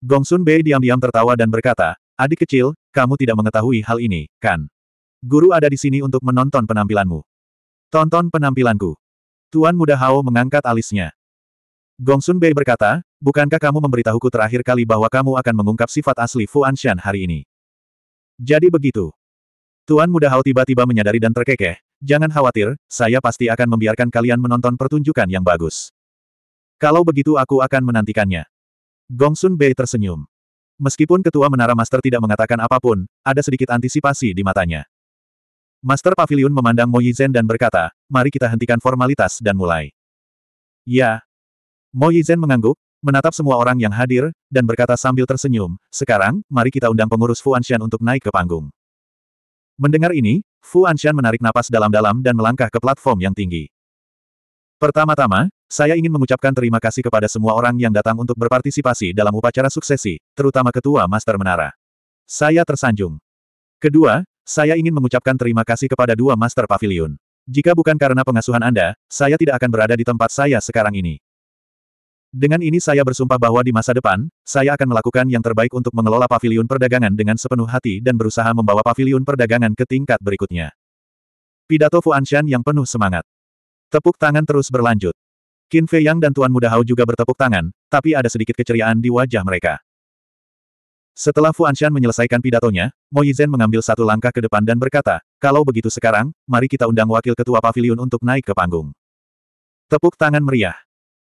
Gong Sun Bei diam-diam tertawa dan berkata, adik kecil, kamu tidak mengetahui hal ini, kan? Guru ada di sini untuk menonton penampilanmu. Tonton penampilanku. Tuan Muda Hao mengangkat alisnya. Gongsun Bei berkata, bukankah kamu memberitahuku terakhir kali bahwa kamu akan mengungkap sifat asli Fu Anshan hari ini? Jadi begitu. Tuan Muda Hao tiba-tiba menyadari dan terkekeh, jangan khawatir, saya pasti akan membiarkan kalian menonton pertunjukan yang bagus. Kalau begitu aku akan menantikannya. Gongsun Bei tersenyum. Meskipun ketua menara master tidak mengatakan apapun, ada sedikit antisipasi di matanya. Master Pavilion memandang Mo Yizhen dan berkata, mari kita hentikan formalitas dan mulai. Ya. Mo Yizhen mengangguk, menatap semua orang yang hadir, dan berkata sambil tersenyum, sekarang, mari kita undang pengurus Fu Anshan untuk naik ke panggung. Mendengar ini, Fu Anshan menarik napas dalam-dalam dan melangkah ke platform yang tinggi. Pertama-tama, saya ingin mengucapkan terima kasih kepada semua orang yang datang untuk berpartisipasi dalam upacara suksesi, terutama Ketua Master Menara. Saya tersanjung. Kedua, saya ingin mengucapkan terima kasih kepada dua Master Pavilion. Jika bukan karena pengasuhan Anda, saya tidak akan berada di tempat saya sekarang ini. Dengan ini saya bersumpah bahwa di masa depan, saya akan melakukan yang terbaik untuk mengelola pavilion perdagangan dengan sepenuh hati dan berusaha membawa pavilion perdagangan ke tingkat berikutnya. Pidato Fuanshan yang penuh semangat. Tepuk tangan terus berlanjut. Qin Fei Yang dan Tuan Muda Hao juga bertepuk tangan, tapi ada sedikit keceriaan di wajah mereka. Setelah Fu Anshan menyelesaikan pidatonya, Mo Yizhen mengambil satu langkah ke depan dan berkata, kalau begitu sekarang, mari kita undang wakil ketua pavilion untuk naik ke panggung. Tepuk tangan meriah.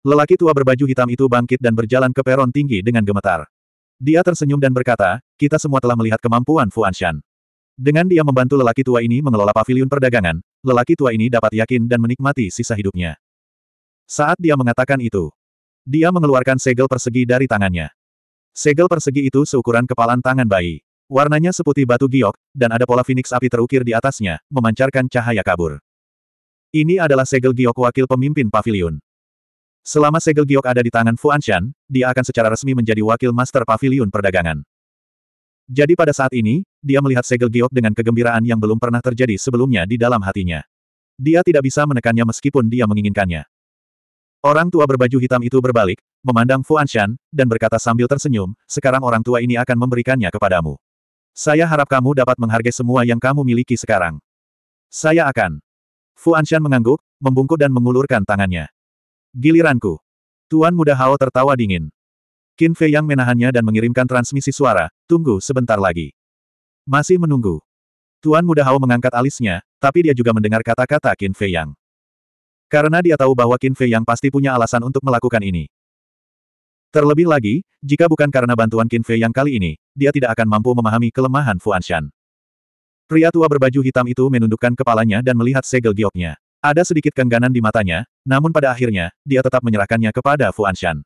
Lelaki tua berbaju hitam itu bangkit dan berjalan ke peron tinggi dengan gemetar. Dia tersenyum dan berkata, kita semua telah melihat kemampuan Fu Anshan. Dengan dia membantu lelaki tua ini mengelola pavilion perdagangan, lelaki tua ini dapat yakin dan menikmati sisa hidupnya. Saat dia mengatakan itu, dia mengeluarkan segel persegi dari tangannya. Segel persegi itu seukuran kepalan tangan bayi. Warnanya seputih batu giok, dan ada pola phoenix api terukir di atasnya, memancarkan cahaya kabur. Ini adalah segel giok wakil pemimpin pavilion. Selama segel giok ada di tangan Fuanshan, dia akan secara resmi menjadi wakil master pavilion perdagangan. Jadi pada saat ini, dia melihat segel giok dengan kegembiraan yang belum pernah terjadi sebelumnya di dalam hatinya. Dia tidak bisa menekannya meskipun dia menginginkannya. Orang tua berbaju hitam itu berbalik, memandang Fu Anshan, dan berkata sambil tersenyum, sekarang orang tua ini akan memberikannya kepadamu. Saya harap kamu dapat menghargai semua yang kamu miliki sekarang. Saya akan. Fu Anshan mengangguk, membungkuk dan mengulurkan tangannya. Giliranku. Tuan muda Hao tertawa dingin. Qin Fei yang menahannya dan mengirimkan transmisi suara, tunggu sebentar lagi. Masih menunggu. Tuan muda Hao mengangkat alisnya, tapi dia juga mendengar kata-kata Qin Fei yang. Karena dia tahu bahwa Qin Fei yang pasti punya alasan untuk melakukan ini. Terlebih lagi, jika bukan karena bantuan Qin Fei yang kali ini, dia tidak akan mampu memahami kelemahan Fu Anshan. Pria tua berbaju hitam itu menundukkan kepalanya dan melihat segel gioknya. Ada sedikit kengganan di matanya, namun pada akhirnya, dia tetap menyerahkannya kepada Fu Anshan.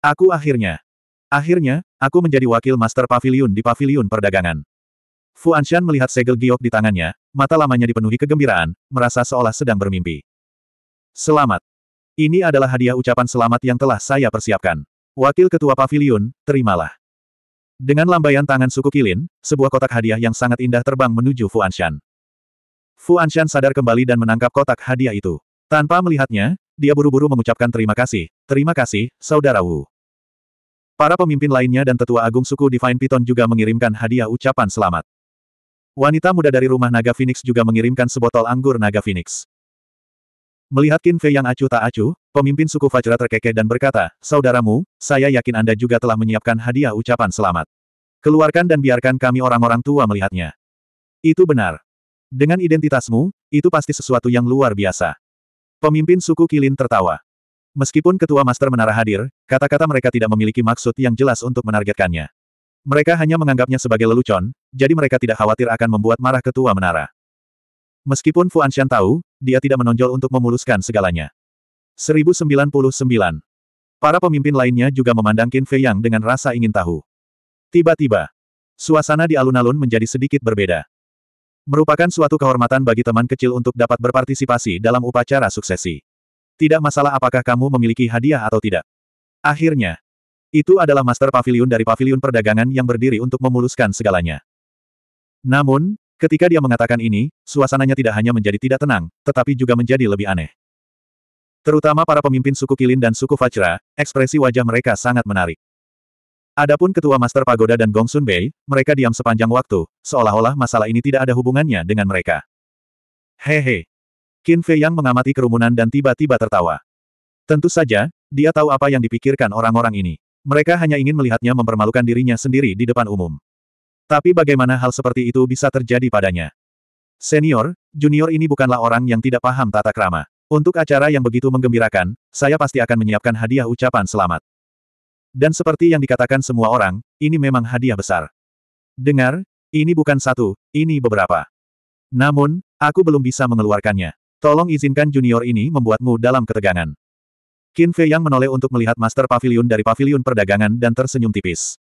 Aku akhirnya. Akhirnya, aku menjadi wakil master pavilion di pavilion perdagangan. Fu Anshan melihat segel giok di tangannya, mata lamanya dipenuhi kegembiraan, merasa seolah sedang bermimpi. Selamat. Ini adalah hadiah ucapan selamat yang telah saya persiapkan. Wakil Ketua Paviliun, terimalah. Dengan lambaian tangan suku Kilin, sebuah kotak hadiah yang sangat indah terbang menuju Fuanshan. Fuanshan sadar kembali dan menangkap kotak hadiah itu. Tanpa melihatnya, dia buru-buru mengucapkan terima kasih, terima kasih, Saudara Wu. Para pemimpin lainnya dan tetua agung suku Divine Python juga mengirimkan hadiah ucapan selamat. Wanita muda dari rumah naga Phoenix juga mengirimkan sebotol anggur naga Phoenix. Melihat Qin Fei yang acuh tak acuh, pemimpin suku Fajra terkekeh dan berkata, Saudaramu, saya yakin Anda juga telah menyiapkan hadiah ucapan selamat. Keluarkan dan biarkan kami orang-orang tua melihatnya. Itu benar. Dengan identitasmu, itu pasti sesuatu yang luar biasa. Pemimpin suku Kilin tertawa. Meskipun ketua Master Menara hadir, kata-kata mereka tidak memiliki maksud yang jelas untuk menargetkannya. Mereka hanya menganggapnya sebagai lelucon, jadi mereka tidak khawatir akan membuat marah ketua menara. Meskipun Fu Anshan tahu, dia tidak menonjol untuk memuluskan segalanya. 1099. Para pemimpin lainnya juga memandang Qin Fei Yang dengan rasa ingin tahu. Tiba-tiba, suasana di alun-alun menjadi sedikit berbeda. Merupakan suatu kehormatan bagi teman kecil untuk dapat berpartisipasi dalam upacara suksesi. Tidak masalah apakah kamu memiliki hadiah atau tidak. Akhirnya, itu adalah master pavilion dari pavilion perdagangan yang berdiri untuk memuluskan segalanya. Namun, Ketika dia mengatakan ini, suasananya tidak hanya menjadi tidak tenang, tetapi juga menjadi lebih aneh. Terutama para pemimpin suku Kilin dan suku Fajra, ekspresi wajah mereka sangat menarik. Adapun ketua Master Pagoda dan Gong Sun Bei, mereka diam sepanjang waktu, seolah-olah masalah ini tidak ada hubungannya dengan mereka. Hehe. Qin Fei yang mengamati kerumunan dan tiba-tiba tertawa. Tentu saja, dia tahu apa yang dipikirkan orang-orang ini. Mereka hanya ingin melihatnya mempermalukan dirinya sendiri di depan umum. Tapi bagaimana hal seperti itu bisa terjadi padanya? Senior, junior ini bukanlah orang yang tidak paham tata krama. Untuk acara yang begitu menggembirakan, saya pasti akan menyiapkan hadiah ucapan selamat. Dan seperti yang dikatakan semua orang, ini memang hadiah besar. Dengar, ini bukan satu, ini beberapa. Namun, aku belum bisa mengeluarkannya. Tolong izinkan junior ini membuatmu dalam ketegangan. Qin Fei yang menoleh untuk melihat Master Pavilion dari Pavilion Perdagangan dan tersenyum tipis.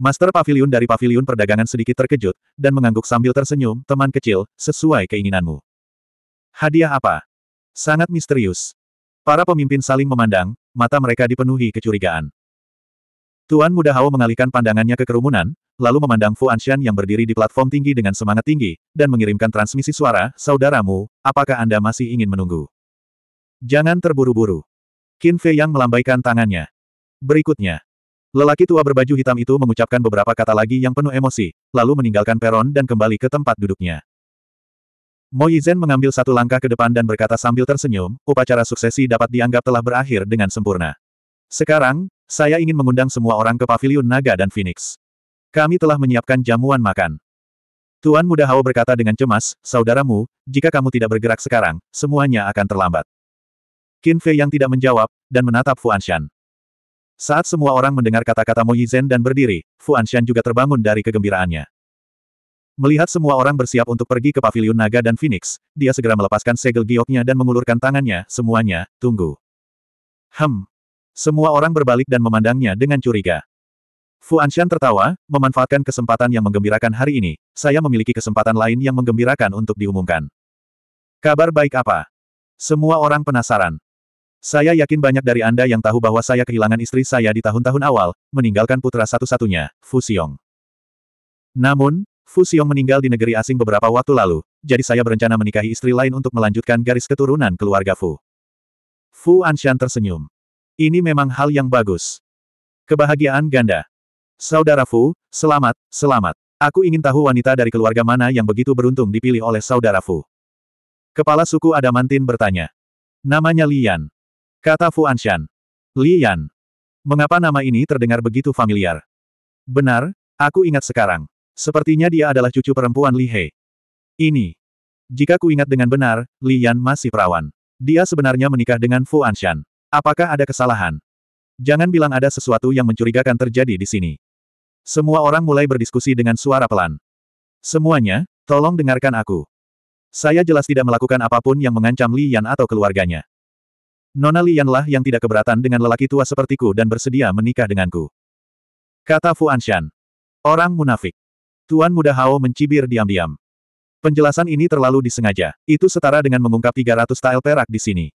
Master Pavilion dari Pavilion Perdagangan sedikit terkejut, dan mengangguk sambil tersenyum, teman kecil, sesuai keinginanmu. Hadiah apa? Sangat misterius. Para pemimpin saling memandang, mata mereka dipenuhi kecurigaan. Tuan Muda Hao mengalihkan pandangannya ke kerumunan, lalu memandang Fu Anshan yang berdiri di platform tinggi dengan semangat tinggi, dan mengirimkan transmisi suara, Saudaramu, apakah Anda masih ingin menunggu? Jangan terburu-buru. Qin Fei yang melambaikan tangannya. Berikutnya. Lelaki tua berbaju hitam itu mengucapkan beberapa kata lagi yang penuh emosi, lalu meninggalkan peron dan kembali ke tempat duduknya. Mo Yizhen mengambil satu langkah ke depan dan berkata sambil tersenyum, upacara suksesi dapat dianggap telah berakhir dengan sempurna. Sekarang, saya ingin mengundang semua orang ke paviliun naga dan Phoenix. Kami telah menyiapkan jamuan makan. Tuan Muda Hao berkata dengan cemas, saudaramu, jika kamu tidak bergerak sekarang, semuanya akan terlambat. Qin Fei yang tidak menjawab, dan menatap Fuan Shan. Saat semua orang mendengar kata-kata Mo Zen dan berdiri, Fuan Shan juga terbangun dari kegembiraannya. Melihat semua orang bersiap untuk pergi ke paviliun naga dan Phoenix, dia segera melepaskan segel gioknya dan mengulurkan tangannya, semuanya, tunggu. Hem. Semua orang berbalik dan memandangnya dengan curiga. Fu Anshan tertawa, memanfaatkan kesempatan yang menggembirakan hari ini, saya memiliki kesempatan lain yang menggembirakan untuk diumumkan. Kabar baik apa? Semua orang penasaran. Saya yakin banyak dari Anda yang tahu bahwa saya kehilangan istri saya di tahun-tahun awal, meninggalkan putra satu-satunya, Fu Xiong. Namun, Fu Xiong meninggal di negeri asing beberapa waktu lalu, jadi saya berencana menikahi istri lain untuk melanjutkan garis keturunan keluarga Fu. Fu Anshan tersenyum. Ini memang hal yang bagus. Kebahagiaan ganda. Saudara Fu, selamat, selamat. Aku ingin tahu wanita dari keluarga mana yang begitu beruntung dipilih oleh saudara Fu. Kepala suku Adamantin bertanya. Namanya Lian. Kata Fu Anshan. Li Yan. Mengapa nama ini terdengar begitu familiar? Benar, aku ingat sekarang. Sepertinya dia adalah cucu perempuan Li He. Ini. Jika ku ingat dengan benar, Li Yan masih perawan. Dia sebenarnya menikah dengan Fu Anshan. Apakah ada kesalahan? Jangan bilang ada sesuatu yang mencurigakan terjadi di sini. Semua orang mulai berdiskusi dengan suara pelan. Semuanya, tolong dengarkan aku. Saya jelas tidak melakukan apapun yang mengancam Li Yan atau keluarganya. Nona Lianlah yang tidak keberatan dengan lelaki tua sepertiku dan bersedia menikah denganku. Kata Fu Anshan. Orang munafik. Tuan muda Hao mencibir diam-diam. Penjelasan ini terlalu disengaja. Itu setara dengan mengungkap 300 tael perak di sini.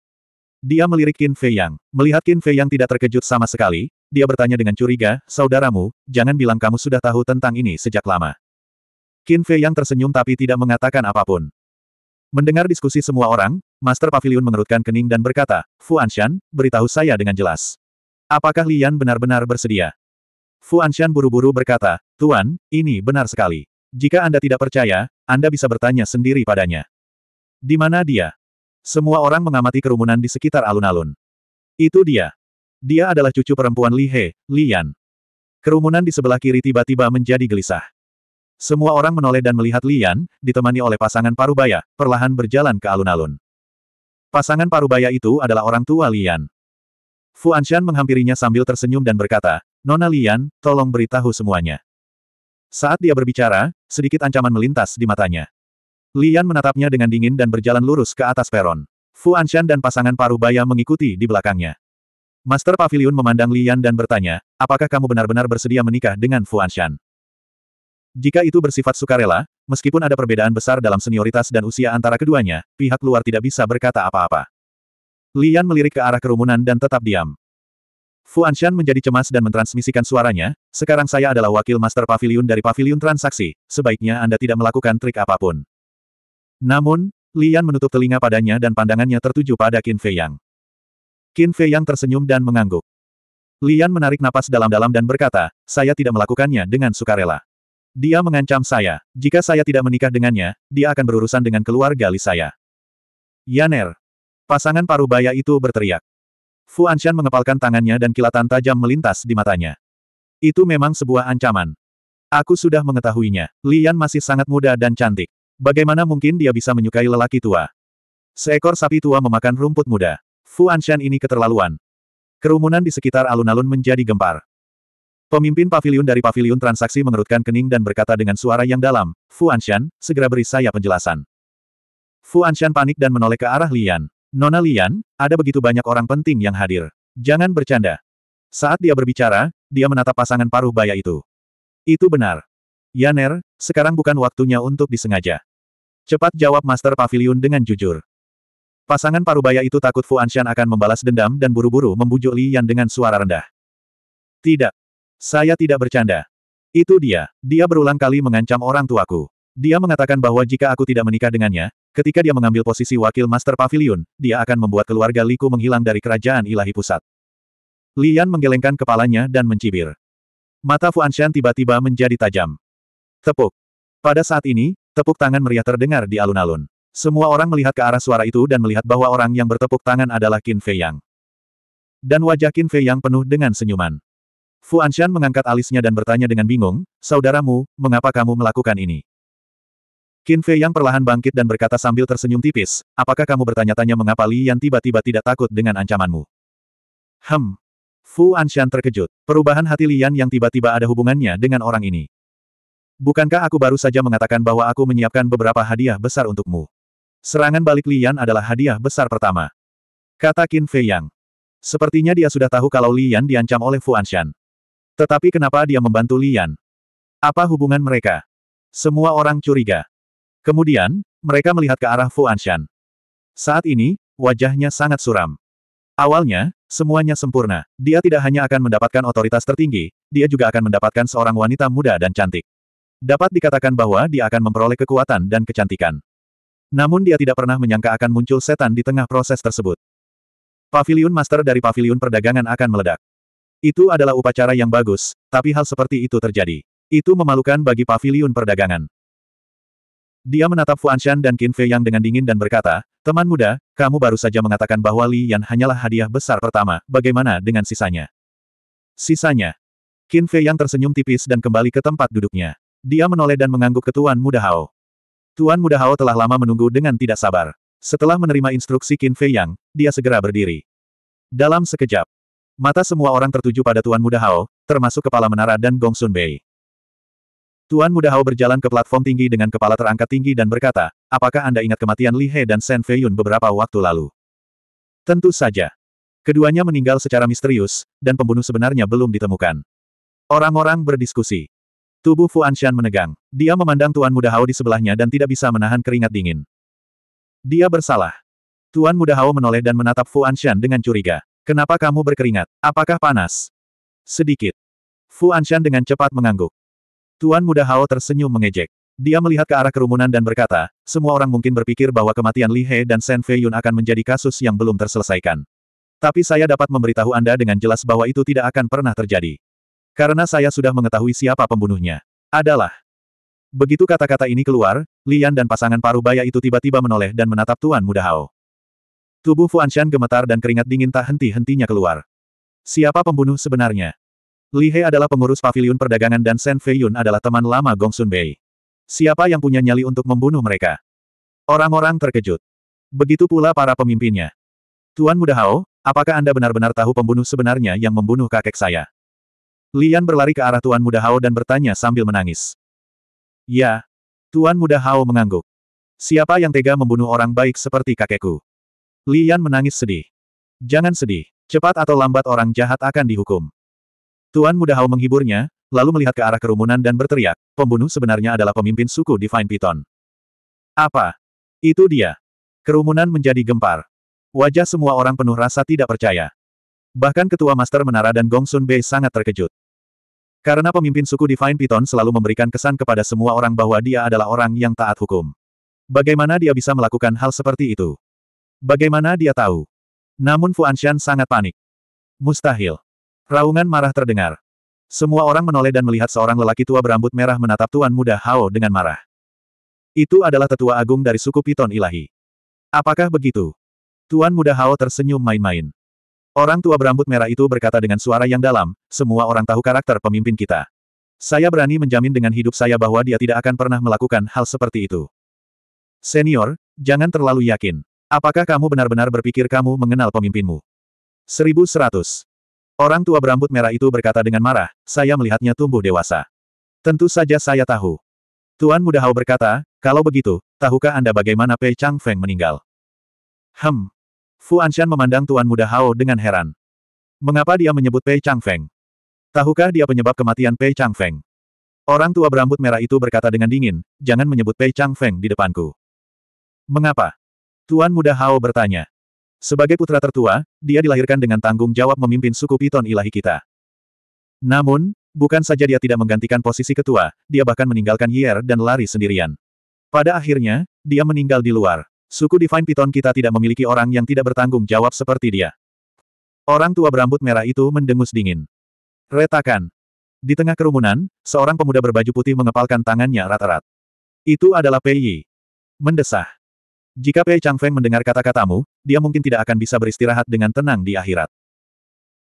Dia melirik Qin Fei Yang. Melihat Qin Fei Yang tidak terkejut sama sekali, dia bertanya dengan curiga, saudaramu, jangan bilang kamu sudah tahu tentang ini sejak lama. Qin Fei Yang tersenyum tapi tidak mengatakan apapun. Mendengar diskusi semua orang, Master Pavilion mengerutkan kening dan berkata, Fu Anshan, beritahu saya dengan jelas. Apakah Lian benar-benar bersedia? Fu Anshan buru-buru berkata, Tuan, ini benar sekali. Jika Anda tidak percaya, Anda bisa bertanya sendiri padanya. Di mana dia? Semua orang mengamati kerumunan di sekitar alun-alun. Itu dia. Dia adalah cucu perempuan Li He, Lian. Kerumunan di sebelah kiri tiba-tiba menjadi gelisah. Semua orang menoleh dan melihat Lian, ditemani oleh pasangan parubaya, perlahan berjalan ke alun-alun. Pasangan parubaya itu adalah orang tua Lian. Fu Anshan menghampirinya sambil tersenyum dan berkata, Nona Lian, tolong beritahu semuanya. Saat dia berbicara, sedikit ancaman melintas di matanya. Lian menatapnya dengan dingin dan berjalan lurus ke atas peron. Fu Anshan dan pasangan parubaya mengikuti di belakangnya. Master Pavilion memandang Lian dan bertanya, apakah kamu benar-benar bersedia menikah dengan Fu Anshan? Jika itu bersifat sukarela, Meskipun ada perbedaan besar dalam senioritas dan usia antara keduanya, pihak luar tidak bisa berkata apa-apa. Lian melirik ke arah kerumunan dan tetap diam. Fu Anshan menjadi cemas dan mentransmisikan suaranya, sekarang saya adalah wakil master pavilion dari pavilion transaksi, sebaiknya Anda tidak melakukan trik apapun. Namun, Lian menutup telinga padanya dan pandangannya tertuju pada Qin Fei Yang. Qin Fei Yang tersenyum dan mengangguk. Lian menarik napas dalam-dalam dan berkata, saya tidak melakukannya dengan sukarela. Dia mengancam saya. Jika saya tidak menikah dengannya, dia akan berurusan dengan keluarga Li saya. Yaner. Pasangan parubaya itu berteriak. Fu Anshan mengepalkan tangannya dan kilatan tajam melintas di matanya. Itu memang sebuah ancaman. Aku sudah mengetahuinya. Lian masih sangat muda dan cantik. Bagaimana mungkin dia bisa menyukai lelaki tua? Seekor sapi tua memakan rumput muda. Fu Anshan ini keterlaluan. Kerumunan di sekitar alun-alun menjadi gempar. Pemimpin pavilion dari pavilion transaksi mengerutkan kening dan berkata dengan suara yang dalam, Fu Anshan, segera beri saya penjelasan. Fu Anshan panik dan menoleh ke arah Lian. Nona Lian, ada begitu banyak orang penting yang hadir. Jangan bercanda. Saat dia berbicara, dia menatap pasangan paruh baya itu. Itu benar. Yaner, sekarang bukan waktunya untuk disengaja. Cepat jawab Master Pavilion dengan jujur. Pasangan paruh baya itu takut Fu Anshan akan membalas dendam dan buru-buru membujuk Lian dengan suara rendah. Tidak, saya tidak bercanda. Itu dia, dia berulang kali mengancam orang tuaku. Dia mengatakan bahwa jika aku tidak menikah dengannya, ketika dia mengambil posisi wakil Master Pavilion, dia akan membuat keluarga Liku menghilang dari kerajaan ilahi pusat. Lian menggelengkan kepalanya dan mencibir. Mata Fuanshan tiba-tiba menjadi tajam. Tepuk. Pada saat ini, tepuk tangan meriah terdengar di alun-alun. Semua orang melihat ke arah suara itu dan melihat bahwa orang yang bertepuk tangan adalah Qin Fei Yang. Dan wajah Qin Fei Yang penuh dengan senyuman. Fu Anshan mengangkat alisnya dan bertanya dengan bingung, Saudaramu, mengapa kamu melakukan ini? Qin Fei yang perlahan bangkit dan berkata sambil tersenyum tipis, apakah kamu bertanya-tanya mengapa Li Yan tiba-tiba tidak takut dengan ancamanmu? Hem. Fu Anshan terkejut. Perubahan hati Li Yan yang tiba-tiba ada hubungannya dengan orang ini. Bukankah aku baru saja mengatakan bahwa aku menyiapkan beberapa hadiah besar untukmu? Serangan balik Li Yan adalah hadiah besar pertama. Kata Qin Fei Yang. Sepertinya dia sudah tahu kalau Li Yan diancam oleh Fu Anshan. Tetapi kenapa dia membantu Lian? Apa hubungan mereka? Semua orang curiga. Kemudian, mereka melihat ke arah Fu Anshan. Saat ini, wajahnya sangat suram. Awalnya, semuanya sempurna. Dia tidak hanya akan mendapatkan otoritas tertinggi, dia juga akan mendapatkan seorang wanita muda dan cantik. Dapat dikatakan bahwa dia akan memperoleh kekuatan dan kecantikan. Namun dia tidak pernah menyangka akan muncul setan di tengah proses tersebut. Pavilion Master dari Pavilion Perdagangan akan meledak. Itu adalah upacara yang bagus, tapi hal seperti itu terjadi. Itu memalukan bagi pavilion perdagangan. Dia menatap Fuanshan dan Qin Fei yang dengan dingin dan berkata, Teman muda, kamu baru saja mengatakan bahwa Li Yan hanyalah hadiah besar pertama, bagaimana dengan sisanya? Sisanya. Qin Fei yang tersenyum tipis dan kembali ke tempat duduknya. Dia menoleh dan mengangguk ke Tuan Muda Hao. Tuan Muda Hao telah lama menunggu dengan tidak sabar. Setelah menerima instruksi Qin Fei Yang, dia segera berdiri. Dalam sekejap, Mata semua orang tertuju pada Tuan Muda Hao, termasuk kepala menara dan Gong Sun Bei. Tuan Muda Hao berjalan ke platform tinggi dengan kepala terangkat tinggi dan berkata, apakah Anda ingat kematian Li He dan Sen Feiyun beberapa waktu lalu? Tentu saja. Keduanya meninggal secara misterius, dan pembunuh sebenarnya belum ditemukan. Orang-orang berdiskusi. Tubuh Fu Anshan menegang. Dia memandang Tuan Muda Hao di sebelahnya dan tidak bisa menahan keringat dingin. Dia bersalah. Tuan Muda Hao menoleh dan menatap Fu Anshan dengan curiga. Kenapa kamu berkeringat? Apakah panas? Sedikit. Fu Anshan dengan cepat mengangguk. Tuan muda Hao tersenyum mengejek. Dia melihat ke arah kerumunan dan berkata, semua orang mungkin berpikir bahwa kematian Li He dan Shen Fei Yun akan menjadi kasus yang belum terselesaikan. Tapi saya dapat memberitahu Anda dengan jelas bahwa itu tidak akan pernah terjadi. Karena saya sudah mengetahui siapa pembunuhnya. Adalah. Begitu kata-kata ini keluar, Lian dan pasangan paruh baya itu tiba-tiba menoleh dan menatap Tuan Muda Hao. Tubuh Fuanshan gemetar dan keringat dingin tak henti-hentinya keluar. Siapa pembunuh sebenarnya? Li He adalah pengurus pavilion perdagangan dan Shen Feiyun adalah teman lama Gong Sun Bei. Siapa yang punya nyali untuk membunuh mereka? Orang-orang terkejut. Begitu pula para pemimpinnya. Tuan Muda Hao, apakah Anda benar-benar tahu pembunuh sebenarnya yang membunuh kakek saya? Lian berlari ke arah Tuan Muda Hao dan bertanya sambil menangis. Ya. Tuan Muda Hao mengangguk. Siapa yang tega membunuh orang baik seperti kakekku? Lian menangis sedih. Jangan sedih, cepat atau lambat orang jahat akan dihukum. Tuan Muda Hao menghiburnya, lalu melihat ke arah kerumunan dan berteriak, pembunuh sebenarnya adalah pemimpin suku Divine Python. Apa? Itu dia. Kerumunan menjadi gempar. Wajah semua orang penuh rasa tidak percaya. Bahkan Ketua Master Menara dan Gongsun Sun Bei sangat terkejut. Karena pemimpin suku Divine Python selalu memberikan kesan kepada semua orang bahwa dia adalah orang yang taat hukum. Bagaimana dia bisa melakukan hal seperti itu? Bagaimana dia tahu? Namun Fuanshan sangat panik. Mustahil. Raungan marah terdengar. Semua orang menoleh dan melihat seorang lelaki tua berambut merah menatap tuan muda Hao dengan marah. Itu adalah tetua agung dari suku Piton Ilahi. Apakah begitu? Tuan muda Hao tersenyum main-main. Orang tua berambut merah itu berkata dengan suara yang dalam, semua orang tahu karakter pemimpin kita. Saya berani menjamin dengan hidup saya bahwa dia tidak akan pernah melakukan hal seperti itu. Senior, jangan terlalu yakin. Apakah kamu benar-benar berpikir kamu mengenal pemimpinmu? 1100. Orang tua berambut merah itu berkata dengan marah, saya melihatnya tumbuh dewasa. Tentu saja saya tahu. Tuan Muda Hao berkata, kalau begitu, tahukah Anda bagaimana Pei Chang Feng meninggal? Hem. Fu Anshan memandang Tuan Muda Hao dengan heran. Mengapa dia menyebut Pei Chang Feng? Tahukah dia penyebab kematian Pei Chang Feng? Orang tua berambut merah itu berkata dengan dingin, jangan menyebut Pei Chang Feng di depanku. Mengapa? Tuan Muda Hao bertanya. Sebagai putra tertua, dia dilahirkan dengan tanggung jawab memimpin suku Piton ilahi kita. Namun, bukan saja dia tidak menggantikan posisi ketua, dia bahkan meninggalkan Yer dan lari sendirian. Pada akhirnya, dia meninggal di luar. Suku Divine Piton kita tidak memiliki orang yang tidak bertanggung jawab seperti dia. Orang tua berambut merah itu mendengus dingin. Retakan. Di tengah kerumunan, seorang pemuda berbaju putih mengepalkan tangannya erat-erat. Itu adalah Pei Yi. Mendesah. Jika Pei Changfeng mendengar kata-katamu, dia mungkin tidak akan bisa beristirahat dengan tenang di akhirat.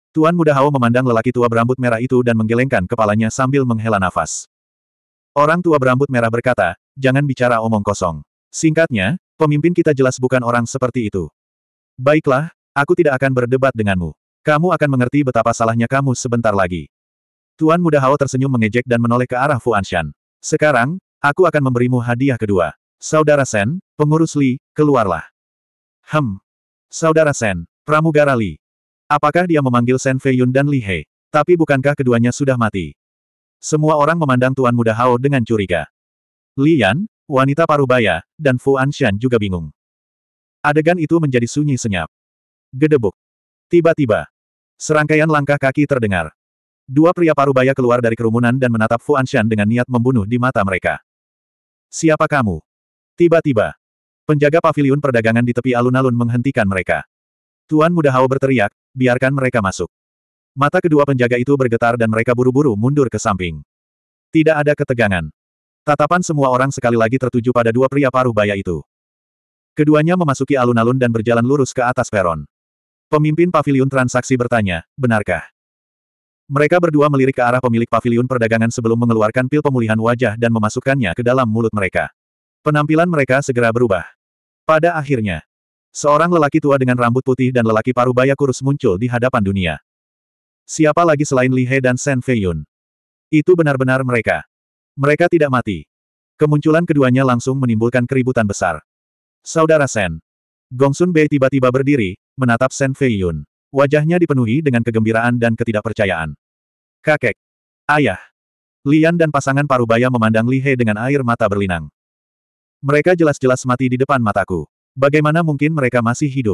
Tuan Muda Hao memandang lelaki tua berambut merah itu dan menggelengkan kepalanya sambil menghela nafas. Orang tua berambut merah berkata, jangan bicara omong kosong. Singkatnya, pemimpin kita jelas bukan orang seperti itu. Baiklah, aku tidak akan berdebat denganmu. Kamu akan mengerti betapa salahnya kamu sebentar lagi. Tuan Muda Hao tersenyum mengejek dan menoleh ke arah Anshan. Sekarang, aku akan memberimu hadiah kedua. Saudara Sen, pengurus Li, keluarlah. Hem. Saudara Sen, pramugara Li. Apakah dia memanggil Sen Feiyun dan Li He? Tapi bukankah keduanya sudah mati? Semua orang memandang Tuan Muda Hao dengan curiga. Li Yan, wanita parubaya, dan Fu Anshan juga bingung. Adegan itu menjadi sunyi senyap. Gedebuk. Tiba-tiba, serangkaian langkah kaki terdengar. Dua pria parubaya keluar dari kerumunan dan menatap Fu Anshan dengan niat membunuh di mata mereka. Siapa kamu? Tiba-tiba, penjaga pavilion perdagangan di tepi alun-alun menghentikan mereka. Tuan Muda Hao berteriak, biarkan mereka masuk. Mata kedua penjaga itu bergetar dan mereka buru-buru mundur ke samping. Tidak ada ketegangan. Tatapan semua orang sekali lagi tertuju pada dua pria paruh baya itu. Keduanya memasuki alun-alun dan berjalan lurus ke atas peron. Pemimpin pavilion transaksi bertanya, benarkah? Mereka berdua melirik ke arah pemilik pavilion perdagangan sebelum mengeluarkan pil pemulihan wajah dan memasukkannya ke dalam mulut mereka. Penampilan mereka segera berubah. Pada akhirnya, seorang lelaki tua dengan rambut putih dan lelaki paruh baya kurus muncul di hadapan dunia. Siapa lagi selain Li He dan Shen Fei Yun? Itu benar-benar mereka. Mereka tidak mati. Kemunculan keduanya langsung menimbulkan keributan besar. Saudara Sen. Gongsun Bei tiba-tiba berdiri, menatap Shen Fei Yun. Wajahnya dipenuhi dengan kegembiraan dan ketidakpercayaan. Kakek. Ayah. Lian dan pasangan parubaya memandang Li He dengan air mata berlinang. Mereka jelas-jelas mati di depan mataku. Bagaimana mungkin mereka masih hidup?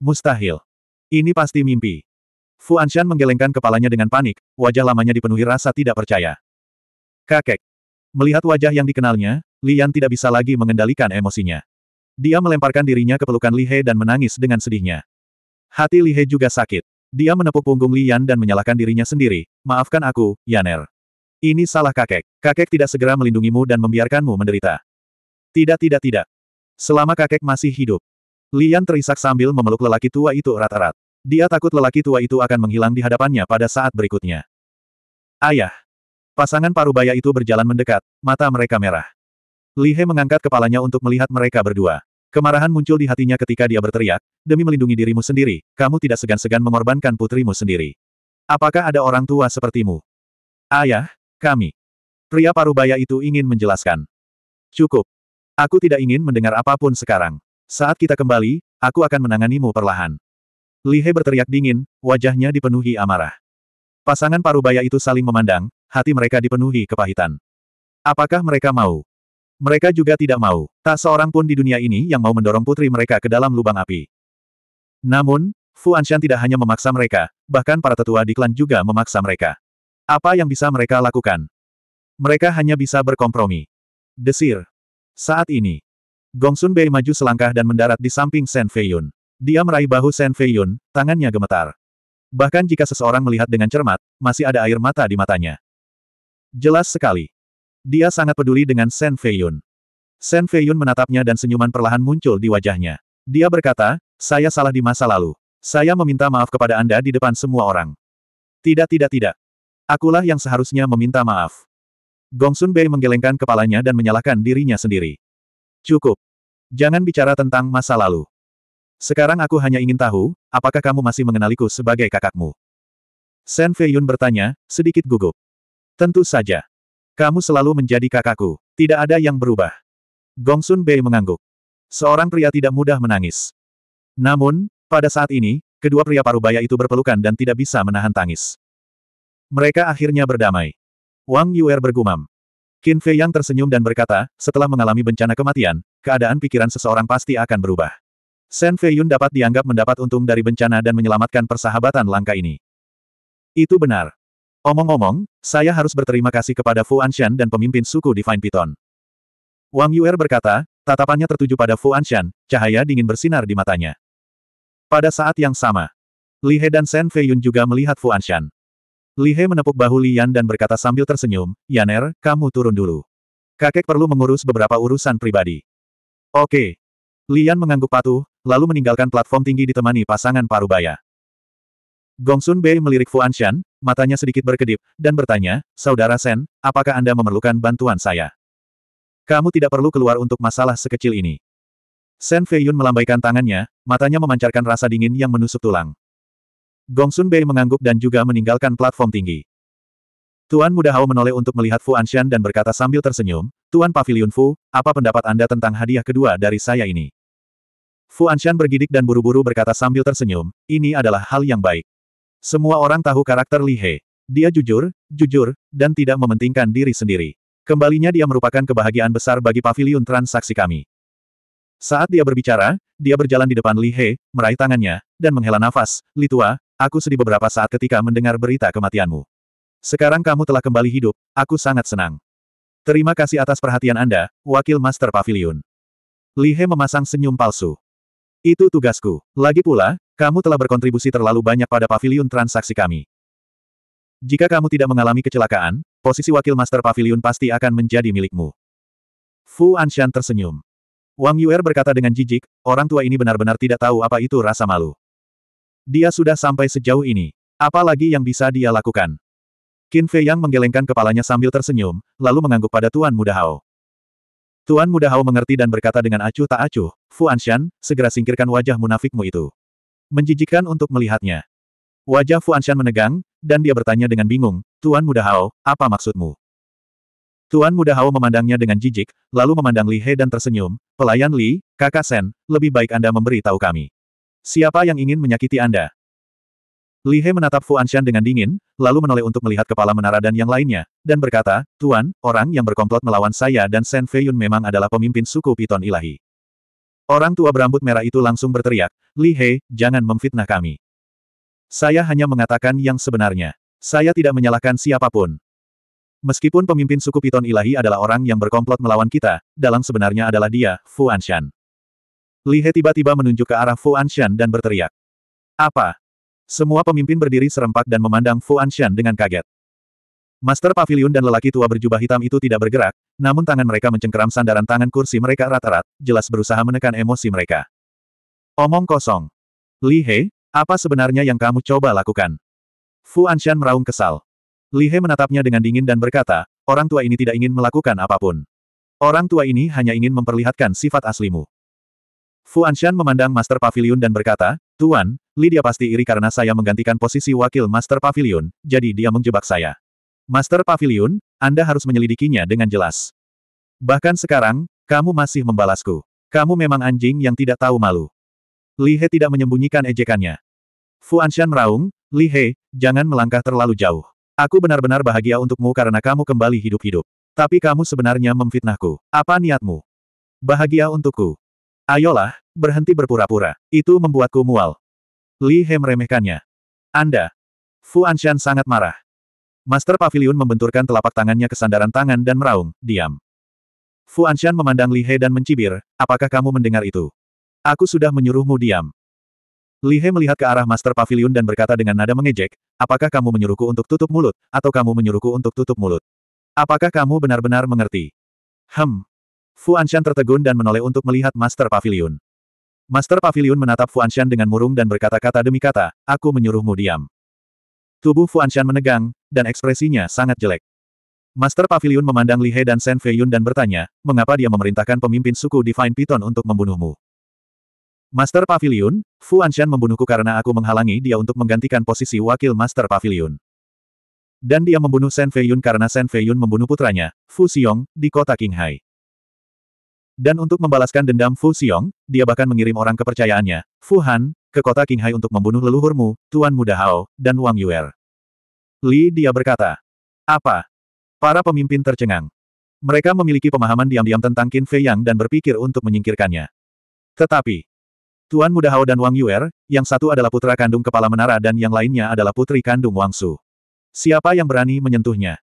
Mustahil. Ini pasti mimpi. Fu Anshan menggelengkan kepalanya dengan panik, wajah lamanya dipenuhi rasa tidak percaya. Kakek. Melihat wajah yang dikenalnya, Lian tidak bisa lagi mengendalikan emosinya. Dia melemparkan dirinya ke pelukan Li He dan menangis dengan sedihnya. Hati Li He juga sakit. Dia menepuk punggung Lian dan menyalahkan dirinya sendiri. Maafkan aku, Yaner. Ini salah kakek. Kakek tidak segera melindungimu dan membiarkanmu menderita. Tidak tidak tidak. Selama kakek masih hidup. Lian terisak sambil memeluk lelaki tua itu erat-erat. Dia takut lelaki tua itu akan menghilang di hadapannya pada saat berikutnya. Ayah. Pasangan parubaya itu berjalan mendekat, mata mereka merah. Lihe mengangkat kepalanya untuk melihat mereka berdua. Kemarahan muncul di hatinya ketika dia berteriak, demi melindungi dirimu sendiri, kamu tidak segan-segan mengorbankan putrimu sendiri. Apakah ada orang tua sepertimu? Ayah, kami. Pria parubaya itu ingin menjelaskan. Cukup. Aku tidak ingin mendengar apapun sekarang. Saat kita kembali, aku akan menanganimu perlahan. Li He berteriak dingin, wajahnya dipenuhi amarah. Pasangan parubaya itu saling memandang, hati mereka dipenuhi kepahitan. Apakah mereka mau? Mereka juga tidak mau. Tak seorang pun di dunia ini yang mau mendorong putri mereka ke dalam lubang api. Namun, Fu Anshan tidak hanya memaksa mereka, bahkan para tetua di klan juga memaksa mereka. Apa yang bisa mereka lakukan? Mereka hanya bisa berkompromi. Desir, saat ini, Gongsun Bei maju selangkah dan mendarat di samping Shen Feiyun. Dia meraih bahu Shen Feiyun, tangannya gemetar. Bahkan jika seseorang melihat dengan cermat, masih ada air mata di matanya. Jelas sekali. Dia sangat peduli dengan Shen Feiyun. Shen Feiyun menatapnya dan senyuman perlahan muncul di wajahnya. Dia berkata, saya salah di masa lalu. Saya meminta maaf kepada Anda di depan semua orang. Tidak tidak tidak. Akulah yang seharusnya meminta maaf. Gongsun Bei menggelengkan kepalanya dan menyalahkan dirinya sendiri. Cukup. Jangan bicara tentang masa lalu. Sekarang aku hanya ingin tahu, apakah kamu masih mengenaliku sebagai kakakmu? Sen Yun bertanya, sedikit gugup. Tentu saja. Kamu selalu menjadi kakakku. Tidak ada yang berubah. Gongsun Bei mengangguk. Seorang pria tidak mudah menangis. Namun, pada saat ini, kedua pria parubaya itu berpelukan dan tidak bisa menahan tangis. Mereka akhirnya berdamai. Wang Yuer bergumam. Qin Fei yang tersenyum dan berkata, setelah mengalami bencana kematian, keadaan pikiran seseorang pasti akan berubah. Shen Fei Yun dapat dianggap mendapat untung dari bencana dan menyelamatkan persahabatan langka ini. Itu benar. Omong-omong, saya harus berterima kasih kepada Fu Anshan dan pemimpin suku Divine Python. Wang Yuer berkata, tatapannya tertuju pada Fu Anshan, cahaya dingin bersinar di matanya. Pada saat yang sama, Li He dan Shen Fei Yun juga melihat Fu Anshan. Li He menepuk bahu Lian dan berkata sambil tersenyum, Yaner, kamu turun dulu. Kakek perlu mengurus beberapa urusan pribadi. Oke. Lian mengangguk patuh, lalu meninggalkan platform tinggi ditemani pasangan parubaya. Gongsun Bei melirik Fu Fuanshan, matanya sedikit berkedip, dan bertanya, Saudara Sen, apakah Anda memerlukan bantuan saya? Kamu tidak perlu keluar untuk masalah sekecil ini. Sen Feiyun melambaikan tangannya, matanya memancarkan rasa dingin yang menusuk tulang. Gongsun Bei mengangguk dan juga meninggalkan platform tinggi. Tuan Muda Hao menoleh untuk melihat Fu Anshan dan berkata sambil tersenyum, Tuan Pavilion Fu, apa pendapat Anda tentang hadiah kedua dari saya ini? Fu Anshan bergidik dan buru-buru berkata sambil tersenyum, ini adalah hal yang baik. Semua orang tahu karakter Li He. Dia jujur, jujur, dan tidak mementingkan diri sendiri. Kembalinya dia merupakan kebahagiaan besar bagi pavilion transaksi kami. Saat dia berbicara, dia berjalan di depan Li He, meraih tangannya, dan menghela nafas, Li Tua, Aku sedih beberapa saat ketika mendengar berita kematianmu. Sekarang kamu telah kembali hidup, aku sangat senang. Terima kasih atas perhatian Anda, Wakil Master Pavilion. Lihe memasang senyum palsu. Itu tugasku. Lagi pula, kamu telah berkontribusi terlalu banyak pada pavilion transaksi kami. Jika kamu tidak mengalami kecelakaan, posisi Wakil Master Pavilion pasti akan menjadi milikmu. Fu Anshan tersenyum. Wang Yuer berkata dengan jijik, orang tua ini benar-benar tidak tahu apa itu rasa malu. Dia sudah sampai sejauh ini. Apalagi yang bisa dia lakukan? Qin Fei Yang menggelengkan kepalanya sambil tersenyum, lalu mengangguk pada Tuan Muda Hao. Tuan Muda Hao mengerti dan berkata dengan acuh tak acuh, Fu Anshan, segera singkirkan wajah munafikmu itu. Menjijikan untuk melihatnya. Wajah Fu Anshan menegang, dan dia bertanya dengan bingung, Tuan Muda Hao, apa maksudmu? Tuan Muda Hao memandangnya dengan jijik, lalu memandang Li He dan tersenyum, pelayan Li, kakak Sen, lebih baik Anda memberi tahu kami. Siapa yang ingin menyakiti Anda? Li He menatap Fu Anshan dengan dingin, lalu menoleh untuk melihat kepala menara dan yang lainnya, dan berkata, Tuan, orang yang berkomplot melawan saya dan Sen Feiyun memang adalah pemimpin suku Piton Ilahi. Orang tua berambut merah itu langsung berteriak, Li He, jangan memfitnah kami. Saya hanya mengatakan yang sebenarnya. Saya tidak menyalahkan siapapun. Meskipun pemimpin suku Piton Ilahi adalah orang yang berkomplot melawan kita, dalam sebenarnya adalah dia, Fu Anshan. Li He tiba-tiba menunjuk ke arah Fu Anshan dan berteriak. Apa? Semua pemimpin berdiri serempak dan memandang Fu Anshan dengan kaget. Master Pavilion dan lelaki tua berjubah hitam itu tidak bergerak, namun tangan mereka mencengkeram sandaran tangan kursi mereka rata rata jelas berusaha menekan emosi mereka. Omong kosong. Li He, apa sebenarnya yang kamu coba lakukan? Fu Anshan meraung kesal. Li He menatapnya dengan dingin dan berkata, orang tua ini tidak ingin melakukan apapun. Orang tua ini hanya ingin memperlihatkan sifat aslimu. Fu Anshan memandang Master Pavilion dan berkata, Tuan, Lydia pasti iri karena saya menggantikan posisi wakil Master Pavilion, jadi dia menjebak saya. Master Pavilion, Anda harus menyelidikinya dengan jelas. Bahkan sekarang, kamu masih membalasku. Kamu memang anjing yang tidak tahu malu. Li He tidak menyembunyikan ejekannya. Fu Anshan meraung, Li He, jangan melangkah terlalu jauh. Aku benar-benar bahagia untukmu karena kamu kembali hidup-hidup. Tapi kamu sebenarnya memfitnahku. Apa niatmu? Bahagia untukku. Ayolah, berhenti berpura-pura. Itu membuatku mual. Li He meremehkannya. Anda. Fu Anshan sangat marah. Master Pavilion membenturkan telapak tangannya ke sandaran tangan dan meraung, diam. Fu Anshan memandang Li He dan mencibir, apakah kamu mendengar itu? Aku sudah menyuruhmu diam. Li He melihat ke arah Master Pavilion dan berkata dengan nada mengejek, apakah kamu menyuruhku untuk tutup mulut, atau kamu menyuruhku untuk tutup mulut? Apakah kamu benar-benar mengerti? Hem, Fu Anshan tertegun dan menoleh untuk melihat Master Pavilion. Master Pavilion menatap Fu Anshan dengan murung dan berkata-kata demi kata, aku menyuruhmu diam. Tubuh Fu Anshan menegang, dan ekspresinya sangat jelek. Master Pavilion memandang Li He dan Shen Feiyun dan bertanya, mengapa dia memerintahkan pemimpin suku Divine Python untuk membunuhmu? Master Pavilion, Fu Anshan membunuhku karena aku menghalangi dia untuk menggantikan posisi wakil Master Pavilion. Dan dia membunuh Shen Feiyun karena Shen Feiyun membunuh putranya, Fu Xiong, di kota Qinghai. Dan untuk membalaskan dendam Fu Xiong, dia bahkan mengirim orang kepercayaannya, Fu Han, ke kota Qinghai untuk membunuh leluhurmu, Tuan Muda Hao, dan Wang Yuer. Li dia berkata. Apa? Para pemimpin tercengang. Mereka memiliki pemahaman diam-diam tentang Qin Fei Yang dan berpikir untuk menyingkirkannya. Tetapi, Tuan Muda Hao dan Wang Yuer, yang satu adalah putra kandung kepala menara dan yang lainnya adalah putri kandung Wang Su. Siapa yang berani menyentuhnya?